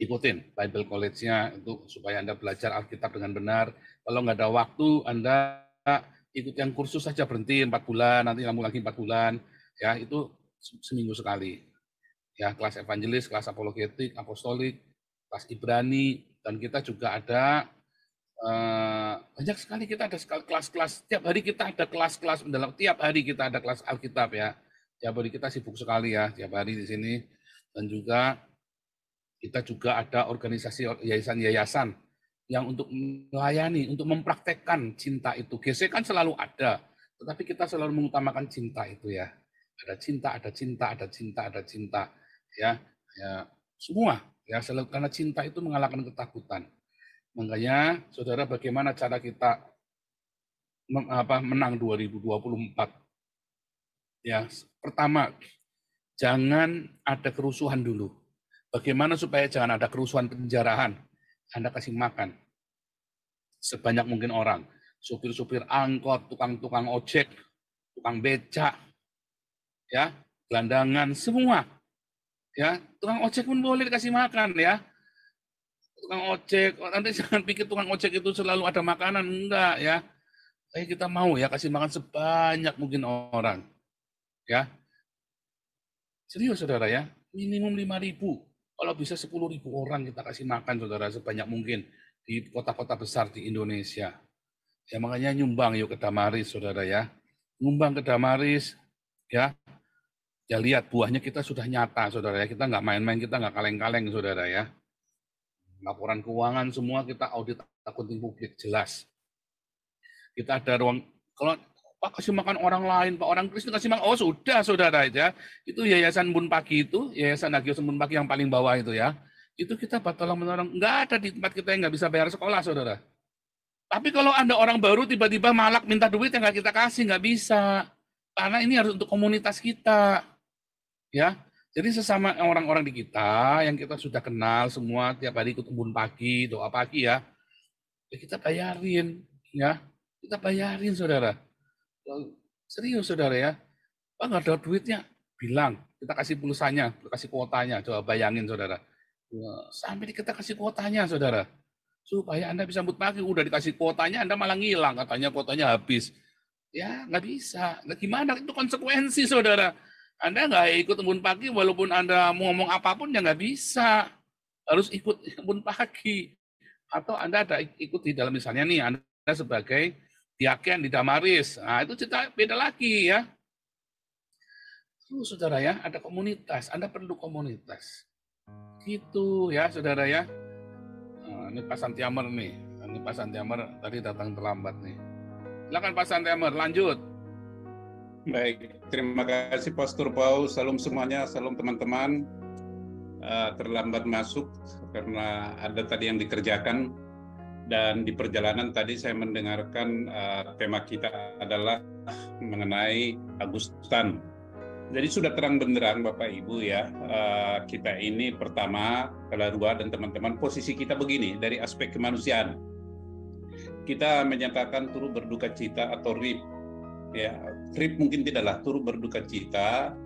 ikutin Bible College-nya untuk supaya anda belajar Alkitab dengan benar kalau nggak ada waktu anda ikut yang kursus saja berhenti empat bulan nanti kamu lagi empat bulan ya itu seminggu sekali ya kelas evangelis kelas apologetik apostolik kelas Ibrani dan kita juga ada eh, banyak sekali kita ada kelas-kelas tiap hari kita ada kelas-kelas mendalam tiap hari kita ada kelas Alkitab ya tiap hari kita sibuk sekali ya tiap hari di sini dan juga kita juga ada organisasi yayasan-yayasan yang untuk melayani, untuk mempraktekkan cinta itu. GC kan selalu ada, tetapi kita selalu mengutamakan cinta itu ya. Ada cinta, ada cinta, ada cinta, ada cinta, ya, ya semua Ya, karena cinta itu mengalahkan ketakutan. Makanya, saudara, bagaimana cara kita apa, menang 2024? Ya, pertama, jangan ada kerusuhan dulu. Bagaimana supaya jangan ada kerusuhan penjarahan? Anda kasih makan sebanyak mungkin orang. Supir-supir angkot, tukang-tukang ojek, tukang becak, ya, gelandangan, semua ya tukang ojek pun boleh dikasih makan ya tukang ojek oh, nanti [laughs] jangan pikir tukang ojek itu selalu ada makanan enggak ya eh kita mau ya kasih makan sebanyak mungkin orang ya serius saudara ya minimum lima ribu. kalau bisa sepuluh ribu orang kita kasih makan saudara sebanyak mungkin di kota-kota besar di Indonesia ya makanya nyumbang yuk ke Damaris saudara ya nyumbang ke Damaris ya Ya lihat buahnya kita sudah nyata, saudara ya. Kita nggak main-main, kita nggak kaleng-kaleng, saudara ya. Laporan keuangan semua kita audit akunting publik jelas. Kita ada ruang kalau Pak kasih makan orang lain, Pak orang Kristen kasih makan. Oh sudah saudara ya. Itu yayasan Bun Pagi itu, yayasan Hagios Bun Pagi yang paling bawah itu ya. Itu kita buat tolong menolong. Nggak ada di tempat kita yang nggak bisa bayar sekolah saudara. Tapi kalau anda orang baru tiba-tiba malak minta duit yang nggak kita kasih nggak bisa. Karena ini harus untuk komunitas kita ya jadi sesama orang-orang di kita yang kita sudah kenal semua tiap hari ikut kebun pagi doa pagi ya, ya kita bayarin ya kita bayarin saudara serius saudara ya pak nggak ada duitnya bilang kita kasih pulsanya kita kasih kuotanya coba bayangin saudara sampai kita kasih kuotanya saudara supaya anda bisa sambut pagi udah dikasih kuotanya anda malah ngilang katanya kuotanya habis ya nggak bisa nah, gimana itu konsekuensi saudara anda nggak ikut embun pagi walaupun Anda mau ngomong apapun ya nggak bisa. Harus ikut [laughs] embun pagi. Atau Anda ada ikut di dalam misalnya nih Anda sebagai diaken di Damaris. Nah, itu cerita beda lagi ya. Itu saudara ya, ada komunitas. Anda perlu komunitas. Gitu ya saudara ya. Nah, ini Pak Santiamer nih. Ini Pak Santiamer tadi datang terlambat nih. Silakan Pak Santiamer lanjut. Baik, terima kasih Pastor Paul. Salam semuanya, salam teman-teman. Uh, terlambat masuk karena ada tadi yang dikerjakan dan di perjalanan tadi saya mendengarkan uh, tema kita adalah mengenai Agustan. Jadi sudah terang benderang Bapak Ibu ya uh, kita ini pertama, kedua dan teman-teman posisi kita begini dari aspek kemanusiaan. Kita menyatakan turut berduka cita atau RIP ya trip mungkin tidaklah turut berduka cita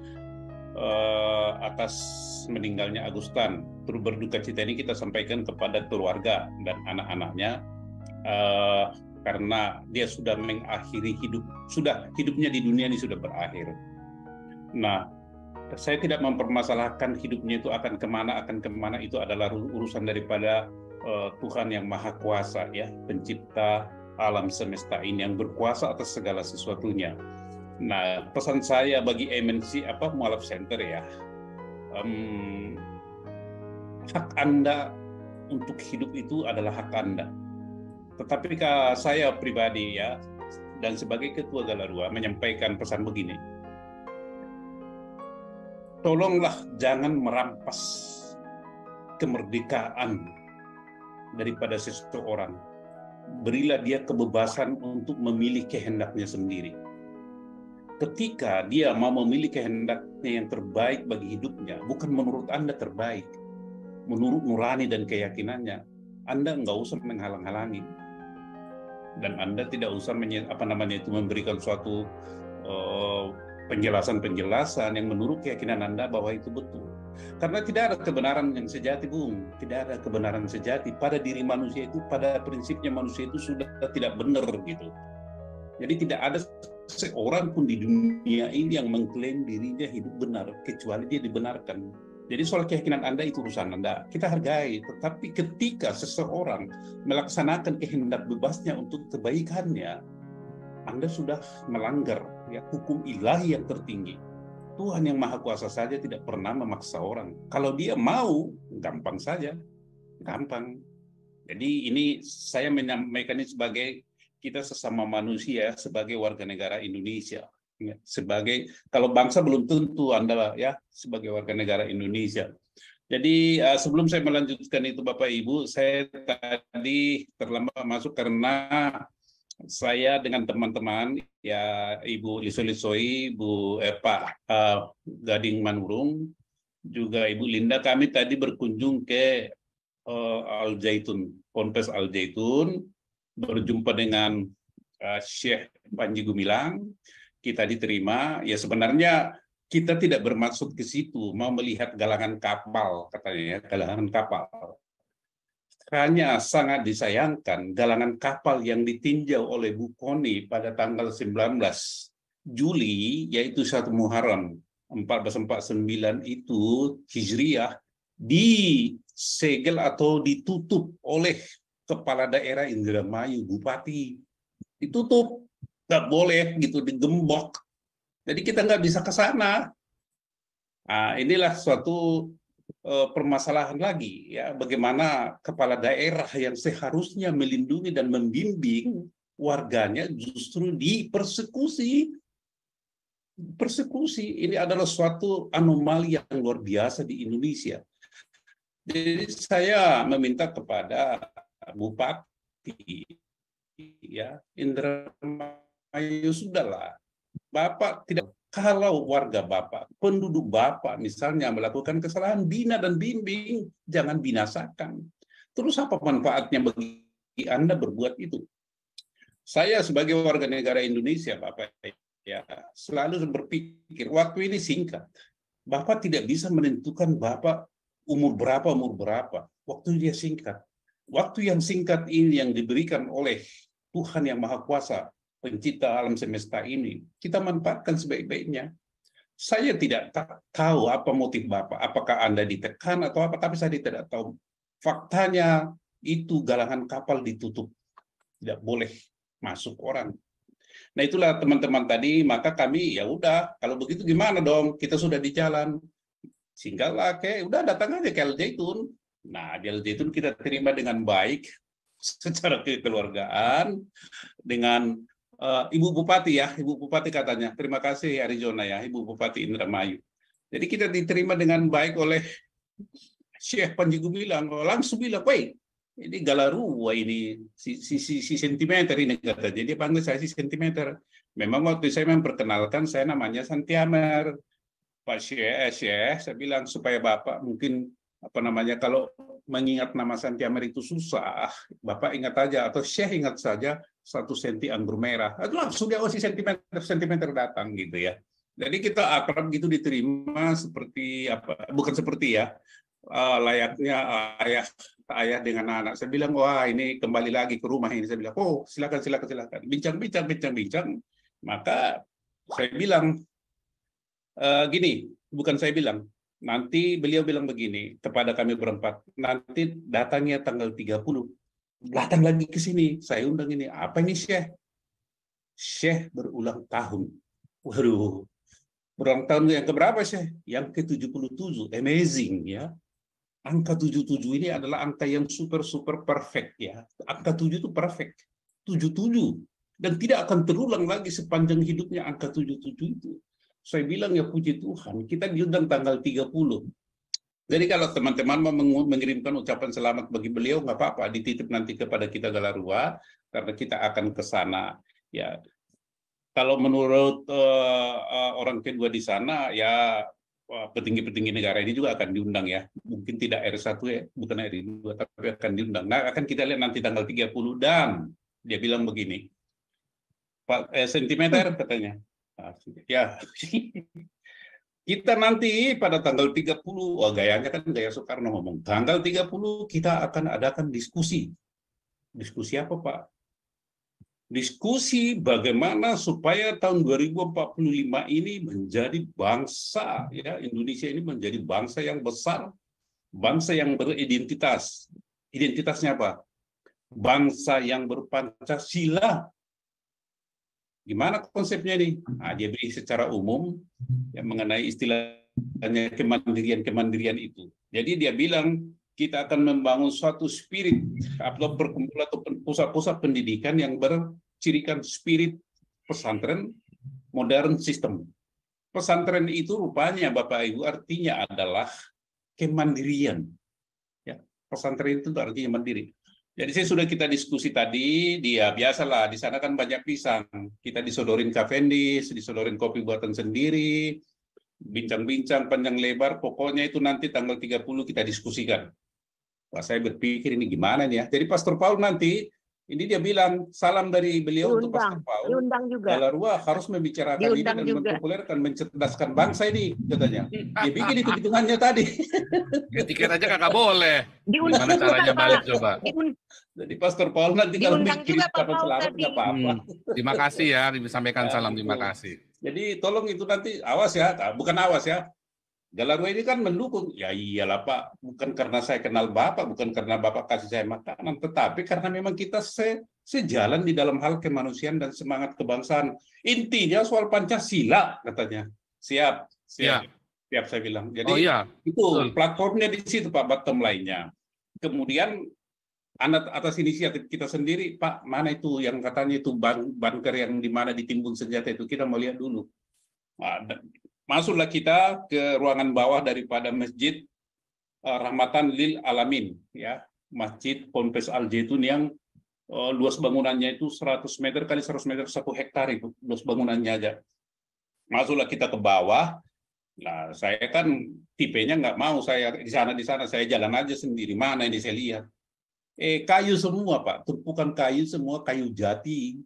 uh, atas meninggalnya Agustan. Turut berduka cita ini kita sampaikan kepada keluarga dan anak-anaknya uh, karena dia sudah mengakhiri hidup, sudah hidupnya di dunia ini sudah berakhir. Nah, saya tidak mempermasalahkan hidupnya itu akan kemana, akan kemana itu adalah urusan daripada uh, Tuhan yang maha kuasa ya, pencipta alam semesta ini yang berkuasa atas segala sesuatunya. Nah, pesan saya bagi MNC apa mualaf center ya, um, hak anda untuk hidup itu adalah hak anda. Tetapi saya pribadi ya dan sebagai ketua Galarua menyampaikan pesan begini, tolonglah jangan merampas kemerdekaan daripada seseorang. Berilah dia kebebasan untuk memilih kehendaknya sendiri ketika dia mau memiliki kehendaknya yang terbaik bagi hidupnya, bukan menurut Anda terbaik, menurut nurani dan keyakinannya, Anda nggak usah menghalang-halangi. Dan Anda tidak usah menye, apa namanya itu memberikan suatu penjelasan eh, penjelasan-penjelasan yang menurut keyakinan Anda bahwa itu betul. Karena tidak ada kebenaran yang sejati, Bung. Tidak ada kebenaran sejati pada diri manusia itu, pada prinsipnya manusia itu sudah tidak benar gitu jadi tidak ada seorang pun di dunia ini yang mengklaim dirinya hidup benar kecuali dia dibenarkan. Jadi soal keyakinan Anda itu urusan Anda. Kita hargai, tetapi ketika seseorang melaksanakan kehendak bebasnya untuk kebaikannya, Anda sudah melanggar ya hukum ilahi yang tertinggi. Tuhan yang Maha Kuasa saja tidak pernah memaksa orang. Kalau dia mau, gampang saja. Gampang. Jadi ini saya menyampaikan ini sebagai kita sesama manusia sebagai warga negara Indonesia ya, sebagai kalau bangsa belum tentu Anda ya sebagai warga negara Indonesia. Jadi eh, sebelum saya melanjutkan itu Bapak Ibu, saya tadi terlambat masuk karena saya dengan teman-teman ya Ibu Lisolisoi, Bu eh, Gading Manurung, juga Ibu Linda kami tadi berkunjung ke uh, Al Zaitun, Ponpes Al Zaitun berjumpa dengan uh, Syekh Panji Gumilang, kita diterima. Ya sebenarnya kita tidak bermaksud ke situ, mau melihat galangan kapal katanya ya, galangan kapal. Hanya sangat disayangkan galangan kapal yang ditinjau oleh Bu Koni pada tanggal 19 Juli, yaitu satu Muharram 1449 itu Hijriah, disegel atau ditutup oleh kepala daerah Indramayu, bupati ditutup, nggak boleh gitu digembok. Jadi kita nggak bisa ke sana. Nah, inilah suatu uh, permasalahan lagi ya, bagaimana kepala daerah yang seharusnya melindungi dan membimbing warganya justru dipersekusi. Persekusi ini adalah suatu anomali yang luar biasa di Indonesia. Jadi saya meminta kepada bupati ya Indramayu sudahlah bapak tidak kalau warga bapak penduduk bapak misalnya melakukan kesalahan bina dan bimbing jangan binasakan terus apa manfaatnya bagi anda berbuat itu saya sebagai warga negara Indonesia bapak ya selalu berpikir waktu ini singkat bapak tidak bisa menentukan bapak umur berapa umur berapa waktu dia singkat waktu yang singkat ini yang diberikan oleh Tuhan yang Maha Kuasa, pencipta alam semesta ini, kita manfaatkan sebaik-baiknya. Saya tidak tahu apa motif Bapak, apakah Anda ditekan atau apa, tapi saya tidak tahu. Faktanya itu galangan kapal ditutup. Tidak boleh masuk orang. Nah itulah teman-teman tadi, maka kami ya udah, kalau begitu gimana dong? Kita sudah di jalan. Singgahlah, kayak udah datang aja ke Al Zaitun Nah, di Al-Zaitun kita terima dengan baik [laughs] secara kekeluargaan dengan uh, Ibu Bupati ya, Ibu Bupati katanya. Terima kasih Arizona ya, Ibu Bupati Indramayu. Jadi kita diterima dengan baik oleh [laughs] Syekh Panji Gumilang. Langsung bilang, woi, ini galarua ini, si, si, si, si sentimeter ini kata. Jadi panggil saya si sentimeter. Memang waktu saya memperkenalkan, saya namanya Santiamer. Pak Syekh, eh, Syekh, saya bilang supaya Bapak mungkin apa namanya kalau mengingat nama Amer itu susah, Bapak ingat aja atau Syekh ingat saja satu senti anggur merah. Itu langsung dia kasih sentimeter sentimeter datang gitu ya. Jadi kita akrab gitu diterima seperti apa? Bukan seperti ya eh, layaknya ayah ayah dengan anak. Saya bilang wah ini kembali lagi ke rumah ini. Saya bilang oh silakan silakan silakan bincang bincang bincang bincang. Maka saya bilang uh, gini bukan saya bilang nanti beliau bilang begini kepada kami berempat, nanti datangnya tanggal 30. Datang lagi ke sini, saya undang ini. Apa ini Syekh? Syekh berulang tahun. Waduh, berulang tahun yang keberapa Syekh? Yang ke-77, amazing ya. Angka 77 ini adalah angka yang super-super perfect ya. Angka 7 itu perfect. 77. Dan tidak akan terulang lagi sepanjang hidupnya angka 77 itu. Saya bilang ya puji Tuhan, kita diundang tanggal 30. Jadi kalau teman-teman mau mengirimkan ucapan selamat bagi beliau, nggak apa-apa, dititip nanti kepada kita Galarua, karena kita akan ke sana. Ya, kalau menurut uh, uh, orang kedua di sana, ya eh, petinggi-petinggi negara ini juga akan diundang ya. Mungkin tidak R1 ya, bukan R2, tapi akan diundang. Nah, akan kita lihat nanti tanggal 30 dan dia bilang begini. Pak eh, sentimeter katanya. Ya, [laughs] kita nanti pada tanggal 30, oh gayanya kan gaya Soekarno ngomong, tanggal 30 kita akan adakan diskusi. Diskusi apa Pak? Diskusi bagaimana supaya tahun 2045 ini menjadi bangsa, ya Indonesia ini menjadi bangsa yang besar, bangsa yang beridentitas. Identitasnya apa? Bangsa yang berpancasila, Gimana konsepnya ini? Nah, dia beri secara umum ya, mengenai istilahnya kemandirian-kemandirian itu. Jadi dia bilang kita akan membangun suatu spirit atau perkumpulan atau pusat-pusat pendidikan yang bercirikan spirit pesantren modern sistem. Pesantren itu rupanya Bapak Ibu artinya adalah kemandirian. Ya, pesantren itu artinya mandiri. Jadi saya sudah kita diskusi tadi, dia biasalah di sana kan banyak pisang. Kita disodorin Cavendish, disodorin kopi buatan sendiri, bincang-bincang panjang lebar, pokoknya itu nanti tanggal 30 kita diskusikan. Wah, saya berpikir ini gimana nih ya. Jadi Pastor Paul nanti ini dia bilang salam dari beliau diundang, untuk Pastor Paul. Diundang juga. Dalarua harus membicarakan diundang ini dan juga. mempopulerkan, mencerdaskan bangsa ini katanya. Dia bikin itu hitungannya tadi. Ketika [laughs] aja kakak boleh. Diundang Gimana caranya balik coba? Diundang. Jadi Pastor Paul nanti kalau mikir, kalau selamat nggak apa-apa. Hmm. Terima kasih ya, disampaikan salam. Terima gitu. kasih. Jadi tolong itu nanti awas ya, bukan awas ya, Galarwa ini kan mendukung. Ya iyalah Pak, bukan karena saya kenal Bapak, bukan karena Bapak kasih saya makanan, tetapi karena memang kita se sejalan di dalam hal kemanusiaan dan semangat kebangsaan. Intinya soal Pancasila katanya. Siap, siap. Ya. Siap saya bilang. Jadi oh, ya. itu platformnya di situ Pak bottom lainnya. Kemudian anak atas inisiatif kita sendiri, Pak, mana itu yang katanya itu bunker yang di mana ditimbun senjata itu kita mau lihat dulu. Masuklah kita ke ruangan bawah daripada masjid eh, Rahmatan Lil Alamin, ya Masjid Ponpes Al Jaitun yang uh, luas bangunannya itu 100 meter kali 100 meter satu hektar itu luas bangunannya aja. Masuklah kita ke bawah. Nah, saya kan tipenya nggak mau saya di sana di sana saya jalan aja sendiri mana ini saya lihat. Eh kayu semua pak, tumpukan kayu semua kayu jati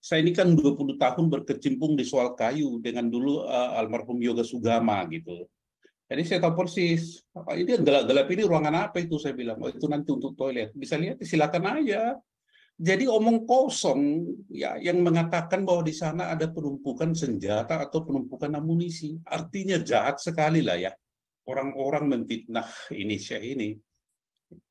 saya ini kan 20 tahun berkecimpung di soal kayu dengan dulu uh, almarhum Yoga Sugama gitu. Jadi saya tahu persis, apa ini gelap-gelap ini ruangan apa itu saya bilang, oh itu nanti untuk toilet. Bisa lihat silakan aja. Jadi omong kosong ya yang mengatakan bahwa di sana ada penumpukan senjata atau penumpukan amunisi. Artinya jahat sekali lah ya. Orang-orang memfitnah saya ini.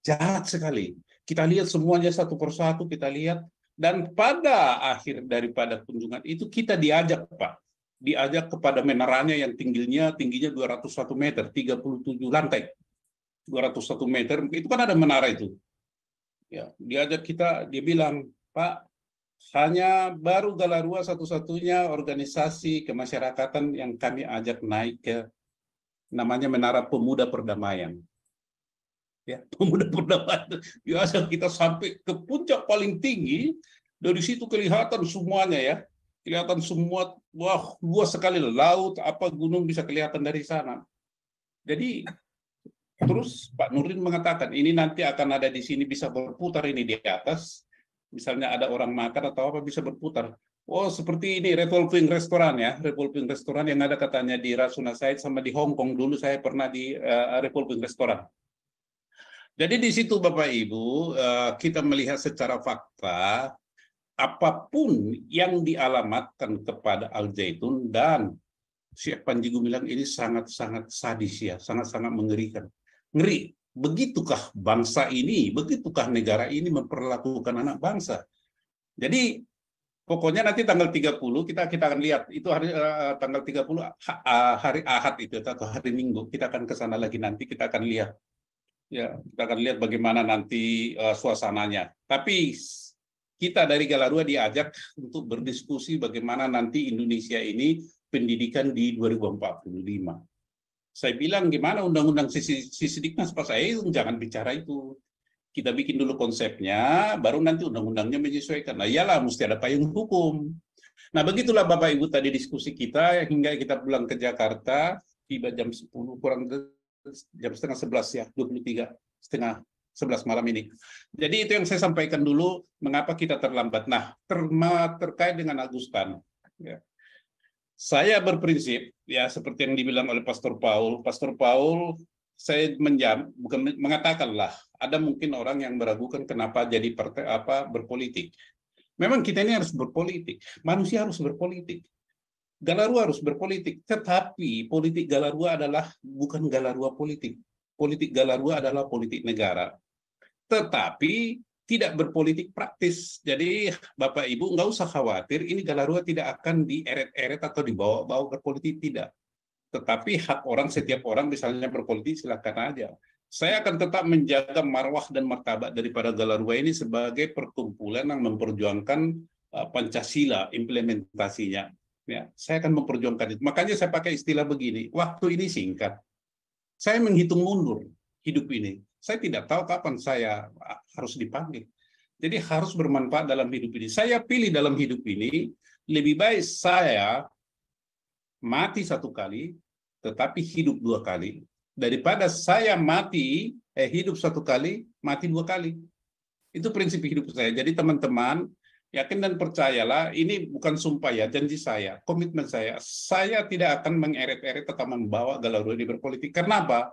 Jahat sekali. Kita lihat semuanya satu persatu, kita lihat dan pada akhir daripada kunjungan itu kita diajak Pak, diajak kepada menaranya yang tingginya tingginya 201 meter, 37 lantai. 201 meter, itu kan ada menara itu. Ya, diajak kita, dia bilang, Pak, hanya baru Galarua satu-satunya organisasi kemasyarakatan yang kami ajak naik ke namanya Menara Pemuda Perdamaian ya [laughs] pemuda-pemuda biasa kita sampai ke puncak paling tinggi dari situ kelihatan semuanya ya kelihatan semua wah luas sekali laut apa gunung bisa kelihatan dari sana jadi terus Pak Nurin mengatakan ini nanti akan ada di sini bisa berputar ini di atas misalnya ada orang makan atau apa bisa berputar oh seperti ini revolving restoran ya revolving restoran yang ada katanya di Rasuna Said sama di Hong Kong dulu saya pernah di uh, revolving restoran jadi di situ Bapak Ibu eh, kita melihat secara fakta apapun yang dialamatkan kepada Al Zaitun dan Syekh Panji Gumilang ini sangat-sangat sadis ya, sangat-sangat mengerikan. Ngeri. Begitukah bangsa ini, begitukah negara ini memperlakukan anak bangsa. Jadi pokoknya nanti tanggal 30 kita kita akan lihat itu hari eh, tanggal 30 eh, hari Ahad itu atau hari Minggu kita akan ke sana lagi nanti kita akan lihat ya kita akan lihat bagaimana nanti uh, suasananya. Tapi kita dari Galarua diajak untuk berdiskusi bagaimana nanti Indonesia ini pendidikan di 2045. Saya bilang gimana undang-undang sisi, sisi diknas pas saya jangan bicara itu. Kita bikin dulu konsepnya, baru nanti undang-undangnya menyesuaikan. Nah, iyalah mesti ada payung hukum. Nah, begitulah Bapak Ibu tadi diskusi kita hingga kita pulang ke Jakarta tiba jam 10 kurang jam setengah sebelas ya, 23 setengah sebelas malam ini. Jadi itu yang saya sampaikan dulu mengapa kita terlambat. Nah, ter terkait dengan Agustan, ya. saya berprinsip ya seperti yang dibilang oleh Pastor Paul. Pastor Paul saya menjam bukan mengatakanlah ada mungkin orang yang meragukan kenapa jadi partai apa berpolitik. Memang kita ini harus berpolitik. Manusia harus berpolitik. Galarua harus berpolitik, tetapi politik Galarua adalah bukan Galarua politik. Politik Galarua adalah politik negara. Tetapi tidak berpolitik praktis. Jadi Bapak Ibu nggak usah khawatir, ini Galarua tidak akan dieret-eret atau dibawa-bawa ke politik tidak. Tetapi hak orang, setiap orang misalnya berpolitik silakan aja. Saya akan tetap menjaga marwah dan martabat daripada Galarua ini sebagai perkumpulan yang memperjuangkan uh, Pancasila implementasinya ya saya akan memperjuangkan itu makanya saya pakai istilah begini waktu ini singkat saya menghitung mundur hidup ini saya tidak tahu kapan saya ah, harus dipanggil jadi harus bermanfaat dalam hidup ini saya pilih dalam hidup ini lebih baik saya mati satu kali tetapi hidup dua kali daripada saya mati eh hidup satu kali mati dua kali itu prinsip hidup saya jadi teman-teman Yakin dan percayalah, ini bukan sumpah ya, janji saya, komitmen saya. Saya tidak akan mengeret-eret atau membawa galau ini berpolitik. Karena apa?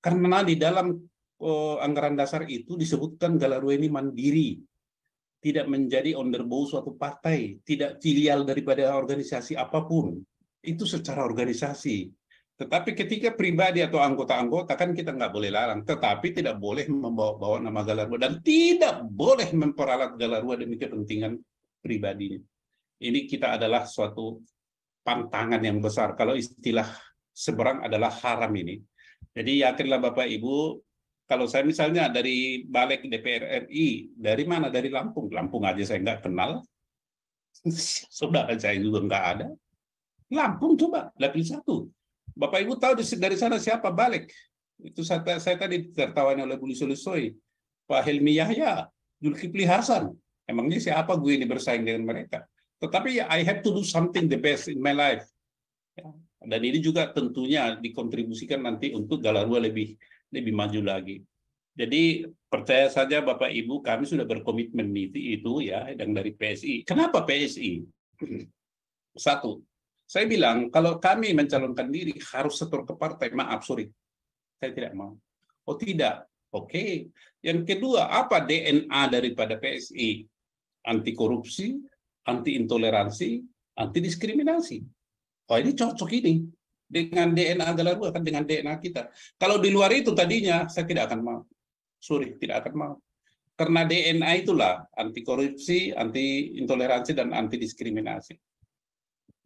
Karena di dalam oh, anggaran dasar itu disebutkan galau ini mandiri, tidak menjadi underbow suatu partai, tidak filial daripada organisasi apapun. Itu secara organisasi. Tetapi ketika pribadi atau anggota-anggota kan kita nggak boleh larang, tetapi tidak boleh membawa-bawa nama Galarua dan tidak boleh memperalat Galarua demi kepentingan pribadinya. Ini kita adalah suatu pantangan yang besar. Kalau istilah seberang adalah haram ini. Jadi yakinlah Bapak Ibu, kalau saya misalnya dari balik DPR RI, dari mana? Dari Lampung. Lampung aja saya nggak kenal. [laughs] Saudara saya juga nggak ada. Lampung coba, lapis satu Bapak Ibu tahu dari sana siapa balik? Itu saya, saya tadi tertawanya oleh Bu Lusoy. Pak Helmi Yahya, Julkipli Hasan. Emangnya siapa gue ini bersaing dengan mereka? Tetapi ya, I have to do something the best in my life. Ya. Dan ini juga tentunya dikontribusikan nanti untuk Galarua lebih lebih maju lagi. Jadi percaya saja Bapak Ibu kami sudah berkomitmen itu, itu ya dan dari PSI. Kenapa PSI? [clears throat] Satu, saya bilang, kalau kami mencalonkan diri harus setor ke partai, maaf, sorry. Saya tidak mau. Oh tidak, oke. Okay. Yang kedua, apa DNA daripada PSI? Anti korupsi, anti intoleransi, anti diskriminasi. Oh ini cocok ini dengan DNA Galarua kan dengan DNA kita. Kalau di luar itu tadinya saya tidak akan mau. Sorry, tidak akan mau. Karena DNA itulah anti korupsi, anti intoleransi dan anti diskriminasi.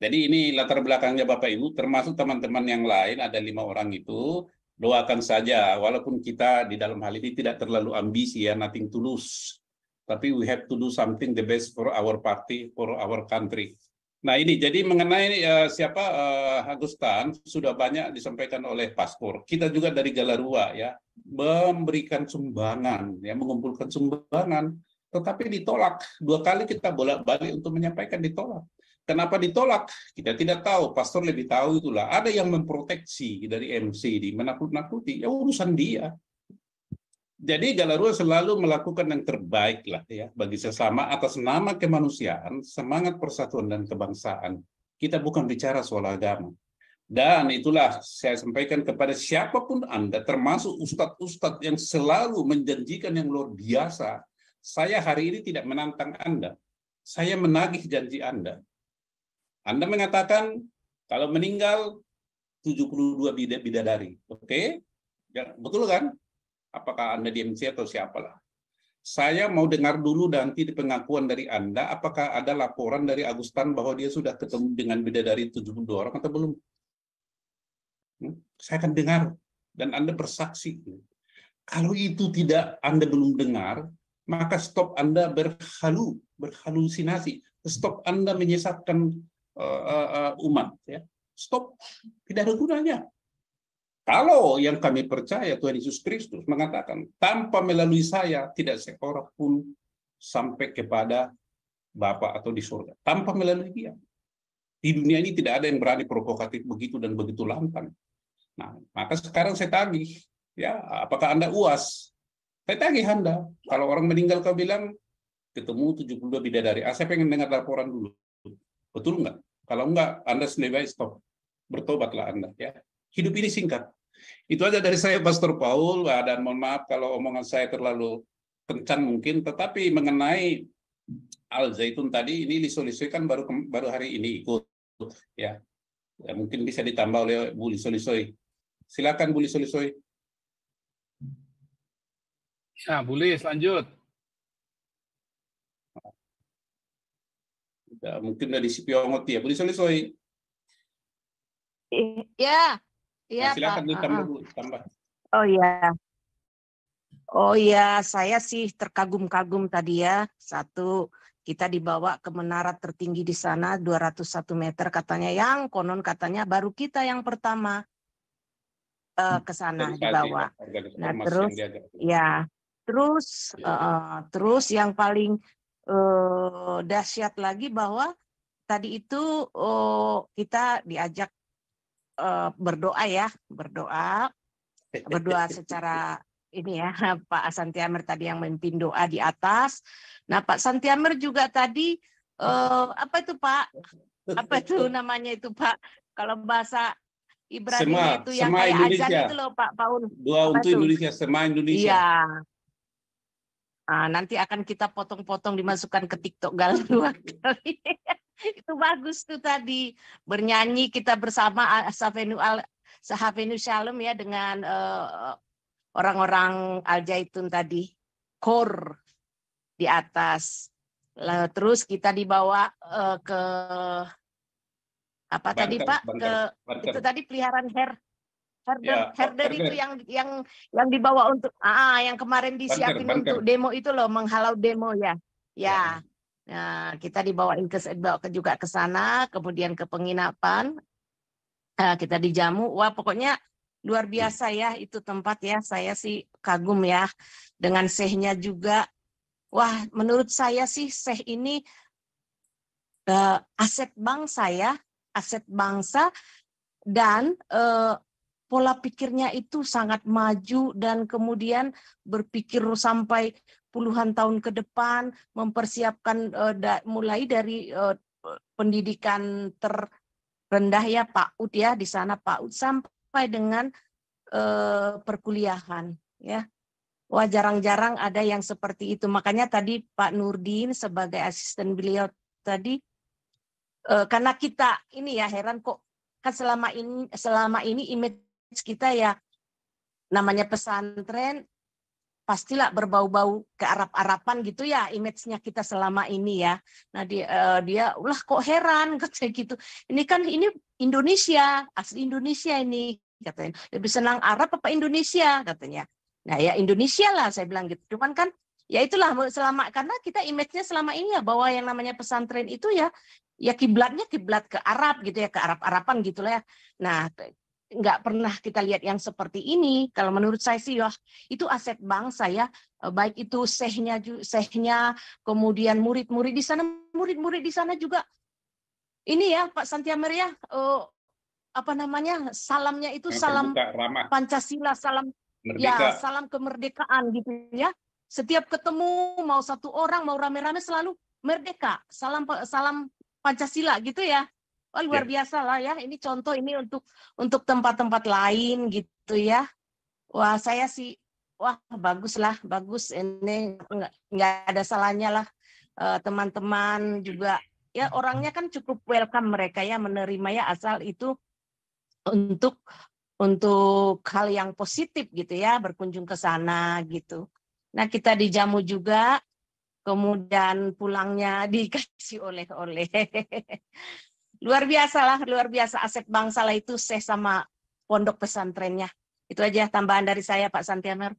Jadi ini latar belakangnya Bapak Ibu, termasuk teman-teman yang lain, ada lima orang itu, doakan saja, walaupun kita di dalam hal ini tidak terlalu ambisi ya, nothing to lose. Tapi we have to do something the best for our party, for our country. Nah ini, jadi mengenai uh, siapa uh, Agustan, sudah banyak disampaikan oleh Paspor. Kita juga dari Galarua ya, memberikan sumbangan, ya mengumpulkan sumbangan, tetapi ditolak. Dua kali kita bolak-balik untuk menyampaikan, ditolak Kenapa ditolak? Kita tidak tahu. Pastor lebih tahu itulah. Ada yang memproteksi dari MC di menakut-nakuti. Ya urusan dia. Jadi Galarua selalu melakukan yang terbaik lah ya bagi sesama atas nama kemanusiaan, semangat persatuan dan kebangsaan. Kita bukan bicara soal agama. Dan itulah saya sampaikan kepada siapapun Anda, termasuk ustadz-ustadz yang selalu menjanjikan yang luar biasa. Saya hari ini tidak menantang Anda. Saya menagih janji Anda. Anda mengatakan kalau meninggal 72 bidadari. Oke? Okay? Ya, betul kan? Apakah Anda di MC atau siapalah? Saya mau dengar dulu nanti di pengakuan dari Anda, apakah ada laporan dari Agustan bahwa dia sudah ketemu dengan bidadari 72 orang atau belum? Hmm? Saya akan dengar dan Anda bersaksi. Kalau itu tidak Anda belum dengar, maka stop Anda berhalu, berhalusinasi. Stop Anda menyesatkan Eh, eh, eh, umat. Ya. Stop, tidak ada gunanya. Kalau yang kami percaya Tuhan Yesus Kristus mengatakan, tanpa melalui saya tidak seorang pun sampai kepada Bapa atau di surga. Tanpa melalui dia. Di dunia ini tidak ada yang berani provokatif begitu dan begitu lantang. Nah, maka sekarang saya tagih, ya, apakah Anda uas? Saya tagih Anda. Kalau orang meninggal kau bilang ketemu 72 bidadari. Ah, saya pengen dengar laporan dulu. Betul nggak? Kalau enggak, Anda sendiri stop. Bertobatlah Anda. ya. Hidup ini singkat. Itu aja dari saya, Pastor Paul. Dan mohon maaf kalau omongan saya terlalu kencang mungkin. Tetapi mengenai Al Zaitun tadi, ini Liso kan baru baru hari ini ikut. Ya. ya mungkin bisa ditambah oleh Bu Liso Lisoy. Silakan Bu Liso nah, Lisoy. Ya, boleh lanjut. mungkin dari si Pyongoti ya. Bu Solisoy. Iya. Iya, nah, silakan Pak. ditambah, ah, ah. tambah. Oh iya. Oh ya, saya sih terkagum-kagum tadi ya. Satu, kita dibawa ke menara tertinggi di sana 201 meter katanya yang konon katanya baru kita yang pertama uh, ke sana dibawa. Nah, ya, terus ya, terus Uh, eh, terus yang paling eh, dahsyat lagi bahwa tadi itu eh, kita diajak eh, berdoa ya, berdoa, berdoa secara ini ya [laughs] Pak Santiamer tadi yang memimpin doa di atas. Nah Pak Santiamer juga tadi eh, apa itu Pak? Apa itu namanya itu Pak? Kalau bahasa Ibrani itu yang sema kayak Indonesia. azan itu loh Pak Paul. Doa untuk Indonesia, sema Indonesia. Iya. Uh, nanti akan kita potong-potong dimasukkan ke TikTok gal [laughs] dua kali. itu bagus tuh tadi bernyanyi kita bersama Safenu Al Sahafenu Shalom ya dengan orang eh, orang-orang Al Jaitun tadi kor di atas. Lalu terus kita dibawa uh, ke apa bunker, tadi Pak bunker, ke bunker. itu tadi peliharaan her herder ya, herder itu yang yang yang dibawa untuk ah, ah yang kemarin disiapin banker, banker. untuk demo itu loh menghalau demo ya ya, ya. Nah, kita dibawain ke, ke juga ke sana kemudian ke penginapan nah, kita dijamu wah pokoknya luar hmm. biasa ya itu tempat ya saya sih kagum ya dengan sehnya juga wah menurut saya sih seh ini uh, aset bangsa ya aset bangsa dan uh, pola pikirnya itu sangat maju dan kemudian berpikir sampai puluhan tahun ke depan, mempersiapkan uh, da, mulai dari uh, pendidikan terendah ya Pak Ud ya di sana Pak Ud sampai dengan uh, perkuliahan ya. Wah jarang-jarang ada yang seperti itu. Makanya tadi Pak Nurdin sebagai asisten beliau tadi uh, karena kita ini ya heran kok kan selama ini selama ini image kita ya namanya pesantren pastilah berbau-bau ke Arab-Araban gitu ya image-nya kita selama ini ya. Nah eh, dia uh, dia ulah kok heran [laughs] kayak gitu. Ini kan ini Indonesia, asli Indonesia ini katanya. Lebih senang Arab apa Indonesia katanya. Nah ya Indonesia lah saya bilang gitu. Cuman kan ya itulah selama karena kita image-nya selama ini ya bahwa yang namanya pesantren itu ya ya kiblatnya kiblat ke Arab gitu ya ke Arab Araban gitulah ya. Nah nggak pernah kita lihat yang seperti ini. Kalau menurut saya sih, wah, oh, itu aset bangsa ya. Eh, baik itu sehnya, sehnya, kemudian murid-murid di sana, murid-murid di sana juga. Ini ya Pak Santia Maria, ya, oh, eh, apa namanya salamnya itu salam ramah. Pancasila, salam ya, Merdeka. ya salam kemerdekaan gitu ya. Setiap ketemu mau satu orang mau rame-rame selalu merdeka, salam salam Pancasila gitu ya. Wah oh, luar ya. biasa lah ya. Ini contoh ini untuk untuk tempat-tempat lain gitu ya. Wah, saya sih wah bagus lah, bagus ini nggak ada salahnya lah eh, teman-teman uh, juga ya orangnya kan cukup welcome mereka ya menerima ya asal itu untuk untuk hal yang positif gitu ya berkunjung ke sana gitu. Nah kita dijamu juga kemudian pulangnya [laughs] dikasih oleh-oleh. Luar biasa lah, luar biasa aset bangsa lah itu saya sama pondok pesantrennya. Itu aja tambahan dari saya Pak Santianer.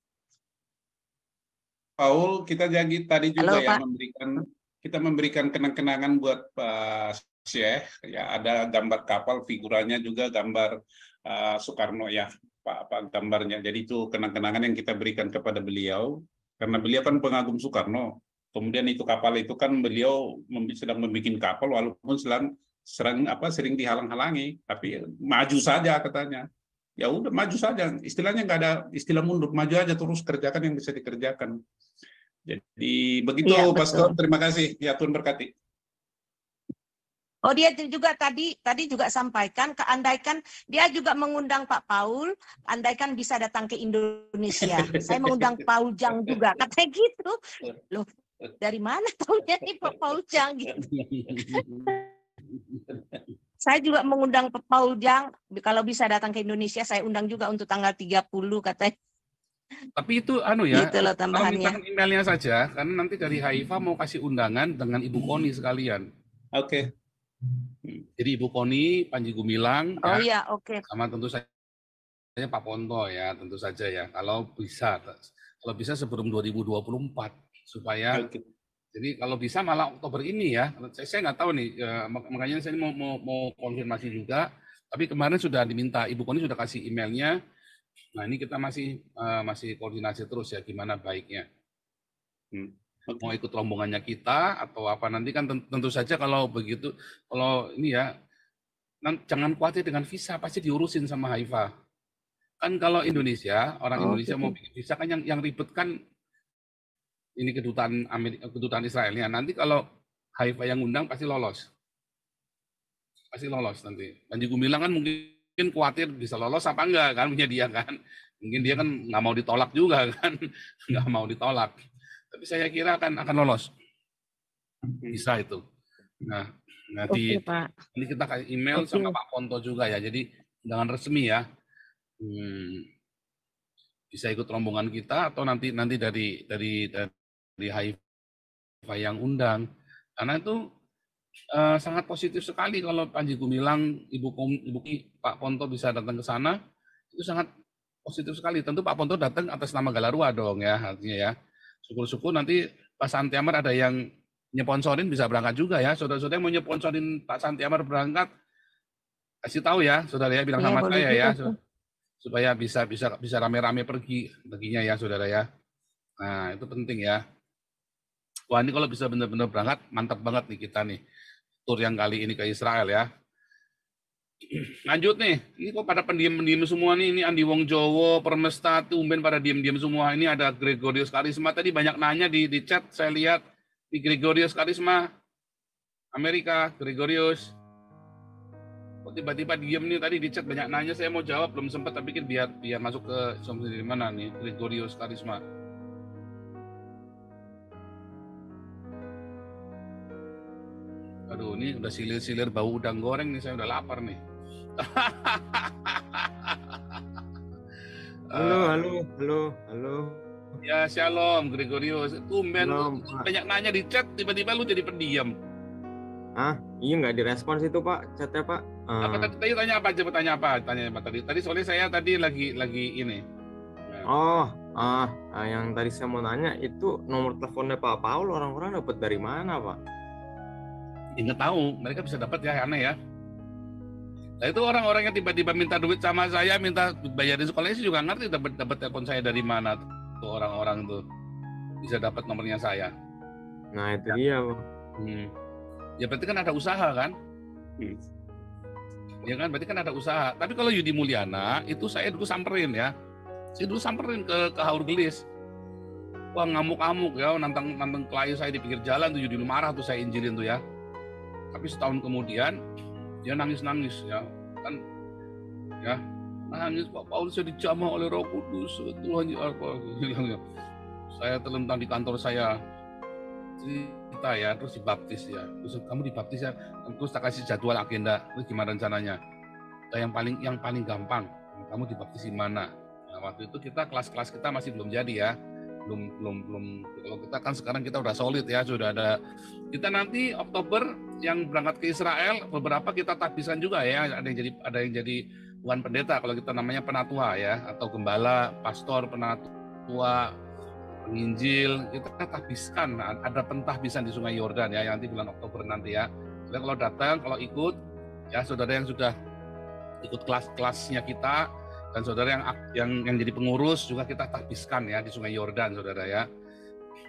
Paul, kita jadi tadi juga Halo, ya Pak. memberikan kita memberikan kenang-kenangan buat Pak Syekh. Ya, ada gambar kapal, figurannya juga gambar uh, Soekarno ya, Pak, apa gambarnya. Jadi itu kenang-kenangan yang kita berikan kepada beliau karena beliau kan pengagum Soekarno. Kemudian itu kapal itu kan beliau sedang membuat kapal walaupun sedang sering apa sering dihalang-halangi tapi maju saja katanya ya udah maju saja istilahnya nggak ada istilah mundur maju aja terus kerjakan yang bisa dikerjakan jadi begitu ya, Pastor terima kasih ya Tuhan berkati Oh dia juga tadi tadi juga sampaikan keandaikan dia juga mengundang Pak Paul, andaikan bisa datang ke Indonesia. Saya mengundang Paul Jang juga, nah, katanya gitu. Loh, dari mana tahunya nih Pak Paul Jang gitu. [laughs] Saya juga mengundang Paul Jang, kalau bisa datang ke Indonesia, saya undang juga untuk tanggal 30 katanya. Tapi itu anu ya, gitu loh tambahannya. Kalau emailnya saja, karena nanti dari Haifa mau kasih undangan dengan Ibu Koni sekalian. Oke. Okay. Jadi Ibu Koni, Panji Gumilang. Oh ya, iya, oke. Okay. Sama tentu saja Pak Ponto ya, tentu saja ya. Kalau bisa, kalau bisa sebelum 2024 supaya okay. Jadi kalau bisa malah Oktober ini ya, saya, saya nggak tahu nih, ya, makanya saya mau, mau, mau konfirmasi juga. Tapi kemarin sudah diminta, Ibu Koni sudah kasih emailnya. Nah ini kita masih uh, masih koordinasi terus ya, gimana baiknya. Hmm. Mau ikut rombongannya kita atau apa nanti kan tentu saja kalau begitu, kalau ini ya, jangan khawatir dengan visa, pasti diurusin sama Haifa. Kan kalau Indonesia, orang oh, Indonesia mau bikin visa kan yang, yang ribet kan ini kedutaan Amerika, kedutaan Israel ya Nanti kalau Haifa yang undang pasti lolos. Pasti lolos nanti. Panji Gumilang kan mungkin khawatir bisa lolos apa enggak kan punya dia kan. Mungkin dia kan nggak mau ditolak juga kan. [laughs] Nggak mau ditolak. Tapi saya kira akan akan lolos. Bisa itu. Nah, nanti Oke, ini kita kasih email Oke. sama Pak Ponto juga ya. Jadi undangan resmi ya. Hmm bisa ikut rombongan kita atau nanti nanti dari dari dari di Haifa yang undang. Karena itu eh, sangat positif sekali kalau Panji Gumilang, Ibu Ibu Pak Ponto bisa datang ke sana, itu sangat positif sekali. Tentu Pak Ponto datang atas nama Galarua dong ya, artinya ya. Syukur-syukur nanti Pak Santiamar ada yang nyeponsorin bisa berangkat juga ya. Saudara-saudara yang mau nyeponsorin Pak Santiamar berangkat, kasih tahu ya, saudara ya bilang ya, sama saya ya. Supaya bisa bisa bisa rame-rame pergi perginya ya, saudara ya. Nah, itu penting ya. Wah ini kalau bisa benar-benar berangkat, mantap banget nih kita nih. Tur yang kali ini ke Israel ya. Lanjut nih, ini kok pada pendiam-pendiam semua nih, ini Andi Wong Jowo, Permesta, Tumben pada diam-diam semua. Ini ada Gregorius Karisma, tadi banyak nanya di, di chat, saya lihat di Gregorius Karisma, Amerika, Gregorius. Kok tiba-tiba diem nih tadi di chat banyak nanya, saya mau jawab belum sempat tapi biar biar masuk ke sendiri mana nih Gregorius Karisma. Aduh, ini udah silir-silir bau udang goreng nih, saya udah lapar nih. [laughs] halo, eh, halo, halo, halo. Ya, shalom Gregorio Tumben men banyak nanya di chat, tiba-tiba lu jadi pendiam. Ah, iya nggak direspons itu Pak, chatnya Pak. Uh. Apa tadi, tadi tanya apa aja? Tanya apa? Tanya apa tadi? Tadi soalnya saya tadi lagi lagi ini. Oh, ah, ah yang tadi saya mau nanya itu nomor teleponnya Pak Paul orang-orang dapat dari mana Pak? Ingat tahu mereka bisa dapat ya aneh ya nah itu orang-orang yang tiba-tiba minta duit sama saya minta bayarin sekolahnya sih juga ngerti dapat dapat telepon saya dari mana tuh orang-orang tuh bisa dapat nomornya saya nah itu dia hmm. ya berarti kan ada usaha kan hmm. ya kan berarti kan ada usaha tapi kalau Yudi Mulyana itu saya dulu samperin ya saya dulu samperin ke ke Haur Gelis wah ngamuk-ngamuk ya nantang nantang klien saya di pinggir jalan tuh Yudi marah tuh saya injilin tuh ya tapi setahun kemudian dia nangis-nangis ya kan ya nangis Pak Paulus saya dijamah oleh Roh Kudus Tuhan ya apa saya terlentang di kantor saya cerita ya terus dibaptis ya terus kamu dibaptis ya terus tak kasih jadwal agenda terus gimana rencananya nah, yang paling yang paling gampang kamu dibaptis di mana nah, waktu itu kita kelas-kelas kita masih belum jadi ya belum belum belum kalau kita kan sekarang kita udah solid ya sudah ada kita nanti Oktober yang berangkat ke Israel beberapa kita tahbisan juga ya ada yang jadi ada yang jadi tuan pendeta kalau kita namanya penatua ya atau gembala pastor penatua penginjil kita tabiskan ada pentahbisan di Sungai Yordan ya yang nanti bulan Oktober nanti ya jadi kalau datang kalau ikut ya saudara yang sudah ikut kelas-kelasnya kita dan saudara yang yang yang jadi pengurus juga kita takbiskan ya di Sungai Yordan saudara ya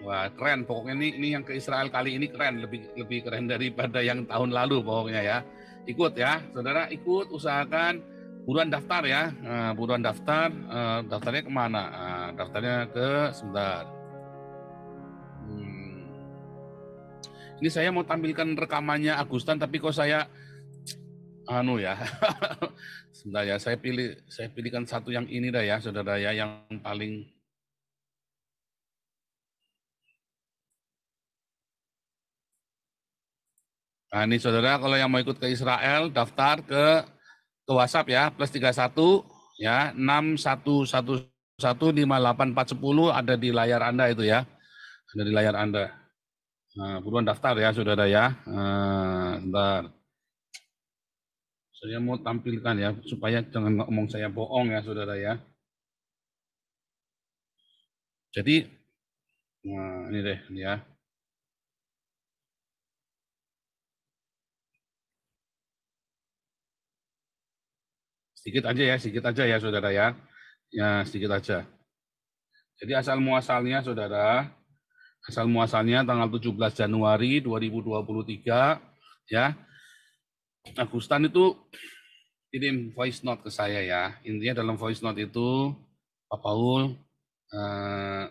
wah keren pokoknya ini ini yang ke Israel kali ini keren lebih lebih keren daripada yang tahun lalu pokoknya ya ikut ya saudara ikut usahakan buruan daftar ya nah, buruan daftar uh, daftarnya kemana nah, daftarnya ke sebentar hmm. ini saya mau tampilkan rekamannya Agustan tapi kok saya anu ya. [laughs] Sebentar ya, saya pilih saya pilihkan satu yang ini dah ya, saudara ya yang paling Nah, ini saudara kalau yang mau ikut ke Israel daftar ke ke WhatsApp ya plus 31 ya 6111 58410 ada di layar Anda itu ya. Ada di layar Anda. Nah, buruan daftar ya saudara ya. Nah, saya mau tampilkan ya, supaya jangan ngomong saya bohong ya, saudara ya. Jadi, nah ini deh, ya. Sedikit aja ya, sedikit aja ya, saudara ya. Ya, sedikit aja. Jadi asal muasalnya, saudara, asal muasalnya tanggal 17 Januari 2023, ya Agustan itu kirim voice note ke saya ya. Intinya dalam voice note itu Pak Paul eh,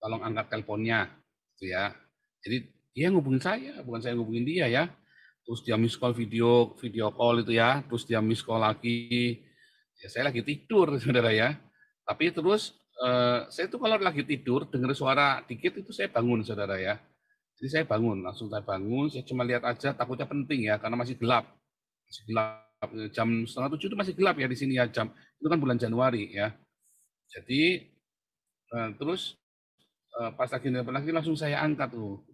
tolong angkat teleponnya gitu ya. Jadi dia ngubungin saya, bukan saya ngubungin dia ya. Terus dia miss call video video call itu ya, terus dia miss call lagi. Ya saya lagi tidur [laughs] saudara ya. Tapi terus eh, saya itu kalau lagi tidur dengar suara dikit itu saya bangun saudara ya. Jadi saya bangun, langsung saya bangun, saya cuma lihat aja, takutnya penting ya, karena masih gelap. Masih gelap, eh, jam setengah tujuh itu masih gelap ya di sini ya, jam itu kan bulan Januari ya. Jadi eh, terus eh, pas lagi nelfon lagi langsung saya angkat tuh.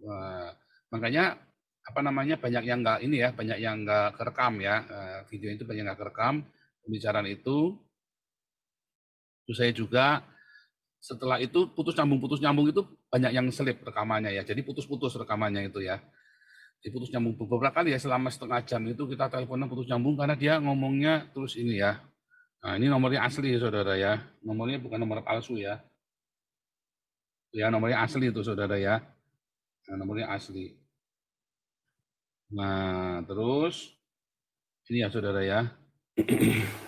makanya apa namanya banyak yang enggak ini ya, banyak yang enggak kerekam ya, video itu banyak nggak kerekam pembicaraan itu. Terus saya juga setelah itu putus nyambung putus nyambung itu banyak yang selip rekamannya ya jadi putus-putus rekamannya itu ya jadi putus nyambung beberapa kali ya selama setengah jam itu kita teleponan putus nyambung karena dia ngomongnya terus ini ya nah ini nomornya asli ya saudara ya nomornya bukan nomor palsu ya ya nomornya asli itu saudara ya nah, nomornya asli nah terus ini ya saudara ya [clears throat]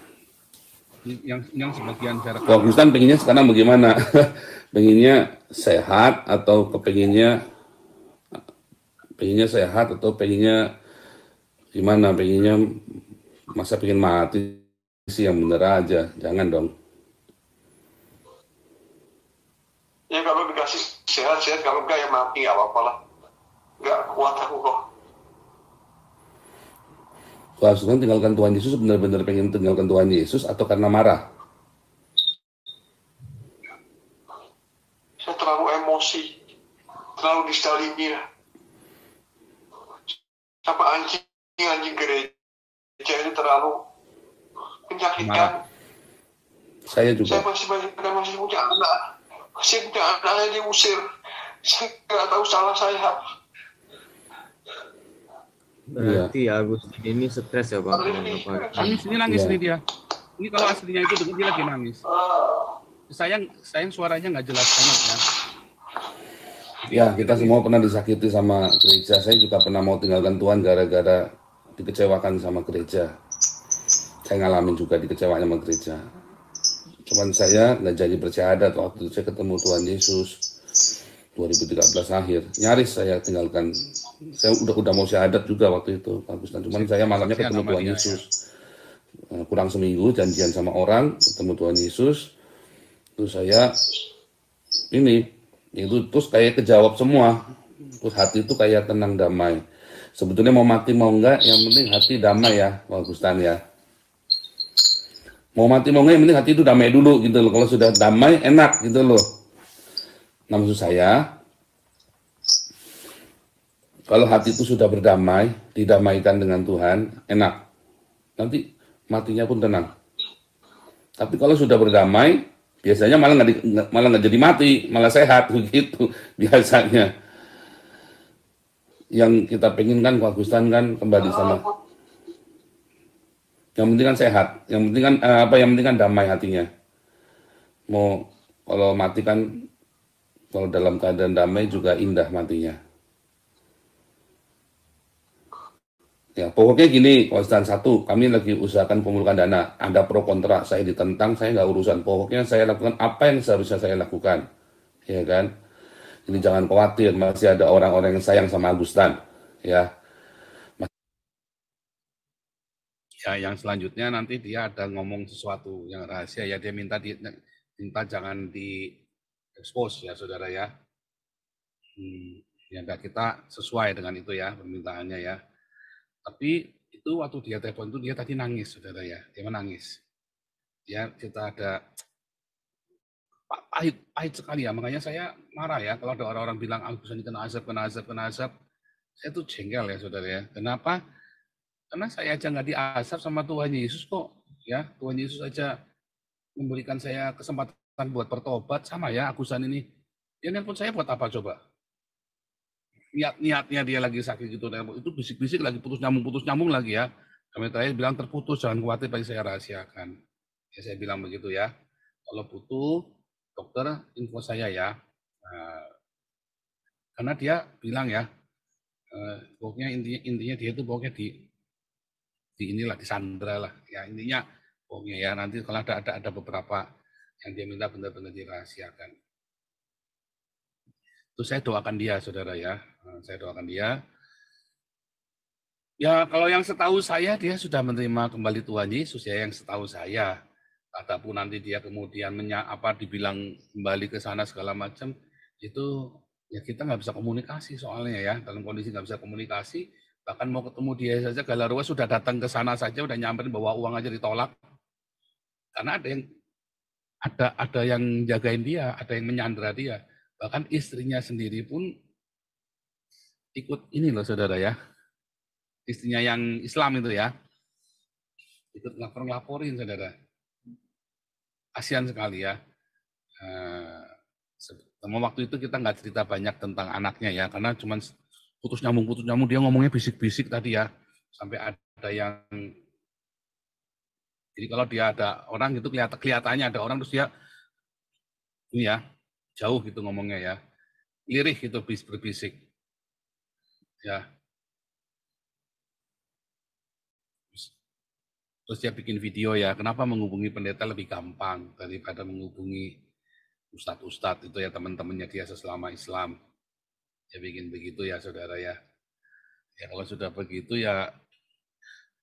yang yang sebagian jarak Kalau Kristen pengennya sekarang bagaimana? [laughs] pengennya sehat atau kepenginnya pengennya sehat atau pengennya gimana? Pengennya masa pengen mati sih yang bener aja, jangan dong. Ya kalau dikasih sehat-sehat, kalau enggak ya mati nggak apa-apa lah. Nggak kuat aku kok langsung tinggalkan Tuhan Yesus benar-benar pengen tinggalkan Tuhan Yesus atau karena marah? Saya terlalu emosi, terlalu disalimi sama anjing anjing gereja ini terlalu menyakitkan. Marah. Saya juga. Saya masih banyak masih punya anak, masih punya anak yang diusir. Saya nggak tahu salah saya Iya. Berarti ya. Agustin ini stres ya Pak. Nangis ini nangis ya. nih dia. Ini kalau aslinya itu dia lagi nangis. Sayang, sayang suaranya nggak jelas banget ya. Ya, kita semua pernah disakiti sama gereja. Saya juga pernah mau tinggalkan Tuhan gara-gara dikecewakan sama gereja. Saya ngalamin juga dikecewakan sama gereja. Cuman saya nggak jadi adat waktu saya ketemu Tuhan Yesus 2013 akhir nyaris saya tinggalkan saya udah udah mau syahadat juga waktu itu bagus nah, cuman saya malamnya ketemu Tuhan Yesus ya. eh, kurang seminggu janjian sama orang ketemu Tuhan Yesus terus saya ini itu terus kayak kejawab semua terus hati itu kayak tenang damai sebetulnya mau mati mau enggak yang penting hati damai ya Pak Gustan ya mau mati mau enggak yang penting hati itu damai dulu gitu loh kalau sudah damai enak gitu loh Nah maksud saya, kalau hati itu sudah berdamai, didamaikan dengan Tuhan, enak. Nanti matinya pun tenang. Tapi kalau sudah berdamai, biasanya malah nggak malah nggak jadi mati, malah sehat [laughs] begitu biasanya. Yang kita penginkan keagusan kan kembali sama. Yang penting kan sehat, yang penting kan eh, apa? Yang penting kan damai hatinya. Mau kalau mati kan kalau dalam keadaan damai juga indah matinya. Ya, pokoknya gini, konstan satu, kami lagi usahakan pemulukan dana. Ada pro kontra, saya ditentang, saya nggak urusan. Pokoknya saya lakukan apa yang seharusnya saya lakukan. Ya kan? Jadi jangan khawatir, masih ada orang-orang yang sayang sama Agustan. Ya. ya, yang selanjutnya nanti dia ada ngomong sesuatu yang rahasia, ya dia minta di, minta jangan di expose ya saudara ya. Hmm, ya kita sesuai dengan itu ya permintaannya ya. Tapi itu waktu dia telepon itu dia tadi nangis saudara ya, dia menangis. Ya kita ada pahit, pahit sekali ya, makanya saya marah ya kalau ada orang-orang bilang aku bisa kena azab, kena azab, kena azab. Saya tuh jengkel ya saudara ya. Kenapa? Karena saya aja nggak diazab sama Tuhan Yesus kok. Ya Tuhan Yesus aja memberikan saya kesempatan kan buat pertobat sama ya agusan ini. Dia nelpon saya buat apa coba? Niat-niatnya dia lagi sakit gitu, itu bisik-bisik lagi putus nyambung putus nyambung lagi ya. Kami terakhir bilang terputus, jangan khawatir, pasti saya rahasiakan. Ya, saya bilang begitu ya. Kalau butuh dokter info saya ya. Nah, karena dia bilang ya, eh, pokoknya intinya intinya dia itu pokoknya di di inilah di Sandra lah ya intinya pokoknya ya nanti kalau ada ada ada beberapa yang dia minta benar-benar dirahasiakan. Itu saya doakan dia, saudara ya. Eh, saya doakan dia. Ya kalau yang setahu saya dia sudah menerima kembali Tuhan Yesus ya yang setahu saya. Ataupun nanti dia kemudian menya, apa dibilang kembali ke sana segala macam itu ya kita nggak bisa komunikasi soalnya ya dalam kondisi nggak bisa komunikasi bahkan mau ketemu dia saja Galarua sudah datang ke sana saja udah nyamperin bawa uang aja ditolak karena ada yang ada ada yang jagain dia, ada yang menyandra dia. Bahkan istrinya sendiri pun ikut ini loh saudara ya. Istrinya yang Islam itu ya. Ikut lapor-laporin saudara. asian sekali ya. Eh, sama waktu itu kita nggak cerita banyak tentang anaknya ya, karena cuman putus nyambung putus nyambung dia ngomongnya bisik-bisik tadi ya, sampai ada yang jadi kalau dia ada orang itu kelihatan kelihatannya ada orang terus dia ini ya jauh gitu ngomongnya ya lirih gitu bis berbisik ya terus dia bikin video ya kenapa menghubungi pendeta lebih gampang daripada menghubungi ustadz-ustadz itu ya teman-temannya dia seselama Islam dia bikin begitu ya saudara ya ya kalau sudah begitu ya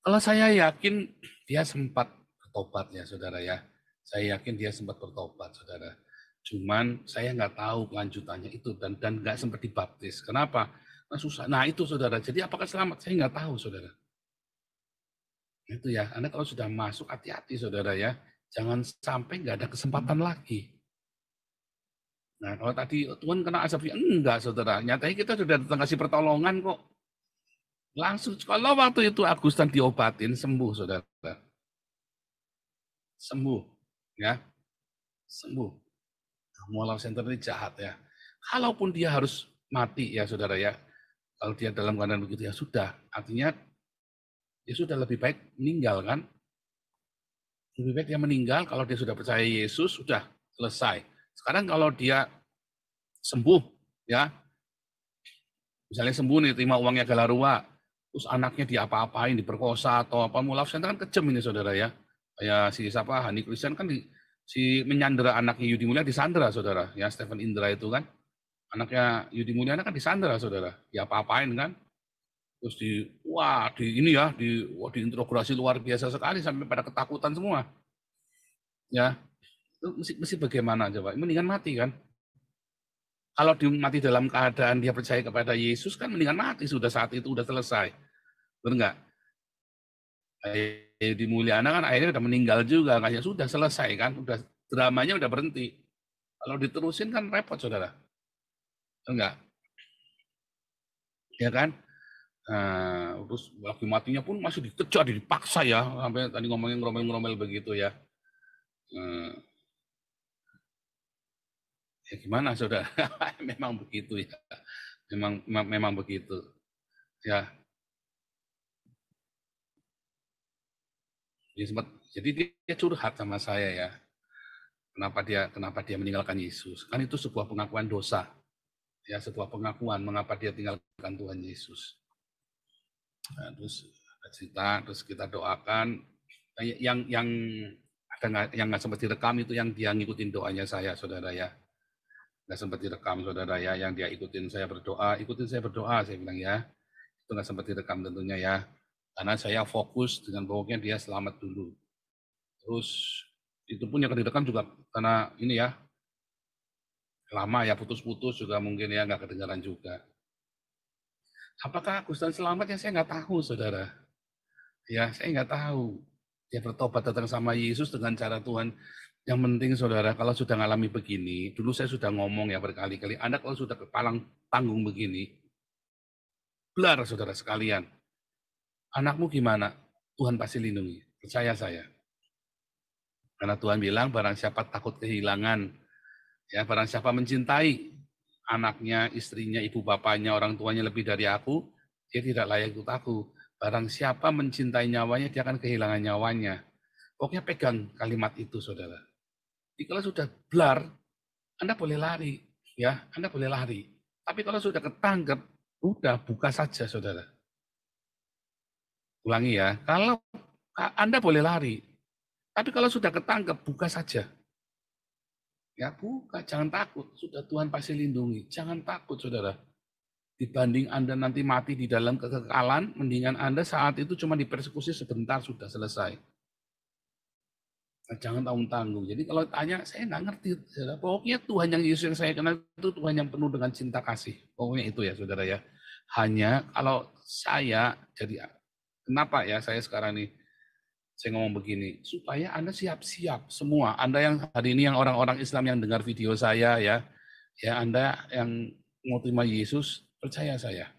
kalau saya yakin dia sempat Obatnya, saudara ya. Saya yakin dia sempat bertobat saudara. Cuman saya nggak tahu kelanjutannya itu dan dan nggak sempat dibaptis. Kenapa? Nah, susah. Nah itu saudara. Jadi apakah selamat? Saya nggak tahu saudara. Itu ya. Anda kalau sudah masuk hati-hati saudara ya. Jangan sampai nggak ada kesempatan lagi. Nah kalau tadi Tuhan kena azab ya enggak saudara. Nyatanya kita sudah datang kasih pertolongan kok. Langsung kalau waktu itu Agustan diobatin sembuh saudara sembuh ya sembuh nah, mualaf center ini jahat ya kalaupun dia harus mati ya saudara ya kalau dia dalam keadaan begitu ya sudah artinya yesus ya sudah lebih baik meninggal kan lebih baik dia meninggal kalau dia sudah percaya Yesus sudah selesai sekarang kalau dia sembuh ya misalnya sembuh nih terima uangnya galarua terus anaknya diapa-apain diperkosa atau apa mualaf center kan kejam ini saudara ya ya si siapa Hani Christian kan di, si menyandera anaknya Yudi Mulia disandera saudara ya Stephen Indra itu kan anaknya Yudi Mulia kan disandera saudara ya apa-apain kan terus di wah di ini ya di wah di intrograsi luar biasa sekali sampai pada ketakutan semua ya itu mesti, mesti bagaimana coba mendingan mati kan kalau dia mati dalam keadaan dia percaya kepada Yesus kan mendingan mati sudah saat itu sudah selesai benar nggak Edi Mulyana kan akhirnya udah meninggal juga, kan? ya sudah selesai kan, udah dramanya udah berhenti. Kalau diterusin kan repot saudara, enggak? Ya kan? Nah, terus waktu matinya pun masih dikejar, dipaksa ya, sampai tadi ngomongin ngromel-ngromel begitu ya. Hmm. ya gimana saudara? [laughs] memang begitu ya, memang memang begitu ya. Dia sempat, jadi dia curhat sama saya ya. Kenapa dia kenapa dia meninggalkan Yesus? Kan itu sebuah pengakuan dosa. Ya, sebuah pengakuan mengapa dia tinggalkan Tuhan Yesus. Nah, terus cerita, terus kita doakan yang yang ada yang nggak sempat direkam itu yang dia ngikutin doanya saya saudara ya nggak sempat direkam saudara ya yang dia ikutin saya berdoa ikutin saya berdoa saya bilang ya itu nggak sempat direkam tentunya ya karena saya fokus dengan pokoknya dia selamat dulu. Terus itu pun yang kedengaran juga karena ini ya lama ya putus-putus juga mungkin ya nggak kedengaran juga. Apakah Agus Selamat ya saya nggak tahu saudara. Ya saya nggak tahu. Dia bertobat datang sama Yesus dengan cara Tuhan. Yang penting saudara kalau sudah ngalami begini, dulu saya sudah ngomong ya berkali-kali, anak kalau sudah kepalang tanggung begini, blar saudara sekalian. Anakmu gimana? Tuhan pasti lindungi. Percaya saya. Karena Tuhan bilang barang siapa takut kehilangan, ya barang siapa mencintai anaknya, istrinya, ibu bapaknya, orang tuanya lebih dari aku, dia tidak layak ikut aku. Barang siapa mencintai nyawanya, dia akan kehilangan nyawanya. Pokoknya pegang kalimat itu, saudara. Jadi kalau sudah blar, Anda boleh lari. ya Anda boleh lari. Tapi kalau sudah ketangkep, udah buka saja, saudara. Ulangi ya, kalau Anda boleh lari, tapi kalau sudah ketangkep, buka saja. Ya buka, jangan takut. Sudah Tuhan pasti lindungi. Jangan takut, saudara. Dibanding Anda nanti mati di dalam kekekalan, mendingan Anda saat itu cuma dipersekusi sebentar, sudah selesai. Nah, jangan tanggung-tanggung. Jadi kalau tanya, saya nggak ngerti. Saudara. Pokoknya Tuhan yang Yesus yang saya kenal itu Tuhan yang penuh dengan cinta kasih. Pokoknya itu ya, saudara ya. Hanya kalau saya jadi Kenapa ya saya sekarang ini saya ngomong begini supaya Anda siap-siap semua. Anda yang hari ini yang orang-orang Islam yang dengar video saya ya, ya Anda yang mau terima Yesus, percaya saya.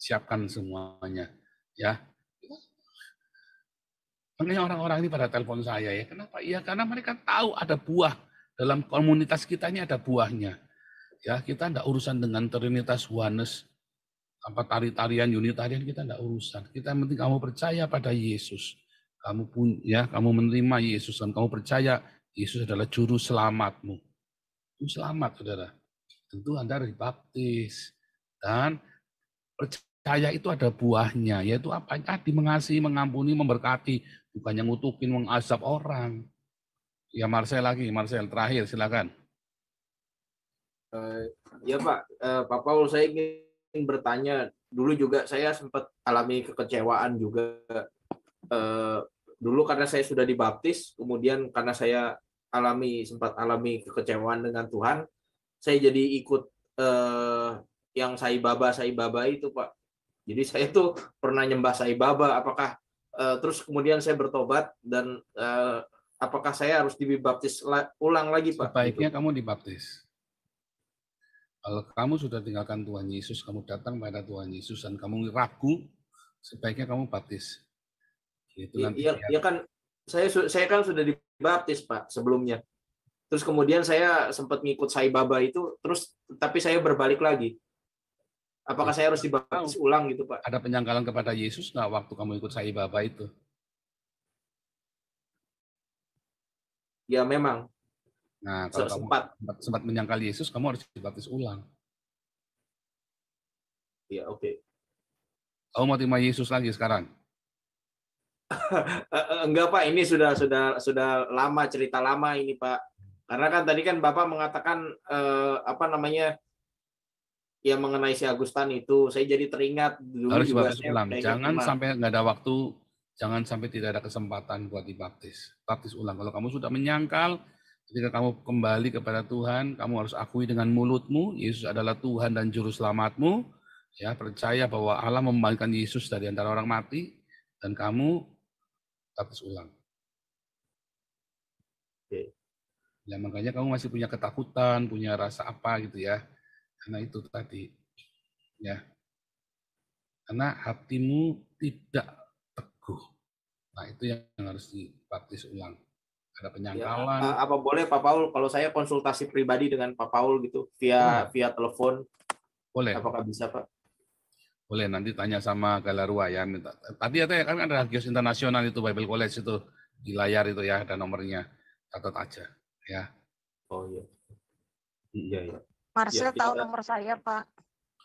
Siapkan semuanya ya. Makanya orang-orang ini pada telepon saya ya. Kenapa? Ya karena mereka tahu ada buah dalam komunitas kita ini ada buahnya. Ya, kita tidak urusan dengan Trinitas Wanes apa tari-tarian unitarian kita tidak urusan. Kita yang penting kamu percaya pada Yesus. Kamu pun ya kamu menerima Yesus dan kamu percaya Yesus adalah juru selamatmu. Itu selamat saudara. Tentu Anda harus dibaptis dan percaya itu ada buahnya yaitu apa tadi mengasihi, mengampuni, memberkati bukan yang ngutukin mengazab orang. Ya Marcel lagi, Marcel terakhir silakan. Uh, ya Pak, uh, Pak Paul saya ingin bertanya dulu juga saya sempat alami kekecewaan juga eh, dulu karena saya sudah dibaptis kemudian karena saya alami sempat alami kekecewaan dengan Tuhan saya jadi ikut eh, yang sai baba sai baba itu pak jadi saya tuh pernah nyembah sai baba apakah eh, terus kemudian saya bertobat dan eh, apakah saya harus dibaptis ulang lagi pak sebaiknya gitu. kamu dibaptis kalau kamu sudah tinggalkan Tuhan Yesus, kamu datang pada Tuhan Yesus dan kamu ragu, sebaiknya kamu baptis. Gitu iya, nanti. Ya, ya kan saya saya kan sudah dibaptis Pak sebelumnya. Terus kemudian saya sempat ngikut Sai Baba itu, terus tapi saya berbalik lagi. Apakah saya harus dibaptis ulang gitu Pak? Ada penyangkalan kepada Yesus nggak waktu kamu ikut Sai Baba itu? Ya memang. Nah, kalau sempat. kamu sempat, sempat menyangkal Yesus, kamu harus dibaptis ulang. Iya, oke. Okay. Kamu mau terima Yesus lagi sekarang? [laughs] Eh, eh, enggak, Pak. Ini sudah sudah sudah lama cerita lama ini, Pak. Karena kan tadi kan Bapak mengatakan eh, apa namanya? ya mengenai si Agustan itu saya jadi teringat dulu harus dibaptis ulang jangan ingat, sampai nggak ada waktu jangan sampai tidak ada kesempatan buat dibaptis baptis ulang kalau kamu sudah menyangkal Ketika kamu kembali kepada Tuhan, kamu harus akui dengan mulutmu Yesus adalah Tuhan dan juru selamatmu. Ya, percaya bahwa Allah membangkitkan Yesus dari antara orang mati dan kamu tetap ulang. Oke. Ya, makanya kamu masih punya ketakutan, punya rasa apa gitu ya. Karena itu tadi. Ya. Karena hatimu tidak teguh. Nah, itu yang harus dibaptis ulang ada ya, penyangkalan. Ya, apa boleh Pak Paul kalau saya konsultasi pribadi dengan Pak Paul gitu via hmm. via telepon? Boleh. Apakah bisa Pak? Boleh nanti tanya sama Galarua ya. Tadi ada kan ada Hagios Internasional itu Bible College itu di layar itu ya ada nomornya. Catat aja ya. Oh iya. Iya iya. Marcel ya, tahu ya. nomor saya Pak.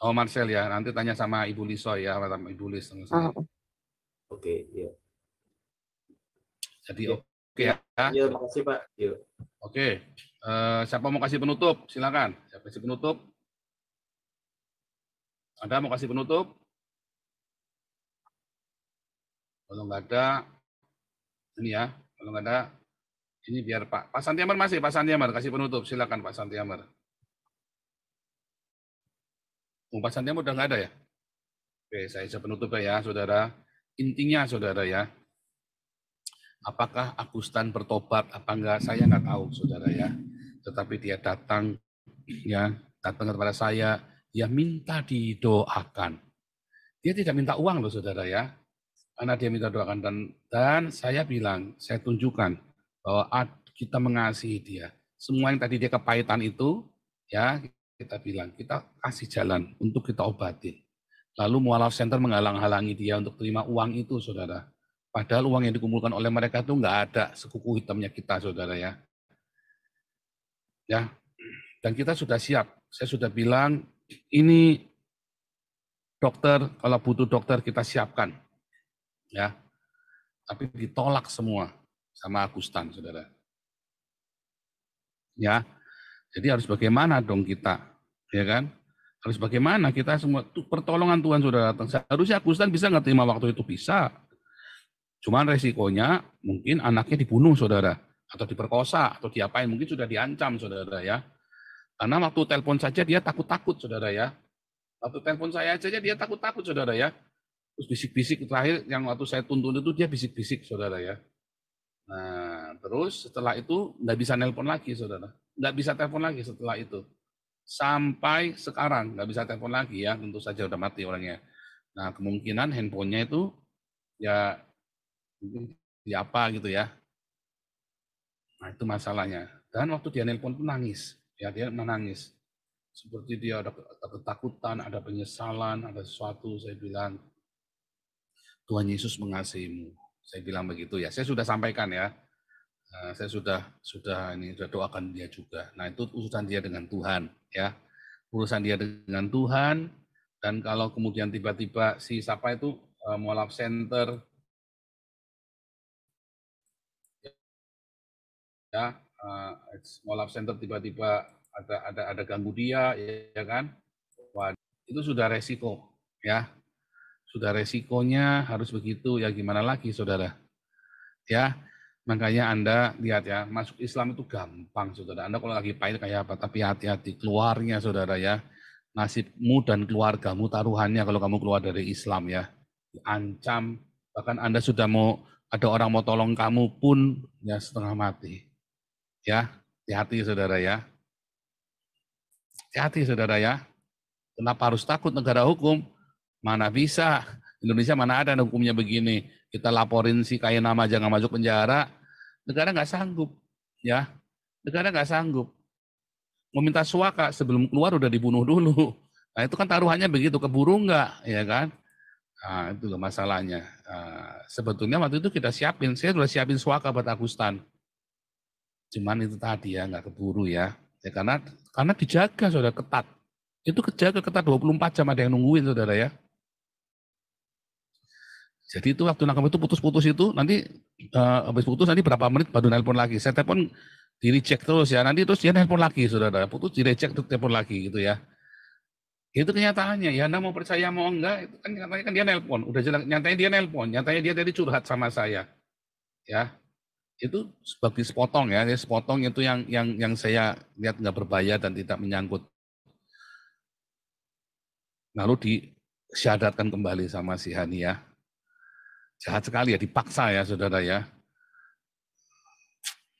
Oh Marcel ya, nanti tanya sama Ibu Liso ya, sama Ibu Lis. Oh. Oke, okay, iya. Jadi iya. oke Oke ya. Iya, makasih Pak. Yuk. Iya. Oke. Uh, siapa mau kasih penutup? Silakan. Siapa kasih penutup? Ada mau kasih penutup? Kalau nggak ada, ini ya. Kalau nggak ada, ini biar Pak. Pak Santiamer masih, Pak Santiamer kasih penutup. Silakan Pak Santiamer. Oh, Pak Santiamer udah nggak ada ya? Oke, saya penutup ya, saudara. Intinya, saudara ya, apakah Agustan bertobat apa enggak saya enggak tahu saudara ya tetapi dia datang ya datang kepada saya ya minta didoakan dia tidak minta uang loh saudara ya karena dia minta doakan dan dan saya bilang saya tunjukkan bahwa kita mengasihi dia semua yang tadi dia kepahitan itu ya kita bilang kita kasih jalan untuk kita obatin lalu mualaf center menghalang-halangi dia untuk terima uang itu saudara Padahal uang yang dikumpulkan oleh mereka itu nggak ada sekuku hitamnya kita, saudara ya. Ya, dan kita sudah siap. Saya sudah bilang ini dokter kalau butuh dokter kita siapkan, ya. Tapi ditolak semua sama Agustan, saudara. Ya, jadi harus bagaimana dong kita, ya kan? Harus bagaimana kita semua pertolongan Tuhan sudah datang. Seharusnya Agustan bisa nggak terima waktu itu bisa, Cuman resikonya mungkin anaknya dibunuh saudara, atau diperkosa, atau diapain, mungkin sudah diancam saudara ya. Karena waktu telepon saja dia takut-takut saudara ya. Waktu telepon saya saja dia takut-takut saudara ya. Terus bisik-bisik terakhir yang waktu saya tuntun itu dia bisik-bisik saudara ya. Nah, terus setelah itu nggak bisa nelpon lagi, saudara. Nggak bisa telepon lagi setelah itu. Sampai sekarang nggak bisa telepon lagi ya, tentu saja udah mati orangnya. Nah, kemungkinan handphonenya itu ya di apa gitu ya. Nah itu masalahnya. Dan waktu dia nelpon pun nangis. Ya dia menangis. Seperti dia ada, ketakutan, ada penyesalan, ada sesuatu. Saya bilang, Tuhan Yesus mengasihimu. Saya bilang begitu ya. Saya sudah sampaikan ya. Eh, saya sudah sudah ini sudah doakan dia juga. Nah itu urusan dia dengan Tuhan ya. Urusan dia dengan Tuhan. Dan kalau kemudian tiba-tiba si siapa itu eh, mau center ya uh, eh, small center tiba-tiba ada ada ada ganggu dia ya, ya kan Wah, itu sudah resiko ya sudah resikonya harus begitu ya gimana lagi saudara ya makanya anda lihat ya masuk Islam itu gampang saudara anda kalau lagi pahit kayak apa tapi hati-hati keluarnya saudara ya nasibmu dan keluargamu taruhannya kalau kamu keluar dari Islam ya diancam bahkan anda sudah mau ada orang mau tolong kamu pun ya setengah mati Ya, hati-hati saudara ya. Hati-hati saudara ya. Kenapa harus takut negara hukum? Mana bisa? Indonesia mana ada hukumnya begini? Kita laporin si kaya nama jangan masuk penjara. Negara nggak sanggup, ya. Negara nggak sanggup. Meminta suaka sebelum keluar udah dibunuh dulu. Nah itu kan taruhannya begitu, keburu nggak, ya kan? Nah, itu loh masalahnya. Nah, sebetulnya waktu itu kita siapin, saya sudah siapin suaka buat Agustan. Cuman itu tadi ya nggak keburu ya. ya karena karena dijaga saudara ketat. Itu kejaga ketat 24 jam ada yang nungguin saudara ya. Jadi itu waktu nakam itu putus-putus itu nanti uh, habis putus nanti berapa menit baru nelpon lagi. Saya telepon di reject terus ya. Nanti terus dia nelpon lagi saudara. Putus di reject terus telepon lagi gitu ya. Itu kenyataannya ya Anda mau percaya mau enggak itu kan nyatanya kan dia nelpon. Udah jelas nyatanya dia nelpon, nyatanya dia tadi curhat sama saya. Ya itu sebagai sepotong ya, ini ya sepotong itu yang yang yang saya lihat nggak berbahaya dan tidak menyangkut. Lalu disyadatkan kembali sama si Hani ya. Jahat sekali ya, dipaksa ya saudara ya.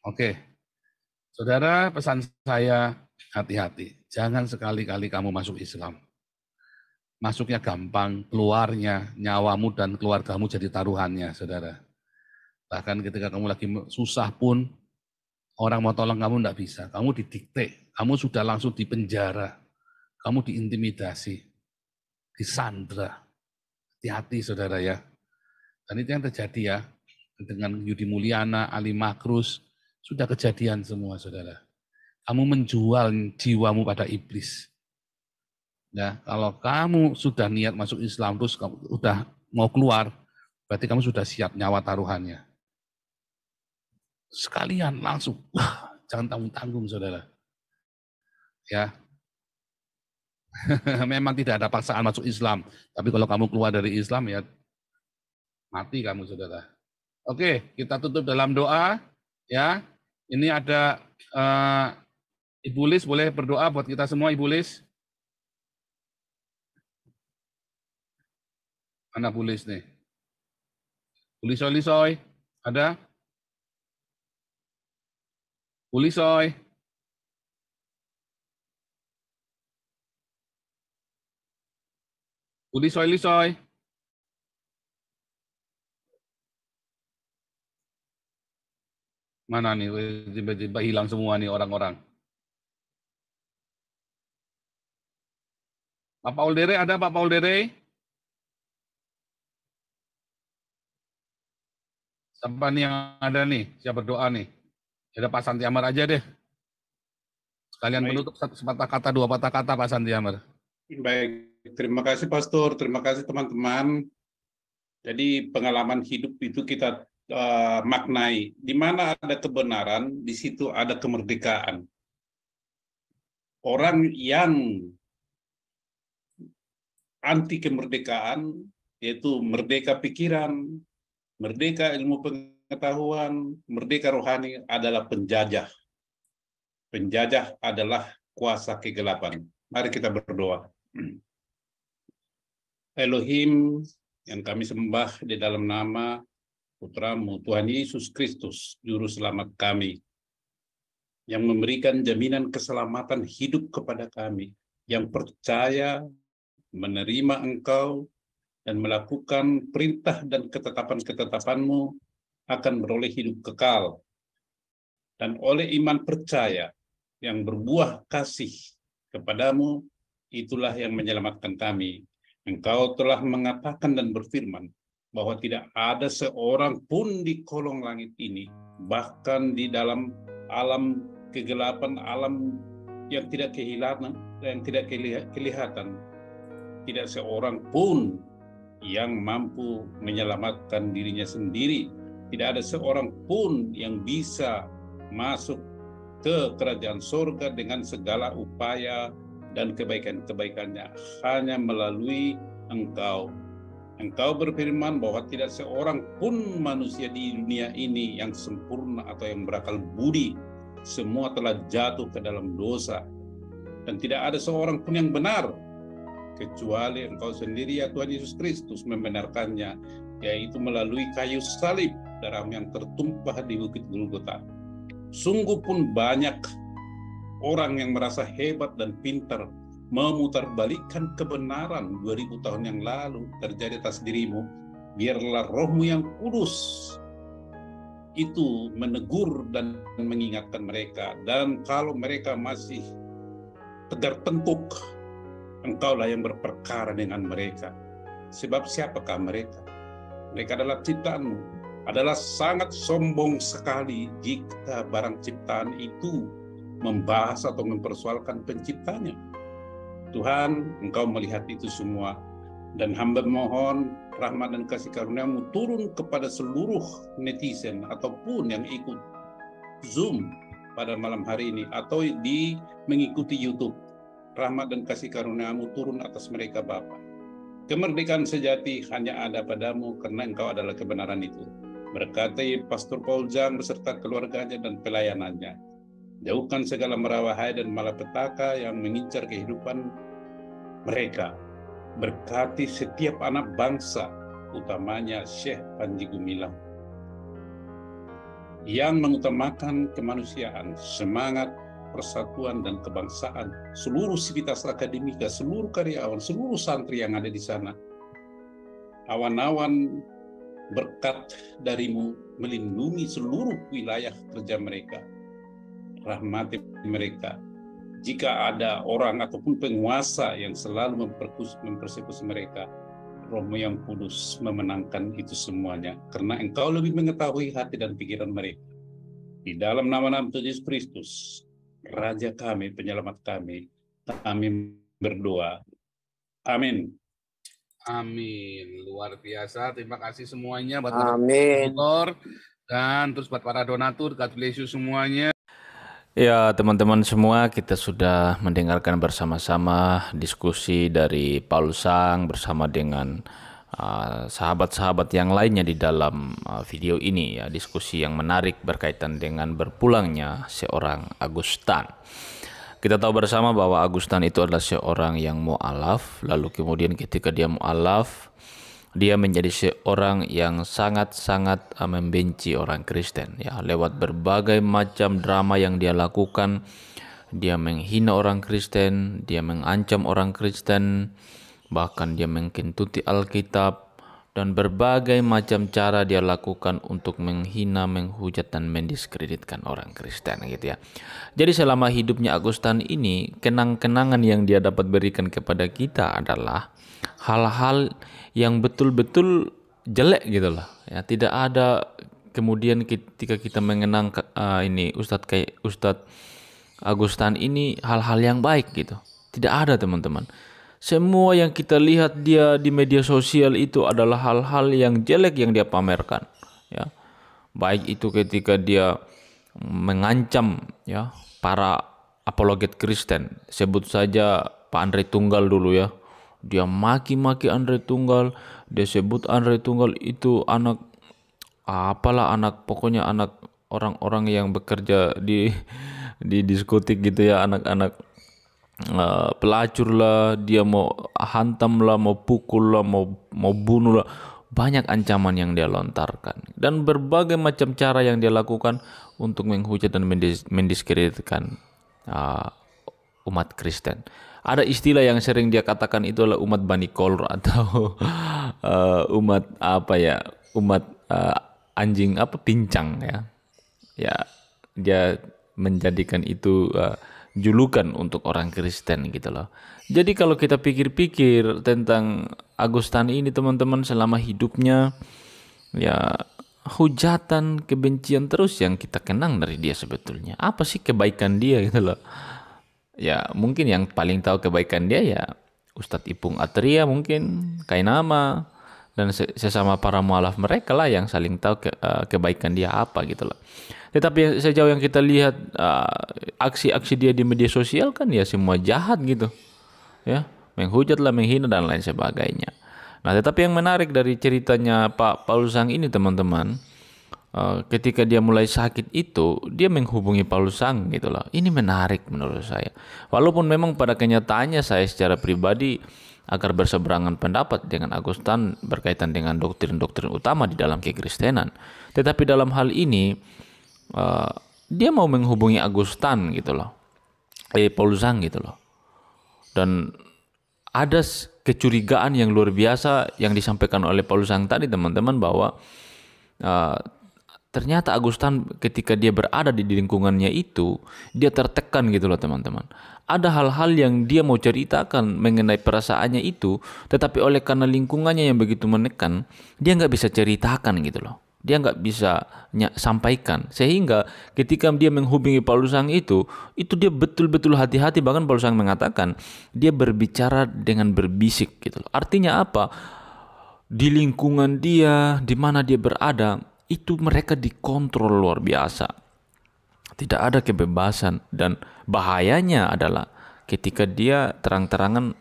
Oke, saudara pesan saya hati-hati. Jangan sekali-kali kamu masuk Islam. Masuknya gampang, keluarnya nyawamu dan keluargamu jadi taruhannya, saudara. Bahkan ketika kamu lagi susah pun, orang mau tolong kamu tidak bisa. Kamu didikte, kamu sudah langsung dipenjara, kamu diintimidasi, disandra. Hati-hati saudara ya. Dan itu yang terjadi ya, dengan Yudi Mulyana, Ali Makrus, sudah kejadian semua saudara. Kamu menjual jiwamu pada iblis. Ya, kalau kamu sudah niat masuk Islam terus kamu sudah mau keluar, berarti kamu sudah siap nyawa taruhannya sekalian langsung. Wah, jangan tanggung-tanggung saudara. Ya. [laughs] Memang tidak ada paksaan masuk Islam, tapi kalau kamu keluar dari Islam ya mati kamu saudara. Oke, kita tutup dalam doa ya. Ini ada uh, Ibu Lis boleh berdoa buat kita semua Ibu Lis. Mana Bu Lis nih? Bu Lisoy Lisoy, ada? Uli Uli soy, soy, Uli soy Mana nih? Tiba-tiba hilang semua nih orang-orang. Pak Paul Dere ada Pak Paul Dere? Siapa nih yang ada nih? Siapa berdoa nih? Ada ya Pak Santi Amar aja deh. Sekalian Baik. menutup satu sepatah kata, dua patah kata Pak Santi Amar. Baik, terima kasih Pastor, terima kasih teman-teman. Jadi pengalaman hidup itu kita uh, maknai. Di mana ada kebenaran, di situ ada kemerdekaan. Orang yang anti kemerdekaan, yaitu merdeka pikiran, merdeka ilmu pengetahuan, pengetahuan merdeka rohani adalah penjajah. Penjajah adalah kuasa kegelapan. Mari kita berdoa. [clears throat] Elohim yang kami sembah di dalam nama Putramu Tuhan Yesus Kristus, Juru Selamat kami, yang memberikan jaminan keselamatan hidup kepada kami, yang percaya menerima Engkau dan melakukan perintah dan ketetapan-ketetapanmu akan beroleh hidup kekal. Dan oleh iman percaya yang berbuah kasih kepadamu, itulah yang menyelamatkan kami. Engkau telah mengatakan dan berfirman bahwa tidak ada seorang pun di kolong langit ini, bahkan di dalam alam kegelapan, alam yang tidak kehilangan, yang tidak kelihatan, tidak seorang pun yang mampu menyelamatkan dirinya sendiri tidak ada seorang pun yang bisa masuk ke kerajaan surga dengan segala upaya dan kebaikan-kebaikannya hanya melalui engkau. Engkau berfirman bahwa tidak seorang pun manusia di dunia ini yang sempurna atau yang berakal budi. Semua telah jatuh ke dalam dosa. Dan tidak ada seorang pun yang benar kecuali engkau sendiri ya Tuhan Yesus Kristus membenarkannya yaitu melalui kayu salib darah yang tertumpah di Bukit Golgota. Sungguh pun banyak orang yang merasa hebat dan pintar memutarbalikkan kebenaran 2000 tahun yang lalu terjadi atas dirimu, biarlah rohmu yang kudus itu menegur dan mengingatkan mereka. Dan kalau mereka masih tegar tengkuk, engkaulah yang berperkara dengan mereka. Sebab siapakah mereka? Mereka adalah ciptaanmu, adalah sangat sombong sekali jika barang ciptaan itu membahas atau mempersoalkan penciptanya. Tuhan, Engkau melihat itu semua. Dan hamba mohon rahmat dan kasih karuniamu turun kepada seluruh netizen ataupun yang ikut Zoom pada malam hari ini atau di mengikuti YouTube. Rahmat dan kasih karuniamu turun atas mereka Bapak. Kemerdekaan sejati hanya ada padamu karena engkau adalah kebenaran itu. Berkati Pastor Paul Jang beserta keluarganya dan pelayanannya. Jauhkan segala merawahai dan malapetaka yang mengincar kehidupan mereka. Berkati setiap anak bangsa, utamanya Syekh Panji Gumilang. Yang mengutamakan kemanusiaan, semangat persatuan dan kebangsaan, seluruh sivitas akademika, seluruh karyawan, seluruh santri yang ada di sana. Awan-awan berkat darimu melindungi seluruh wilayah kerja mereka. Rahmati mereka. Jika ada orang ataupun penguasa yang selalu mempersekusi mereka, romo yang kudus memenangkan itu semuanya, karena engkau lebih mengetahui hati dan pikiran mereka. Di dalam nama-nama Tuhan Yesus Kristus, Raja kami, penyelamat kami, kami berdoa. Amin. Amin. Luar biasa. Terima kasih semuanya buat Amin. donatur dan terus buat para donatur. God bless you semuanya. Ya, teman-teman semua, kita sudah mendengarkan bersama-sama diskusi dari Paul Sang bersama dengan uh, sahabat-sahabat uh, yang lainnya di dalam uh, video ini ya, diskusi yang menarik berkaitan dengan berpulangnya seorang Agustan. Kita tahu bersama bahwa Agustan itu adalah seorang yang mu'alaf, lalu kemudian ketika dia mu'alaf, dia menjadi seorang yang sangat-sangat eh, membenci orang Kristen. Ya, lewat berbagai macam drama yang dia lakukan, dia menghina orang Kristen, dia mengancam orang Kristen, bahkan dia mengkintuti Alkitab, dan berbagai macam cara dia lakukan untuk menghina, menghujat dan mendiskreditkan orang Kristen gitu ya. Jadi selama hidupnya Agustan ini, kenang-kenangan yang dia dapat berikan kepada kita adalah hal-hal yang betul-betul jelek gitu loh. Ya, tidak ada kemudian ketika kita mengenang uh, ini Ustadz kayak Ustadz Agustan ini hal-hal yang baik gitu. Tidak ada teman-teman. Semua yang kita lihat dia di media sosial itu adalah hal-hal yang jelek yang dia pamerkan, ya. Baik itu ketika dia mengancam ya para apologet Kristen. Sebut saja Pak Andre Tunggal dulu ya. Dia maki-maki Andre Tunggal, dia sebut Andre Tunggal itu anak apalah anak pokoknya anak orang-orang yang bekerja di di diskotik gitu ya anak-anak Eh, pelacur lah, dia mau hantam lah, mau pukul lah, mau mau bunuh lah. Banyak ancaman yang dia lontarkan dan berbagai macam cara yang dia lakukan untuk menghujat dan mendis mendiskreditkan uh, umat Kristen. Ada istilah yang sering dia katakan itu adalah umat Bani Kolor [laughs] atau uh, umat apa ya? Umat uh, anjing apa pincang ya. Ya dia menjadikan itu uh, julukan untuk orang Kristen gitu loh. Jadi kalau kita pikir-pikir tentang Agustan ini teman-teman selama hidupnya ya hujatan kebencian terus yang kita kenang dari dia sebetulnya. Apa sih kebaikan dia gitu loh. Ya mungkin yang paling tahu kebaikan dia ya Ustadz Ipung Atria mungkin, Kainama, dan sesama para mualaf mereka lah yang saling tahu ke, uh, kebaikan dia apa gitu loh. Tetapi ya, sejauh yang kita lihat ah, aksi-aksi uh, dia di media sosial kan ya semua jahat gitu. Ya, menghujat lah, menghina dan lain sebagainya. Nah, tetapi yang menarik dari ceritanya Pak Paulus Sang ini teman-teman, uh, ketika dia mulai sakit itu, dia menghubungi Paulus Sang gitu loh. Ini menarik menurut saya. Walaupun memang pada kenyataannya saya secara pribadi agar berseberangan pendapat dengan Agustan berkaitan dengan doktrin-doktrin utama di dalam kekristenan. Tetapi dalam hal ini uh, dia mau menghubungi Agustan gitu loh, eh Paulusang gitu loh, dan ada kecurigaan yang luar biasa yang disampaikan oleh Paulusang tadi teman-teman bahwa uh, ternyata Agustan ketika dia berada di lingkungannya itu dia tertekan gitu loh teman-teman ada hal-hal yang dia mau ceritakan mengenai perasaannya itu tetapi oleh karena lingkungannya yang begitu menekan dia nggak bisa ceritakan gitu loh dia nggak bisa sampaikan sehingga ketika dia menghubungi Paulus Sang itu itu dia betul-betul hati-hati bahkan Paulus Sang mengatakan dia berbicara dengan berbisik gitu artinya apa di lingkungan dia di mana dia berada itu mereka dikontrol luar biasa tidak ada kebebasan dan bahayanya adalah ketika dia terang-terangan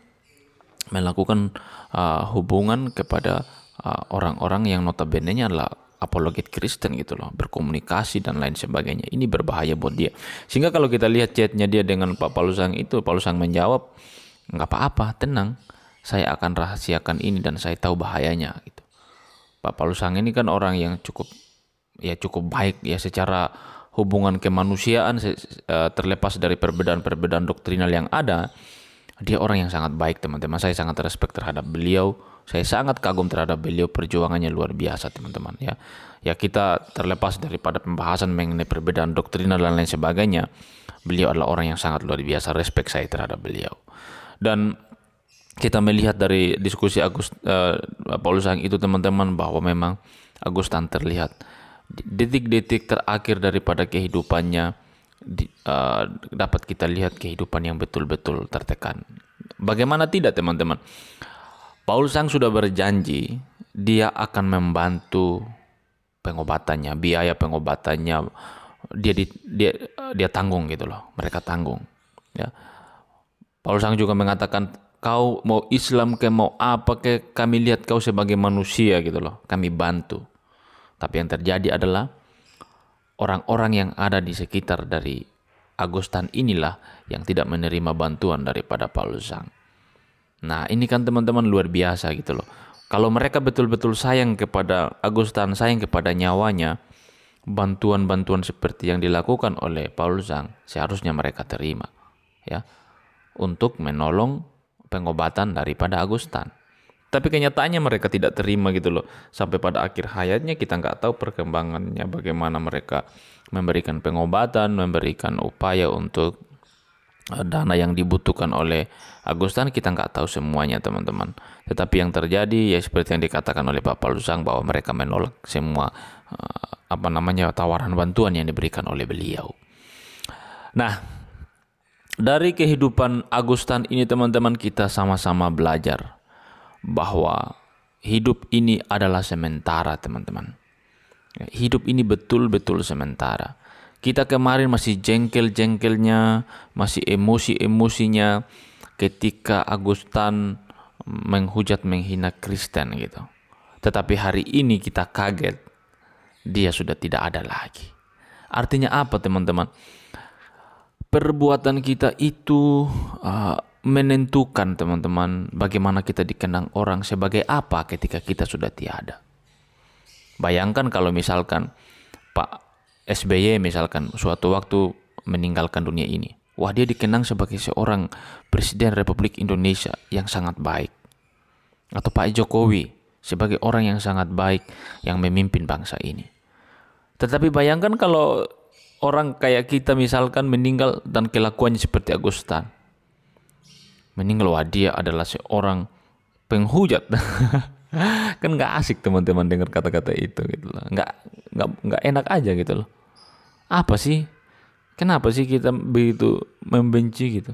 melakukan uh, hubungan kepada uh, orang-orang uh, yang notabene-nya adalah apologet Kristen gitu loh, berkomunikasi dan lain sebagainya. Ini berbahaya buat dia. Sehingga kalau kita lihat chatnya dia dengan Pak Palusang itu, Palusang menjawab, nggak apa-apa, tenang, saya akan rahasiakan ini dan saya tahu bahayanya gitu. Pak Palusang ini kan orang yang cukup ya cukup baik ya secara hubungan kemanusiaan e, terlepas dari perbedaan-perbedaan doktrinal yang ada, dia orang yang sangat baik teman-teman. Saya sangat respect terhadap beliau saya sangat kagum terhadap beliau perjuangannya luar biasa teman-teman ya. Ya kita terlepas daripada pembahasan mengenai perbedaan doktrinal dan lain sebagainya. Beliau adalah orang yang sangat luar biasa. respect saya terhadap beliau. Dan kita melihat dari diskusi Agus uh, Paulus yang itu teman-teman bahwa memang Agustan terlihat detik-detik terakhir daripada kehidupannya di, uh, dapat kita lihat kehidupan yang betul-betul tertekan. Bagaimana tidak teman-teman? Paulus Sang sudah berjanji dia akan membantu pengobatannya, biaya pengobatannya dia di, dia dia tanggung gitu loh, mereka tanggung. Ya. Paulus Sang juga mengatakan kau mau Islam ke mau apa ke kami lihat kau sebagai manusia gitu loh, kami bantu. Tapi yang terjadi adalah orang-orang yang ada di sekitar dari Agustan inilah yang tidak menerima bantuan daripada Paulus Sang. Nah ini kan teman-teman luar biasa gitu loh. Kalau mereka betul-betul sayang kepada Agustan, sayang kepada nyawanya, bantuan-bantuan seperti yang dilakukan oleh Paul Zhang seharusnya mereka terima, ya, untuk menolong pengobatan daripada Agustan. Tapi kenyataannya mereka tidak terima gitu loh. Sampai pada akhir hayatnya kita nggak tahu perkembangannya bagaimana mereka memberikan pengobatan, memberikan upaya untuk Eh, dana yang dibutuhkan oleh Agustan kita nggak tahu semuanya teman-teman. Tetapi yang terjadi ya seperti yang dikatakan oleh Bapak Lusang bahwa mereka menolak semua eh, apa namanya tawaran bantuan yang diberikan oleh beliau. Nah, dari kehidupan Agustan ini teman-teman kita sama-sama belajar bahwa hidup ini adalah sementara teman-teman. Hidup ini betul-betul sementara kita kemarin masih jengkel-jengkelnya, masih emosi-emosinya ketika Agustan mm, menghujat menghina Kristen gitu. Tetapi hari ini kita kaget, dia sudah tidak ada lagi. Artinya apa teman-teman? Perbuatan kita itu uh, menentukan teman-teman bagaimana kita dikenang orang sebagai apa ketika kita sudah tiada. Bayangkan kalau misalkan Pak SBY misalkan suatu waktu meninggalkan dunia ini. Wah dia dikenang sebagai seorang Presiden Republik Indonesia yang sangat baik. Atau Pak Jokowi sebagai orang yang sangat baik yang memimpin bangsa ini. Tetapi bayangkan kalau orang kayak kita misalkan meninggal dan kelakuannya seperti Agustan. Meninggal wah dia adalah seorang penghujat. [laughs] [laughs] kan nggak asik teman-teman dengar kata-kata itu gitu loh nggak nggak nggak enak aja gitu loh apa sih kenapa sih kita begitu membenci gitu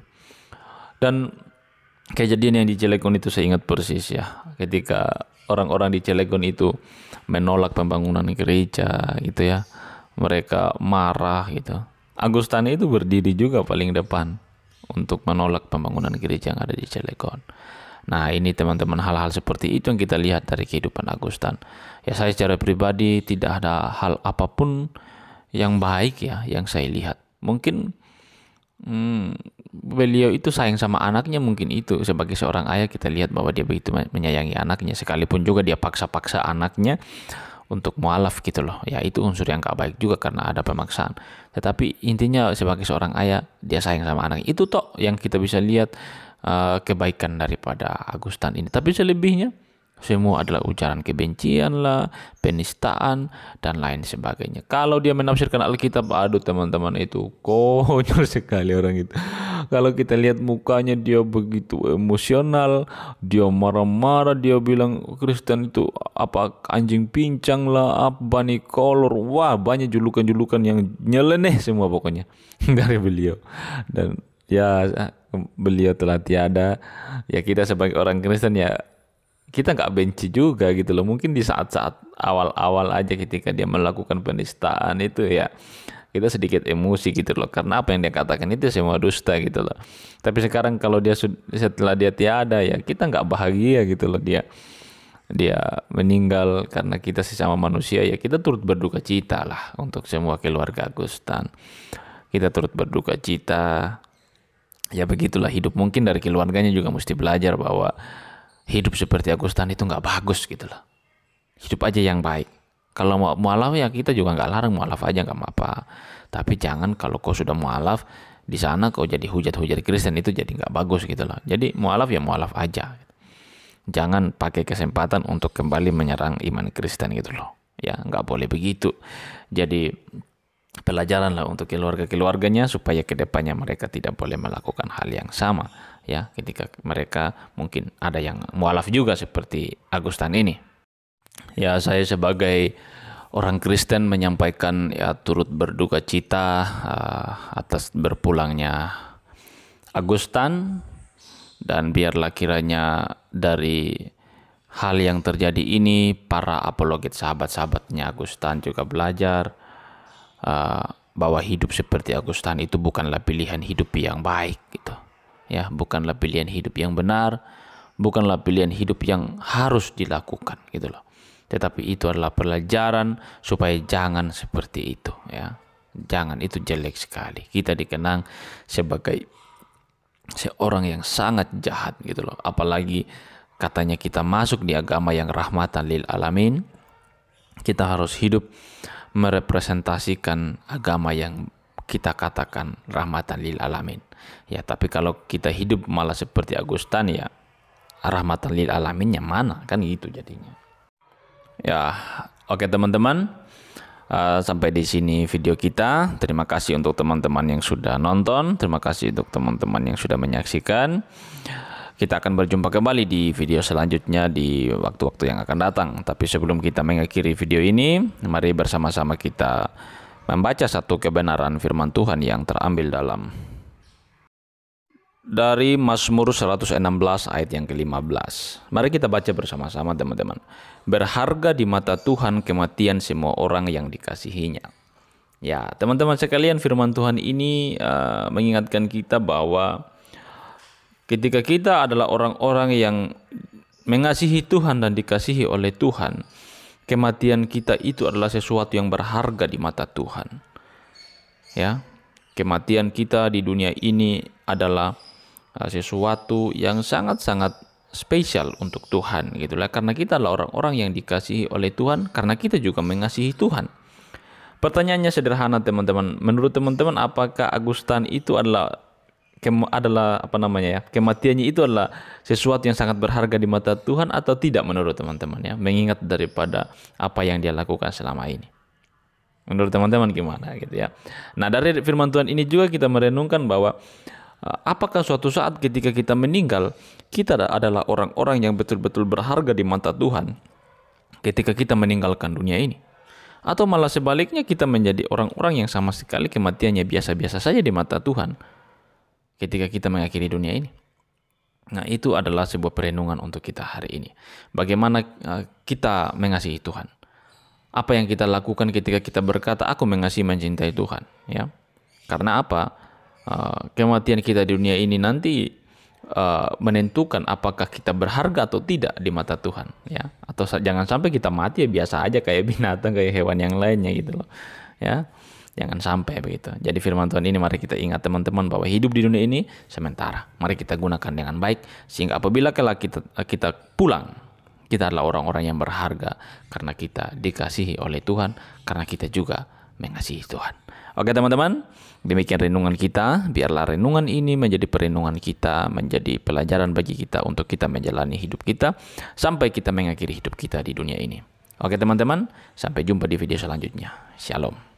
dan kejadian yang di Cilegon itu saya ingat persis ya ketika orang-orang di Cilegon itu menolak pembangunan gereja gitu ya mereka marah gitu Agustani itu berdiri juga paling depan untuk menolak pembangunan gereja yang ada di Cilegon Nah, ini teman-teman hal-hal seperti itu yang kita lihat dari kehidupan Agustan. Ya, saya secara pribadi tidak ada hal apapun yang baik ya yang saya lihat. Mungkin hmm, beliau itu sayang sama anaknya mungkin itu sebagai seorang ayah kita lihat bahwa dia begitu menyayangi anaknya sekalipun juga dia paksa-paksa anaknya untuk mualaf gitu loh. Ya itu unsur yang gak baik juga karena ada pemaksaan. Tetapi intinya sebagai seorang ayah dia sayang sama anaknya Itu toh yang kita bisa lihat uh, kebaikan daripada Agustan ini. Tapi selebihnya semua adalah ujaran kebencian lah, penistaan dan lain sebagainya. Kalau dia menafsirkan Alkitab, aduh teman-teman itu konyol [laughs] sekali orang itu. Kalau kita lihat mukanya dia begitu emosional, dia marah-marah, dia bilang Kristen itu apa anjing pincang lah, apa nih kolor, wah banyak julukan-julukan yang nyeleneh semua pokoknya [laughs] dari beliau. Dan ya beliau telah tiada ya kita sebagai orang Kristen ya kita nggak benci juga gitu loh mungkin di saat-saat awal-awal aja ketika dia melakukan penistaan itu ya kita sedikit emosi gitu loh karena apa yang dia katakan itu semua dusta gitu loh tapi sekarang kalau dia setelah dia tiada ya kita nggak bahagia gitu loh dia dia meninggal karena kita sesama manusia ya kita turut berduka cita lah untuk semua keluarga Agustan kita turut berduka cita ya begitulah hidup mungkin dari keluarganya juga mesti belajar bahwa hidup seperti Agustan itu nggak bagus gitu loh hidup aja yang baik kalau mau mualaf ya kita juga nggak larang mualaf aja nggak apa-apa tapi jangan kalau kau sudah mualaf di sana kau jadi hujat-hujat Kristen itu jadi nggak bagus gitu loh jadi mualaf ya mualaf aja jangan pakai kesempatan untuk kembali menyerang iman Kristen gitu loh ya nggak boleh begitu jadi pelajaran lah untuk keluarga-keluarganya supaya kedepannya mereka tidak boleh melakukan hal yang sama ya ketika mereka mungkin ada yang mualaf juga seperti Agustan ini ya saya sebagai orang Kristen menyampaikan ya turut berduka cita uh, atas berpulangnya Agustan dan biarlah kiranya dari hal yang terjadi ini para apologet sahabat-sahabatnya Agustan juga belajar uh, bahwa hidup seperti Agustan itu bukanlah pilihan hidup yang baik gitu. Ya, bukanlah pilihan hidup yang benar, bukanlah pilihan hidup yang harus dilakukan gitu loh. Tetapi itu adalah pelajaran supaya jangan seperti itu ya. Jangan itu jelek sekali. Kita dikenang sebagai seorang yang sangat jahat gitu loh. Apalagi katanya kita masuk di agama yang rahmatan lil alamin. Kita harus hidup merepresentasikan agama yang kita katakan rahmatan lil alamin. Ya, tapi kalau kita hidup malah seperti Agustan ya rahmatan lil alaminnya mana kan gitu jadinya. Ya, oke teman-teman. Uh, sampai di sini video kita. Terima kasih untuk teman-teman yang sudah nonton. Terima kasih untuk teman-teman yang sudah menyaksikan. Kita akan berjumpa kembali di video selanjutnya di waktu-waktu yang akan datang. Tapi sebelum kita mengakhiri video ini, mari bersama-sama kita membaca satu kebenaran firman Tuhan yang terambil dalam dari Mazmur 116 ayat yang ke-15. Mari kita baca bersama-sama teman-teman. Berharga di mata Tuhan kematian semua orang yang dikasihinya. Ya, teman-teman sekalian firman Tuhan ini uh, mengingatkan kita bahwa Ketika kita adalah orang-orang yang mengasihi Tuhan dan dikasihi oleh Tuhan, kematian kita itu adalah sesuatu yang berharga di mata Tuhan. Ya, kematian kita di dunia ini adalah uh, sesuatu yang sangat-sangat spesial untuk Tuhan gitulah karena kita adalah orang-orang yang dikasihi oleh Tuhan karena kita juga mengasihi Tuhan. Pertanyaannya sederhana teman-teman. Menurut teman-teman apakah Agustan itu adalah kem adalah apa namanya ya kematiannya itu adalah sesuatu yang sangat berharga di mata Tuhan atau tidak menurut teman-teman ya mengingat daripada apa yang dia lakukan selama ini menurut teman-teman gimana gitu ya nah dari firman Tuhan ini juga kita merenungkan bahwa eh, apakah suatu saat ketika kita meninggal kita adalah orang-orang yang betul-betul berharga di mata Tuhan ketika kita meninggalkan dunia ini atau malah sebaliknya kita menjadi orang-orang yang sama sekali kematiannya biasa-biasa saja di mata Tuhan ketika kita mengakhiri dunia ini. Nah, itu adalah sebuah perenungan untuk kita hari ini. Bagaimana eh, kita mengasihi Tuhan? Apa yang kita lakukan ketika kita berkata aku mengasihi mencintai Tuhan, ya? Karena apa? Eh, kematian kita di dunia ini nanti eh, menentukan apakah kita berharga atau tidak di mata Tuhan, ya. Atau jangan sampai kita mati ya biasa aja kayak binatang, kayak hewan yang lainnya gitu loh. Ya. Jangan sampai begitu. Jadi firman Tuhan ini mari kita ingat teman-teman bahwa hidup di dunia ini sementara. Mari kita gunakan dengan baik sehingga apabila kelak kita, kita pulang, kita adalah orang-orang yang berharga karena kita dikasihi oleh Tuhan, karena kita juga mengasihi Tuhan. Oke teman-teman, demikian renungan kita. Biarlah renungan ini menjadi perenungan kita, menjadi pelajaran bagi kita untuk kita menjalani hidup kita sampai kita mengakhiri hidup kita di dunia ini. Oke teman-teman, sampai jumpa di video selanjutnya. Shalom.